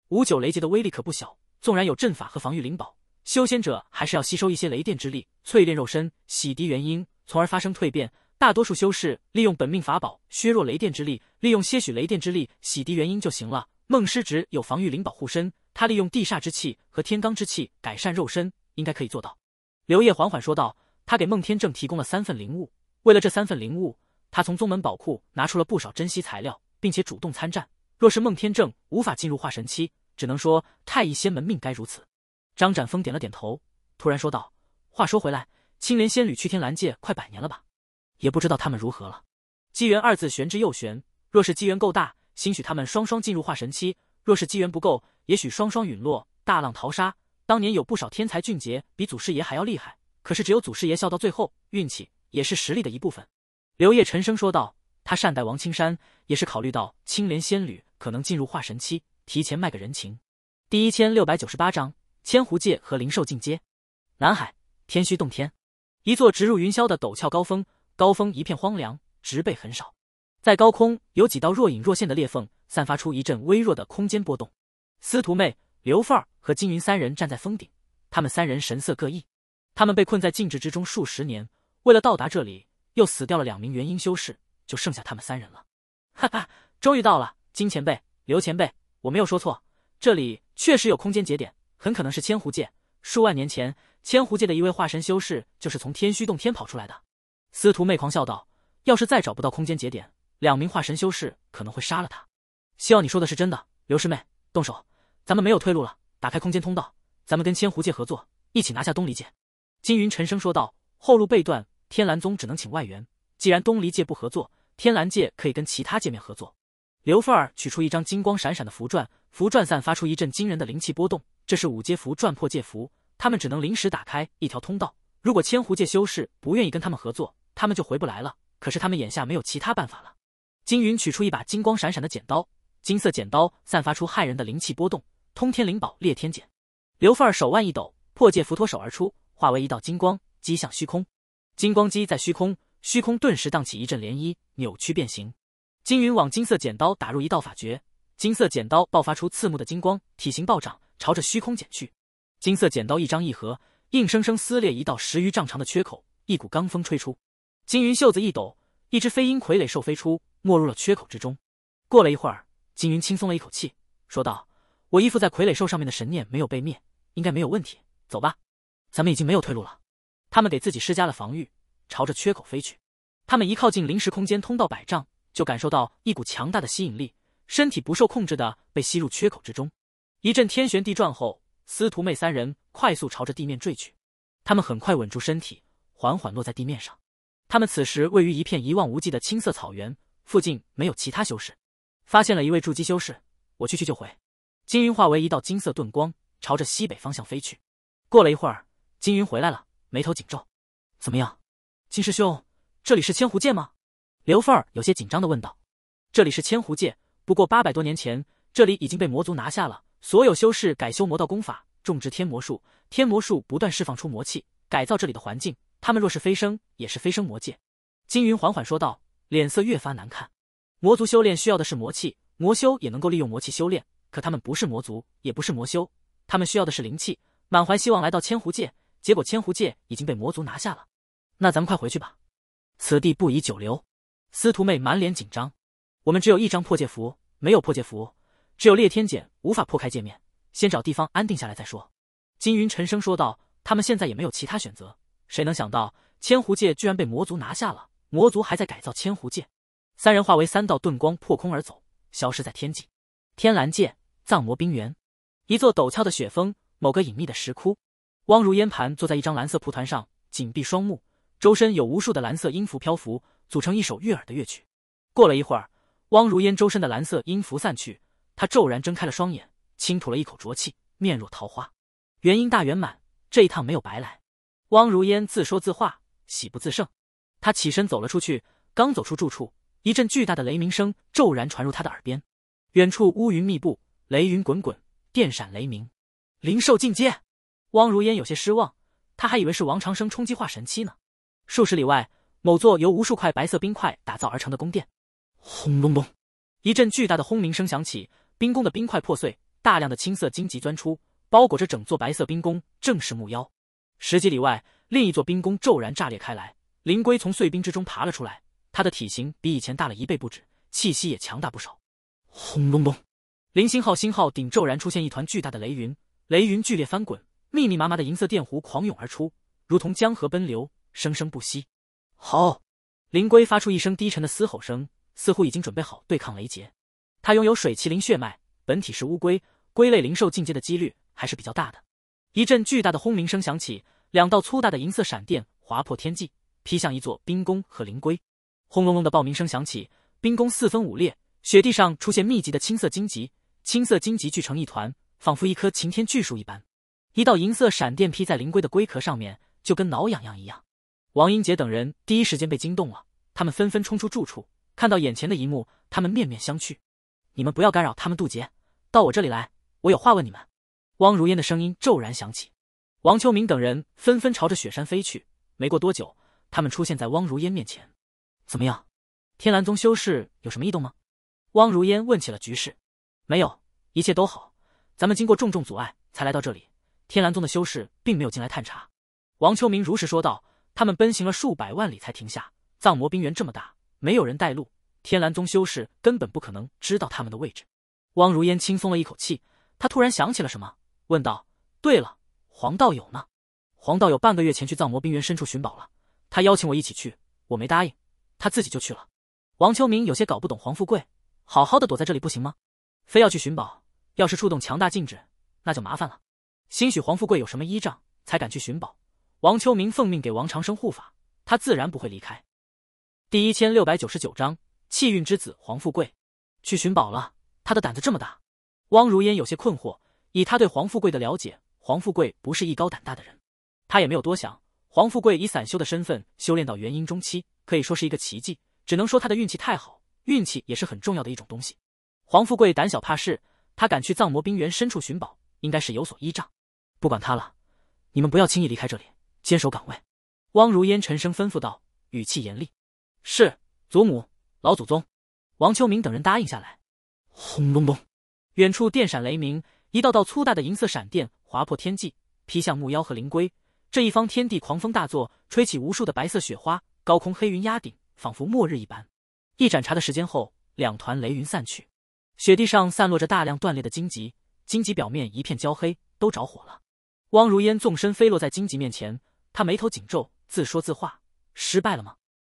五九雷劫的威力可不小，纵然有阵法和防御灵宝，修仙者还是要吸收一些雷电之力，淬炼肉身，洗涤元婴。从而发生蜕变。大多数修士利用本命法宝削弱雷电之力，利用些许雷电之力洗涤元婴就行了。孟师侄有防御灵宝护身，他利用地煞之气和天罡之气改善肉身，应该可以做到。刘烨缓缓说道：“他给孟天正提供了三份灵物，为了这三份灵物，他从宗门宝库拿出了不少珍稀材料，并且主动参战。若是孟天正无法进入化神期，只能说太乙仙门命该如此。”张展峰点了点头，突然说道：“话说回来。”青莲仙侣去天蓝界快百年了吧？也不知道他们如何了。机缘二字玄之又玄，若是机缘够大，兴许他们双双进入化神期；若是机缘不够，也许双双陨落。大浪淘沙，当年有不少天才俊杰比祖师爷还要厉害，可是只有祖师爷笑到最后。运气也是实力的一部分。刘烨沉声说道：“他善待王青山，也是考虑到青莲仙侣可能进入化神期，提前卖个人情。”第一千六百九十八章千湖界和灵兽进阶。南海天虚洞天。一座直入云霄的陡峭高峰，高峰一片荒凉，植被很少。在高空有几道若隐若现的裂缝，散发出一阵微弱的空间波动。司徒妹、刘范儿和金云三人站在峰顶，他们三人神色各异。他们被困在静制之中数十年，为了到达这里，又死掉了两名元婴修士，就剩下他们三人了。哈哈，终于到了！金前辈、刘前辈，我没有说错，这里确实有空间节点，很可能是千湖界。数万年前。千湖界的一位化神修士就是从天虚洞天跑出来的。司徒妹狂笑道：“要是再找不到空间节点，两名化神修士可能会杀了他。希望你说的是真的。”刘师妹，动手！咱们没有退路了，打开空间通道，咱们跟千湖界合作，一起拿下东离界。”金云沉声说道：“后路被断，天蓝宗只能请外援。既然东离界不合作，天蓝界可以跟其他界面合作。”刘凤儿取出一张金光闪闪的符篆，符篆散发出一阵惊人的灵气波动，这是五阶符篆破界符。他们只能临时打开一条通道。如果千湖界修士不愿意跟他们合作，他们就回不来了。可是他们眼下没有其他办法了。金云取出一把金光闪闪的剪刀，金色剪刀散发出骇人的灵气波动，通天灵宝裂天剪。刘凤儿手腕一抖，破界符脱手而出，化为一道金光击向虚空。金光击在虚空，虚空顿时荡起一阵涟漪，扭曲变形。金云往金色剪刀打入一道法诀，金色剪刀爆发出刺目的金光，体型暴涨，朝着虚空剪去。金色剪刀一张一合，硬生生撕裂一道十余丈长的缺口，一股罡风吹出，金云袖子一抖，一只飞鹰傀儡兽飞出，没入了缺口之中。过了一会儿，金云轻松了一口气，说道：“我依附在傀儡兽上面的神念没有被灭，应该没有问题。走吧，咱们已经没有退路了。”他们给自己施加了防御，朝着缺口飞去。他们一靠近临时空间通道百丈，就感受到一股强大的吸引力，身体不受控制的被吸入缺口之中。一阵天旋地转后。司徒妹三人快速朝着地面坠去，他们很快稳住身体，缓缓落在地面上。他们此时位于一片一望无际的青色草原，附近没有其他修士。发现了一位筑基修士，我去去就回。金云化为一道金色遁光，朝着西北方向飞去。过了一会儿，金云回来了，眉头紧皱。怎么样，金师兄？这里是千湖界吗？刘凤儿有些紧张的问道。这里是千湖界，不过八百多年前，这里已经被魔族拿下了。所有修士改修魔道功法，种植天魔术，天魔术不断释放出魔气，改造这里的环境。他们若是飞升，也是飞升魔界。金云缓缓说道，脸色越发难看。魔族修炼需要的是魔气，魔修也能够利用魔气修炼，可他们不是魔族，也不是魔修，他们需要的是灵气。满怀希望来到千湖界，结果千湖界已经被魔族拿下了。那咱们快回去吧，此地不宜久留。司徒妹满脸紧张，我们只有一张破戒符，没有破戒符。只有裂天茧无法破开界面，先找地方安定下来再说。”金云沉声说道。他们现在也没有其他选择。谁能想到，千湖界居然被魔族拿下了？魔族还在改造千湖界。三人化为三道遁光破空而走，消失在天际。天蓝界藏魔冰原，一座陡峭的雪峰，某个隐秘的石窟，汪如烟盘坐在一张蓝色蒲团上，紧闭双目，周身有无数的蓝色音符漂浮，组成一首悦耳的乐曲。过了一会儿，汪如烟周身的蓝色音符散去。他骤然睁开了双眼，轻吐了一口浊气，面若桃花，元婴大圆满，这一趟没有白来。汪如烟自说自话，喜不自胜。他起身走了出去，刚走出住处，一阵巨大的雷鸣声骤然传入他的耳边。远处乌云密布，雷云滚滚，电闪雷鸣。灵兽进阶。汪如烟有些失望，他还以为是王长生冲击化神期呢。数十里外，某座由无数块白色冰块打造而成的宫殿，轰隆隆，一阵巨大的轰鸣声响起。冰宫的冰块破碎，大量的青色荆棘钻出，包裹着整座白色冰宫，正是木妖。十几里外，另一座冰宫骤然炸裂开来，灵龟从碎冰之中爬了出来，它的体型比以前大了一倍不止，气息也强大不少。轰隆隆，零星号星号顶骤然出现一团巨大的雷云，雷云剧烈翻滚，密密麻麻的银色电弧狂涌而出，如同江河奔流，生生不息。好，灵龟发出一声低沉的嘶吼声，似乎已经准备好对抗雷劫。他拥有水麒麟血脉，本体是乌龟，龟类灵兽进阶的几率还是比较大的。一阵巨大的轰鸣声响起，两道粗大的银色闪电划破天际，劈向一座冰宫和灵龟。轰隆隆的爆鸣声响起，冰宫四分五裂，雪地上出现密集的青色荆棘，青色荆棘聚成一团，仿佛一棵擎天巨树一般。一道银色闪电劈在灵龟的龟壳上面，就跟挠痒痒一样。王英杰等人第一时间被惊动了，他们纷纷冲出住处，看到眼前的一幕，他们面面相觑。你们不要干扰他们渡劫，到我这里来，我有话问你们。汪如烟的声音骤然响起，王秋明等人纷纷朝着雪山飞去。没过多久，他们出现在汪如烟面前。怎么样？天蓝宗修士有什么异动吗？汪如烟问起了局势。没有，一切都好。咱们经过重重阻碍才来到这里，天蓝宗的修士并没有进来探查。王秋明如实说道。他们奔行了数百万里才停下，藏魔冰原这么大，没有人带路。天蓝宗修士根本不可能知道他们的位置。汪如烟轻松了一口气，他突然想起了什么，问道：“对了，黄道友呢？”黄道友半个月前去藏魔冰原深处寻宝了，他邀请我一起去，我没答应，他自己就去了。王秋明有些搞不懂，黄富贵好好的躲在这里不行吗？非要去寻宝，要是触动强大禁制，那就麻烦了。兴许黄富贵有什么依仗，才敢去寻宝。王秋明奉命给王长生护法，他自然不会离开。第一千六百九十九章。气运之子黄富贵，去寻宝了。他的胆子这么大？汪如烟有些困惑。以他对黄富贵的了解，黄富贵不是一高胆大的人。他也没有多想。黄富贵以散修的身份修炼到元婴中期，可以说是一个奇迹。只能说他的运气太好。运气也是很重要的一种东西。黄富贵胆小怕事，他敢去藏魔冰原深处寻宝，应该是有所依仗。不管他了，你们不要轻易离开这里，坚守岗位。汪如烟沉声吩咐道，语气严厉。是，祖母。老祖宗，王秋明等人答应下来。轰隆隆，远处电闪雷鸣，一道道粗大的银色闪电划破天际，劈向木妖和灵龟。这一方天地狂风大作，吹起无数的白色雪花。高空黑云压顶，仿佛末日一般。一盏茶的时间后，两团雷云散去，雪地上散落着大量断裂的荆棘，荆棘表面一片焦黑，都着火了。汪如烟纵身飞落在荆棘面前，他眉头紧皱，自说自话：“失败了吗？”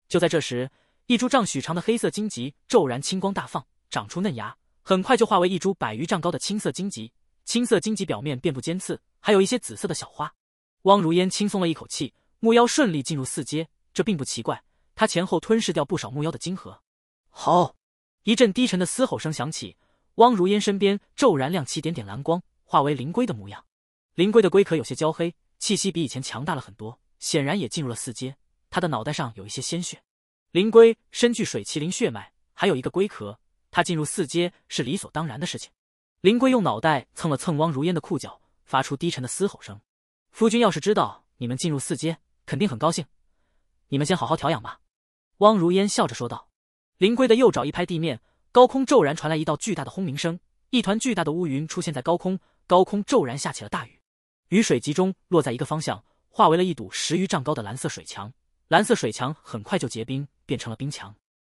就在这时。一株丈许长的黑色荆棘骤然青光大放，长出嫩芽，很快就化为一株百余丈高的青色荆棘。青色荆棘表面遍布尖刺，还有一些紫色的小花。汪如烟轻松了一口气，木妖顺利进入四阶，这并不奇怪。他前后吞噬掉不少木妖的晶核。好，一阵低沉的嘶吼声响起，汪如烟身边骤然亮起点点蓝光，化为灵龟的模样。灵龟的龟壳有些焦黑，气息比以前强大了很多，显然也进入了四阶。它的脑袋上有一些鲜血。灵龟身具水麒麟血脉，还有一个龟壳，它进入四阶是理所当然的事情。灵龟用脑袋蹭了蹭汪如烟的裤脚，发出低沉的嘶吼声。夫君要是知道你们进入四阶，肯定很高兴。你们先好好调养吧。”汪如烟笑着说道。灵龟的右爪一拍地面，高空骤然传来一道巨大的轰鸣声，一团巨大的乌云出现在高空，高空骤然下起了大雨，雨水集中落在一个方向，化为了一堵十余丈高的蓝色水墙，蓝色水墙很快就结冰。变成了冰墙，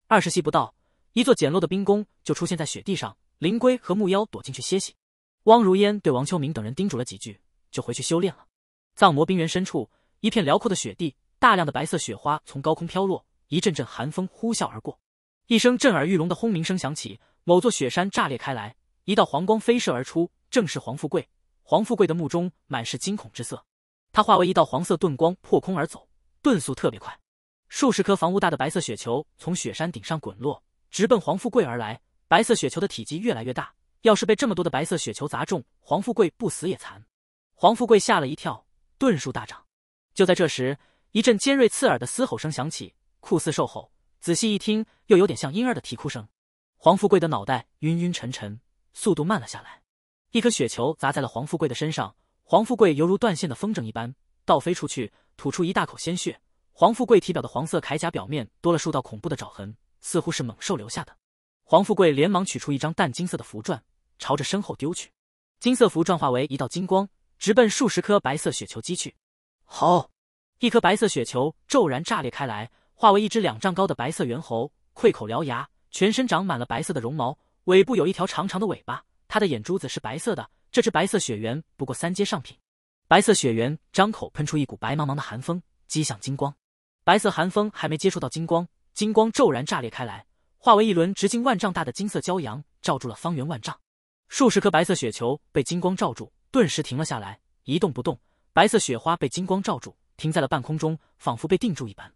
二十息不到，一座简陋的冰宫就出现在雪地上。灵龟和木妖躲进去歇息。汪如烟对王秋明等人叮嘱了几句，就回去修炼了。藏魔冰原深处，一片辽阔的雪地，大量的白色雪花从高空飘落，一阵阵寒风呼啸而过。一声震耳欲聋的轰鸣声响起，某座雪山炸裂开来，一道黄光飞射而出，正是黄富贵。黄富贵的目中满是惊恐之色，他化为一道黄色遁光破空而走，遁速特别快。数十颗房屋大的白色雪球从雪山顶上滚落，直奔黄富贵而来。白色雪球的体积越来越大，要是被这么多的白色雪球砸中，黄富贵不死也残。黄富贵吓了一跳，遁术大涨。就在这时，一阵尖锐刺耳的嘶吼声响起，酷似兽吼，仔细一听又有点像婴儿的啼哭声。黄富贵的脑袋晕晕沉沉，速度慢了下来。一颗雪球砸在了黄富贵的身上，黄富贵犹如断线的风筝一般倒飞出去，吐出一大口鲜血。黄富贵体表的黄色铠甲表面多了数道恐怖的爪痕，似乎是猛兽留下的。黄富贵连忙取出一张淡金色的符篆，朝着身后丢去。金色符篆化为一道金光，直奔数十颗白色雪球击去。好，一颗白色雪球骤然炸裂开来，化为一只两丈高的白色猿猴，喙口獠牙，全身长满了白色的绒毛，尾部有一条长长的尾巴。它的眼珠子是白色的。这只白色雪猿不过三阶上品。白色雪猿张口喷出一股白茫茫的寒风，击向金光。白色寒风还没接触到金光，金光骤然炸裂开来，化为一轮直径万丈大的金色骄阳，罩住了方圆万丈。数十颗白色雪球被金光罩住，顿时停了下来，一动不动。白色雪花被金光罩住，停在了半空中，仿佛被定住一般。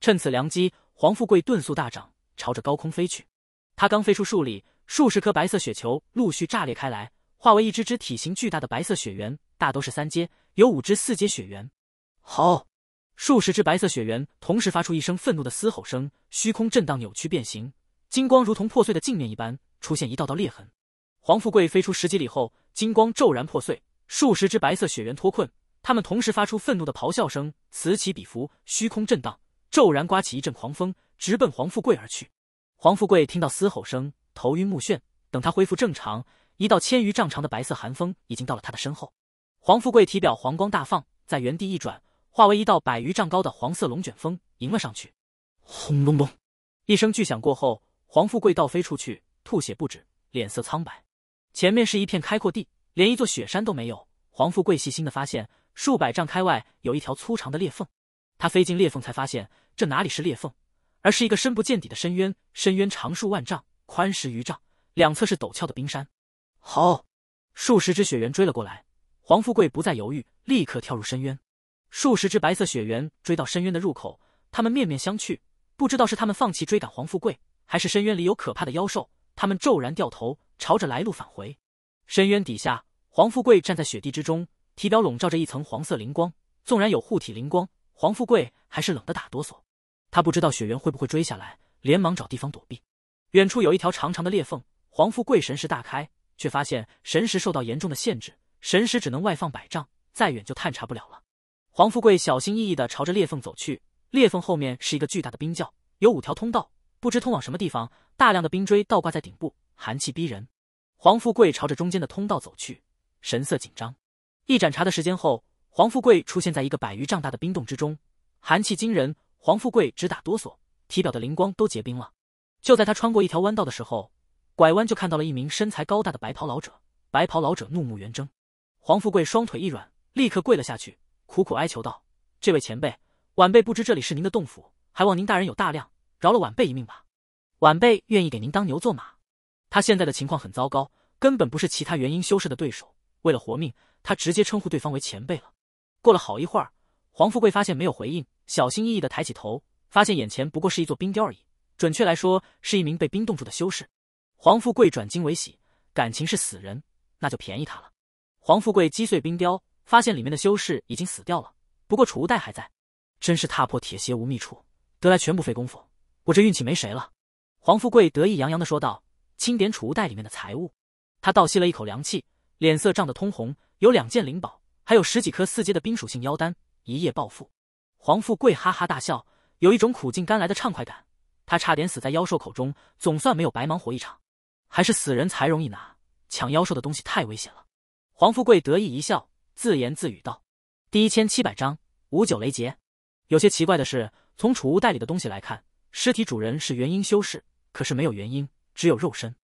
趁此良机，黄富贵遁速大涨，朝着高空飞去。他刚飞出数里，数十颗白色雪球陆续炸裂开来，化为一只只体型巨大的白色雪猿，大都是三阶，有五只四阶雪猿。好。数十只白色雪猿同时发出一声愤怒的嘶吼声，虚空震荡扭曲变形，金光如同破碎的镜面一般出现一道道裂痕。黄富贵飞出十几里后，金光骤然破碎，数十只白色雪猿脱困，它们同时发出愤怒的咆哮声，此起彼伏，虚空震荡，骤然刮起一阵狂风，直奔黄富贵而去。黄富贵听到嘶吼声，头晕目眩，等他恢复正常，一道千余丈长的白色寒风已经到了他的身后。黄富贵体表黄光大放，在原地一转。化为一道百余丈高的黄色龙卷风，迎了上去。轰隆隆，一声巨响过后，黄富贵倒飞出去，吐血不止，脸色苍白。前面是一片开阔地，连一座雪山都没有。黄富贵细心的发现，数百丈开外有一条粗长的裂缝。他飞进裂缝，才发现这哪里是裂缝，而是一个深不见底的深渊。深渊长数万丈，宽十余丈，两侧是陡峭的冰山。好，数十只雪猿追了过来，黄富贵不再犹豫，立刻跳入深渊。数十只白色雪猿追到深渊的入口，他们面面相觑，不知道是他们放弃追赶黄富贵，还是深渊里有可怕的妖兽。他们骤然掉头，朝着来路返回。深渊底下，黄富贵站在雪地之中，体表笼罩着一层黄色灵光。纵然有护体灵光，黄富贵还是冷得打哆嗦。他不知道雪猿会不会追下来，连忙找地方躲避。远处有一条长长的裂缝，黄富贵神识大开，却发现神识受到严重的限制，神识只能外放百丈，再远就探查不了了。黄富贵小心翼翼地朝着裂缝走去，裂缝后面是一个巨大的冰窖，有五条通道，不知通往什么地方。大量的冰锥倒挂在顶部，寒气逼人。黄富贵朝着中间的通道走去，神色紧张。一盏茶的时间后，黄富贵出现在一个百余丈大的冰洞之中，寒气惊人，黄富贵直打哆嗦，体表的灵光都结冰了。就在他穿过一条弯道的时候，拐弯就看到了一名身材高大的白袍老者。白袍老者怒目圆睁，黄富贵双腿一软，立刻跪了下去。苦苦哀求道：“这位前辈，晚辈不知这里是您的洞府，还望您大人有大量，饶了晚辈一命吧。晚辈愿意给您当牛做马。”他现在的情况很糟糕，根本不是其他元婴修士的对手。为了活命，他直接称呼对方为前辈了。过了好一会儿，黄富贵发现没有回应，小心翼翼地抬起头，发现眼前不过是一座冰雕而已，准确来说是一名被冰冻住的修士。黄富贵转惊为喜，感情是死人，那就便宜他了。黄富贵击碎冰雕。发现里面的修士已经死掉了，不过储物袋还在。真是踏破铁鞋无觅处，得来全不费工夫。我这运气没谁了。黄富贵得意洋洋地说道。清点储物袋里面的财物，他倒吸了一口凉气，脸色涨得通红。有两件灵宝，还有十几颗四阶的冰属性妖丹，一夜暴富。黄富贵哈哈大笑，有一种苦尽甘来的畅快感。他差点死在妖兽口中，总算没有白忙活一场。还是死人才容易拿，抢妖兽的东西太危险了。黄富贵得意一笑。自言自语道：“第一千七百章五九雷劫。有些奇怪的是，从储物袋里的东西来看，尸体主人是元婴修士，可是没有元婴，只有肉身。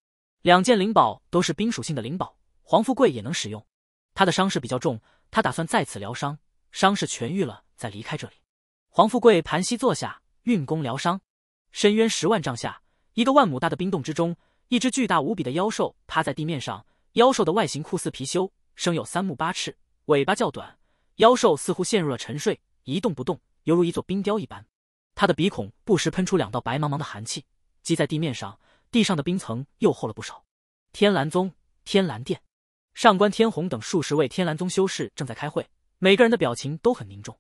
两件灵宝都是冰属性的灵宝，黄富贵也能使用。他的伤势比较重，他打算在此疗伤，伤势痊愈了再离开这里。黄富贵盘膝坐下，运功疗伤。深渊十万丈下，一个万亩大的冰洞之中，一只巨大无比的妖兽趴在地面上。妖兽的外形酷似貔貅，生有三目八翅。”尾巴较短，妖兽似乎陷入了沉睡，一动不动，犹如一座冰雕一般。它的鼻孔不时喷出两道白茫茫的寒气，积在地面上，地上的冰层又厚了不少。天蓝宗天蓝殿，上官天虹等数十位天蓝宗修士正在开会，每个人的表情都很凝重。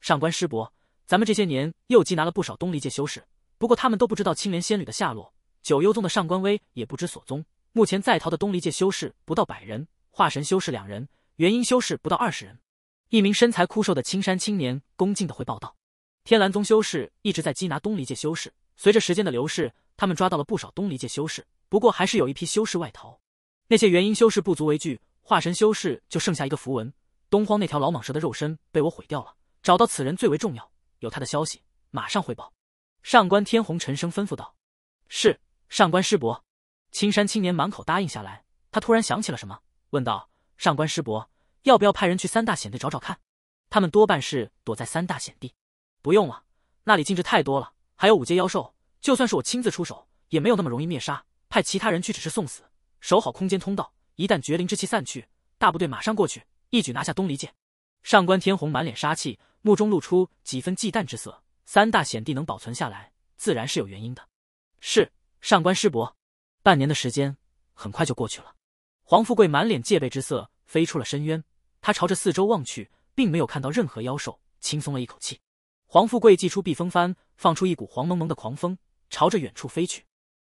上官师伯，咱们这些年又缉拿了不少东离界修士，不过他们都不知道青莲仙女的下落，九幽宗的上官威也不知所踪。目前在逃的东离界修士不到百人，化神修士两人。元婴修士不到二十人，一名身材枯瘦的青山青年恭敬的回报道：“天蓝宗修士一直在缉拿东离界修士，随着时间的流逝，他们抓到了不少东离界修士，不过还是有一批修士外逃。那些元婴修士不足为惧，化神修士就剩下一个符文。东荒那条老蟒蛇的肉身被我毁掉了，找到此人最为重要，有他的消息马上汇报。”上官天虹沉声吩咐道：“是，上官师伯。”青山青年满口答应下来，他突然想起了什么，问道。上官师伯，要不要派人去三大险地找找看？他们多半是躲在三大险地。不用了，那里禁制太多了，还有五阶妖兽，就算是我亲自出手，也没有那么容易灭杀。派其他人去只是送死。守好空间通道，一旦绝灵之气散去，大部队马上过去，一举拿下东离界。上官天虹满脸杀气，目中露出几分忌惮之色。三大险地能保存下来，自然是有原因的。是上官师伯，半年的时间很快就过去了。黄富贵满脸戒备之色。飞出了深渊，他朝着四周望去，并没有看到任何妖兽，轻松了一口气。黄富贵祭出避风幡，放出一股黄蒙蒙的狂风，朝着远处飞去。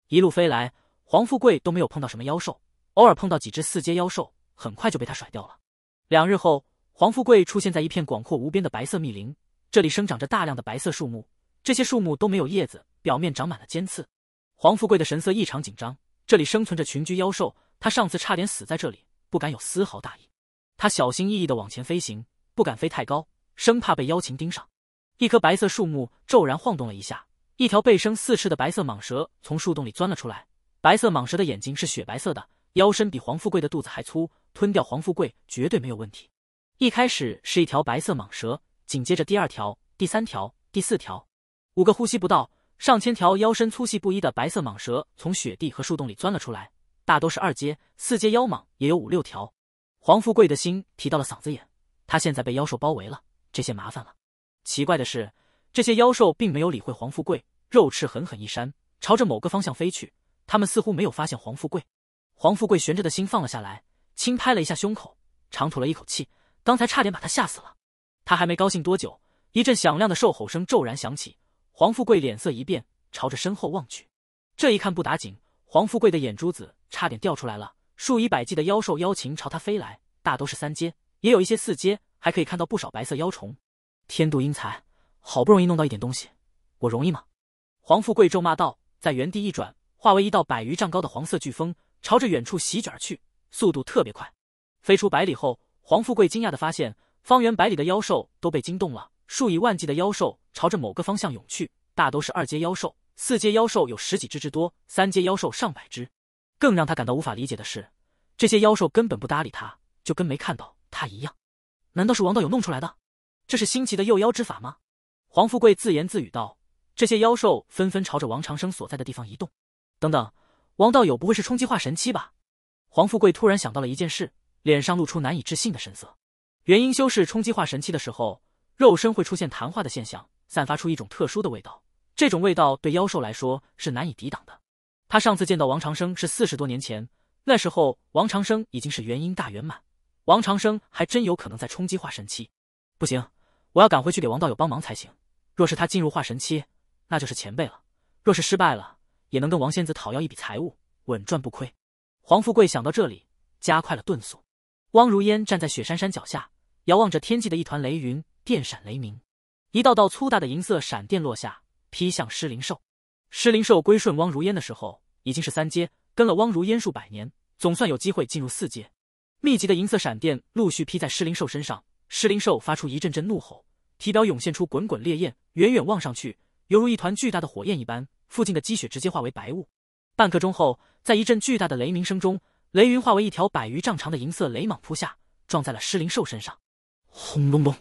一路飞来，黄富贵都没有碰到什么妖兽，偶尔碰到几只四阶妖兽，很快就被他甩掉了。两日后，黄富贵出现在一片广阔无边的白色密林，这里生长着大量的白色树木，这些树木都没有叶子，表面长满了尖刺。黄富贵的神色异常紧张，这里生存着群居妖兽，他上次差点死在这里。不敢有丝毫大意，他小心翼翼地往前飞行，不敢飞太高，生怕被妖禽盯上。一棵白色树木骤然晃动了一下，一条背生四翅的白色蟒蛇从树洞里钻了出来。白色蟒蛇的眼睛是雪白色的，腰身比黄富贵的肚子还粗，吞掉黄富贵绝对没有问题。一开始是一条白色蟒蛇，紧接着第二条、第三条、第四条，五个呼吸不到，上千条腰身粗细不一的白色蟒蛇从雪地和树洞里钻了出来。大都是二阶、四阶妖蟒，也有五六条。黄富贵的心提到了嗓子眼，他现在被妖兽包围了，这些麻烦了。奇怪的是，这些妖兽并没有理会黄富贵，肉翅狠狠一扇，朝着某个方向飞去。他们似乎没有发现黄富贵。黄富贵悬着的心放了下来，轻拍了一下胸口，长吐了一口气，刚才差点把他吓死了。他还没高兴多久，一阵响亮的兽吼声骤然响起，黄富贵脸色一变，朝着身后望去。这一看不打紧，黄富贵的眼珠子。差点掉出来了，数以百计的妖兽妖禽朝他飞来，大都是三阶，也有一些四阶，还可以看到不少白色妖虫。天妒英才，好不容易弄到一点东西，我容易吗？黄富贵咒骂道，在原地一转，化为一道百余丈高的黄色飓风，朝着远处席卷而去，速度特别快。飞出百里后，黄富贵惊讶的发现，方圆百里的妖兽都被惊动了，数以万计的妖兽朝着某个方向涌去，大都是二阶妖兽，四阶妖兽有十几只之多，三阶妖兽上百只。更让他感到无法理解的是，这些妖兽根本不搭理他，就跟没看到他一样。难道是王道友弄出来的？这是新奇的诱妖之法吗？黄富贵自言自语道。这些妖兽纷纷朝着王长生所在的地方移动。等等，王道友不会是冲击化神器吧？黄富贵突然想到了一件事，脸上露出难以置信的神色。元婴修士冲击化神器的时候，肉身会出现谈化的现象，散发出一种特殊的味道。这种味道对妖兽来说是难以抵挡的。他上次见到王长生是四十多年前，那时候王长生已经是元婴大圆满，王长生还真有可能在冲击化神期。不行，我要赶回去给王道友帮忙才行。若是他进入化神期，那就是前辈了；若是失败了，也能跟王仙子讨要一笔财物，稳赚不亏。黄富贵想到这里，加快了遁速。汪如烟站在雪山山脚下，遥望着天际的一团雷云，电闪雷鸣，一道道粗大的银色闪电落下，劈向尸灵兽。失灵兽归顺汪如烟的时候，已经是三阶，跟了汪如烟数百年，总算有机会进入四阶。密集的银色闪电陆续劈在失灵兽身上，失灵兽发出一阵阵怒吼，体表涌现出滚滚烈焰，远远望上去犹如一团巨大的火焰一般，附近的积雪直接化为白雾。半刻钟后，在一阵巨大的雷鸣声中，雷云化为一条百余丈长的银色雷蟒扑下，撞在了失灵兽身上。轰隆隆，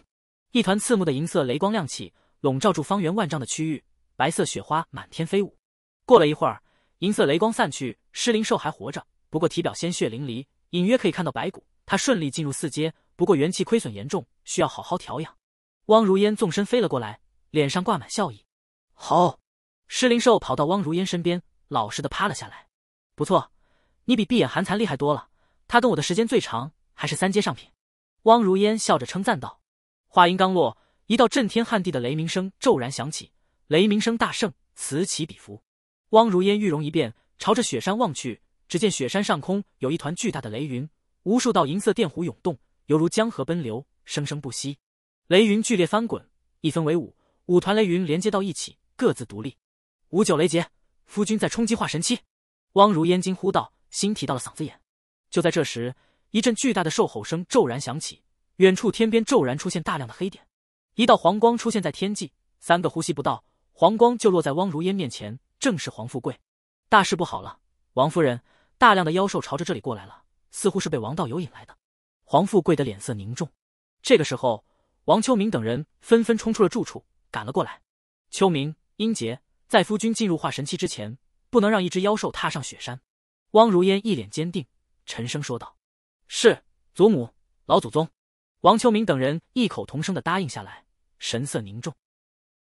一团刺目的银色雷光亮起，笼罩住方圆万丈的区域。白色雪花满天飞舞，过了一会儿，银色雷光散去，尸灵兽还活着，不过体表鲜血淋漓，隐约可以看到白骨。他顺利进入四阶，不过元气亏损严重，需要好好调养。汪如烟纵身飞了过来，脸上挂满笑意。好，尸灵兽跑到汪如烟身边，老实的趴了下来。不错，你比闭眼寒蚕厉害多了。他跟我的时间最长，还是三阶上品。汪如烟笑着称赞道。话音刚落，一道震天撼地的雷鸣声骤然响起。雷鸣声大盛，此起彼伏。汪如烟玉容一变，朝着雪山望去，只见雪山上空有一团巨大的雷云，无数道银色电弧涌动，犹如江河奔流，生生不息。雷云剧烈翻滚，一分为五，五团雷云连接到一起，各自独立。五九雷劫，夫君在冲击化神期！汪如烟惊呼道，心提到了嗓子眼。就在这时，一阵巨大的兽吼声骤然响起，远处天边骤然出现大量的黑点，一道黄光出现在天际，三个呼吸不到。黄光就落在汪如烟面前，正是黄富贵。大事不好了，王夫人，大量的妖兽朝着这里过来了，似乎是被王道友引来的。黄富贵的脸色凝重。这个时候，王秋明等人纷纷冲出了住处，赶了过来。秋明，英杰，在夫君进入化神期之前，不能让一只妖兽踏上雪山。汪如烟一脸坚定，沉声说道：“是，祖母，老祖宗。”王秋明等人异口同声的答应下来，神色凝重。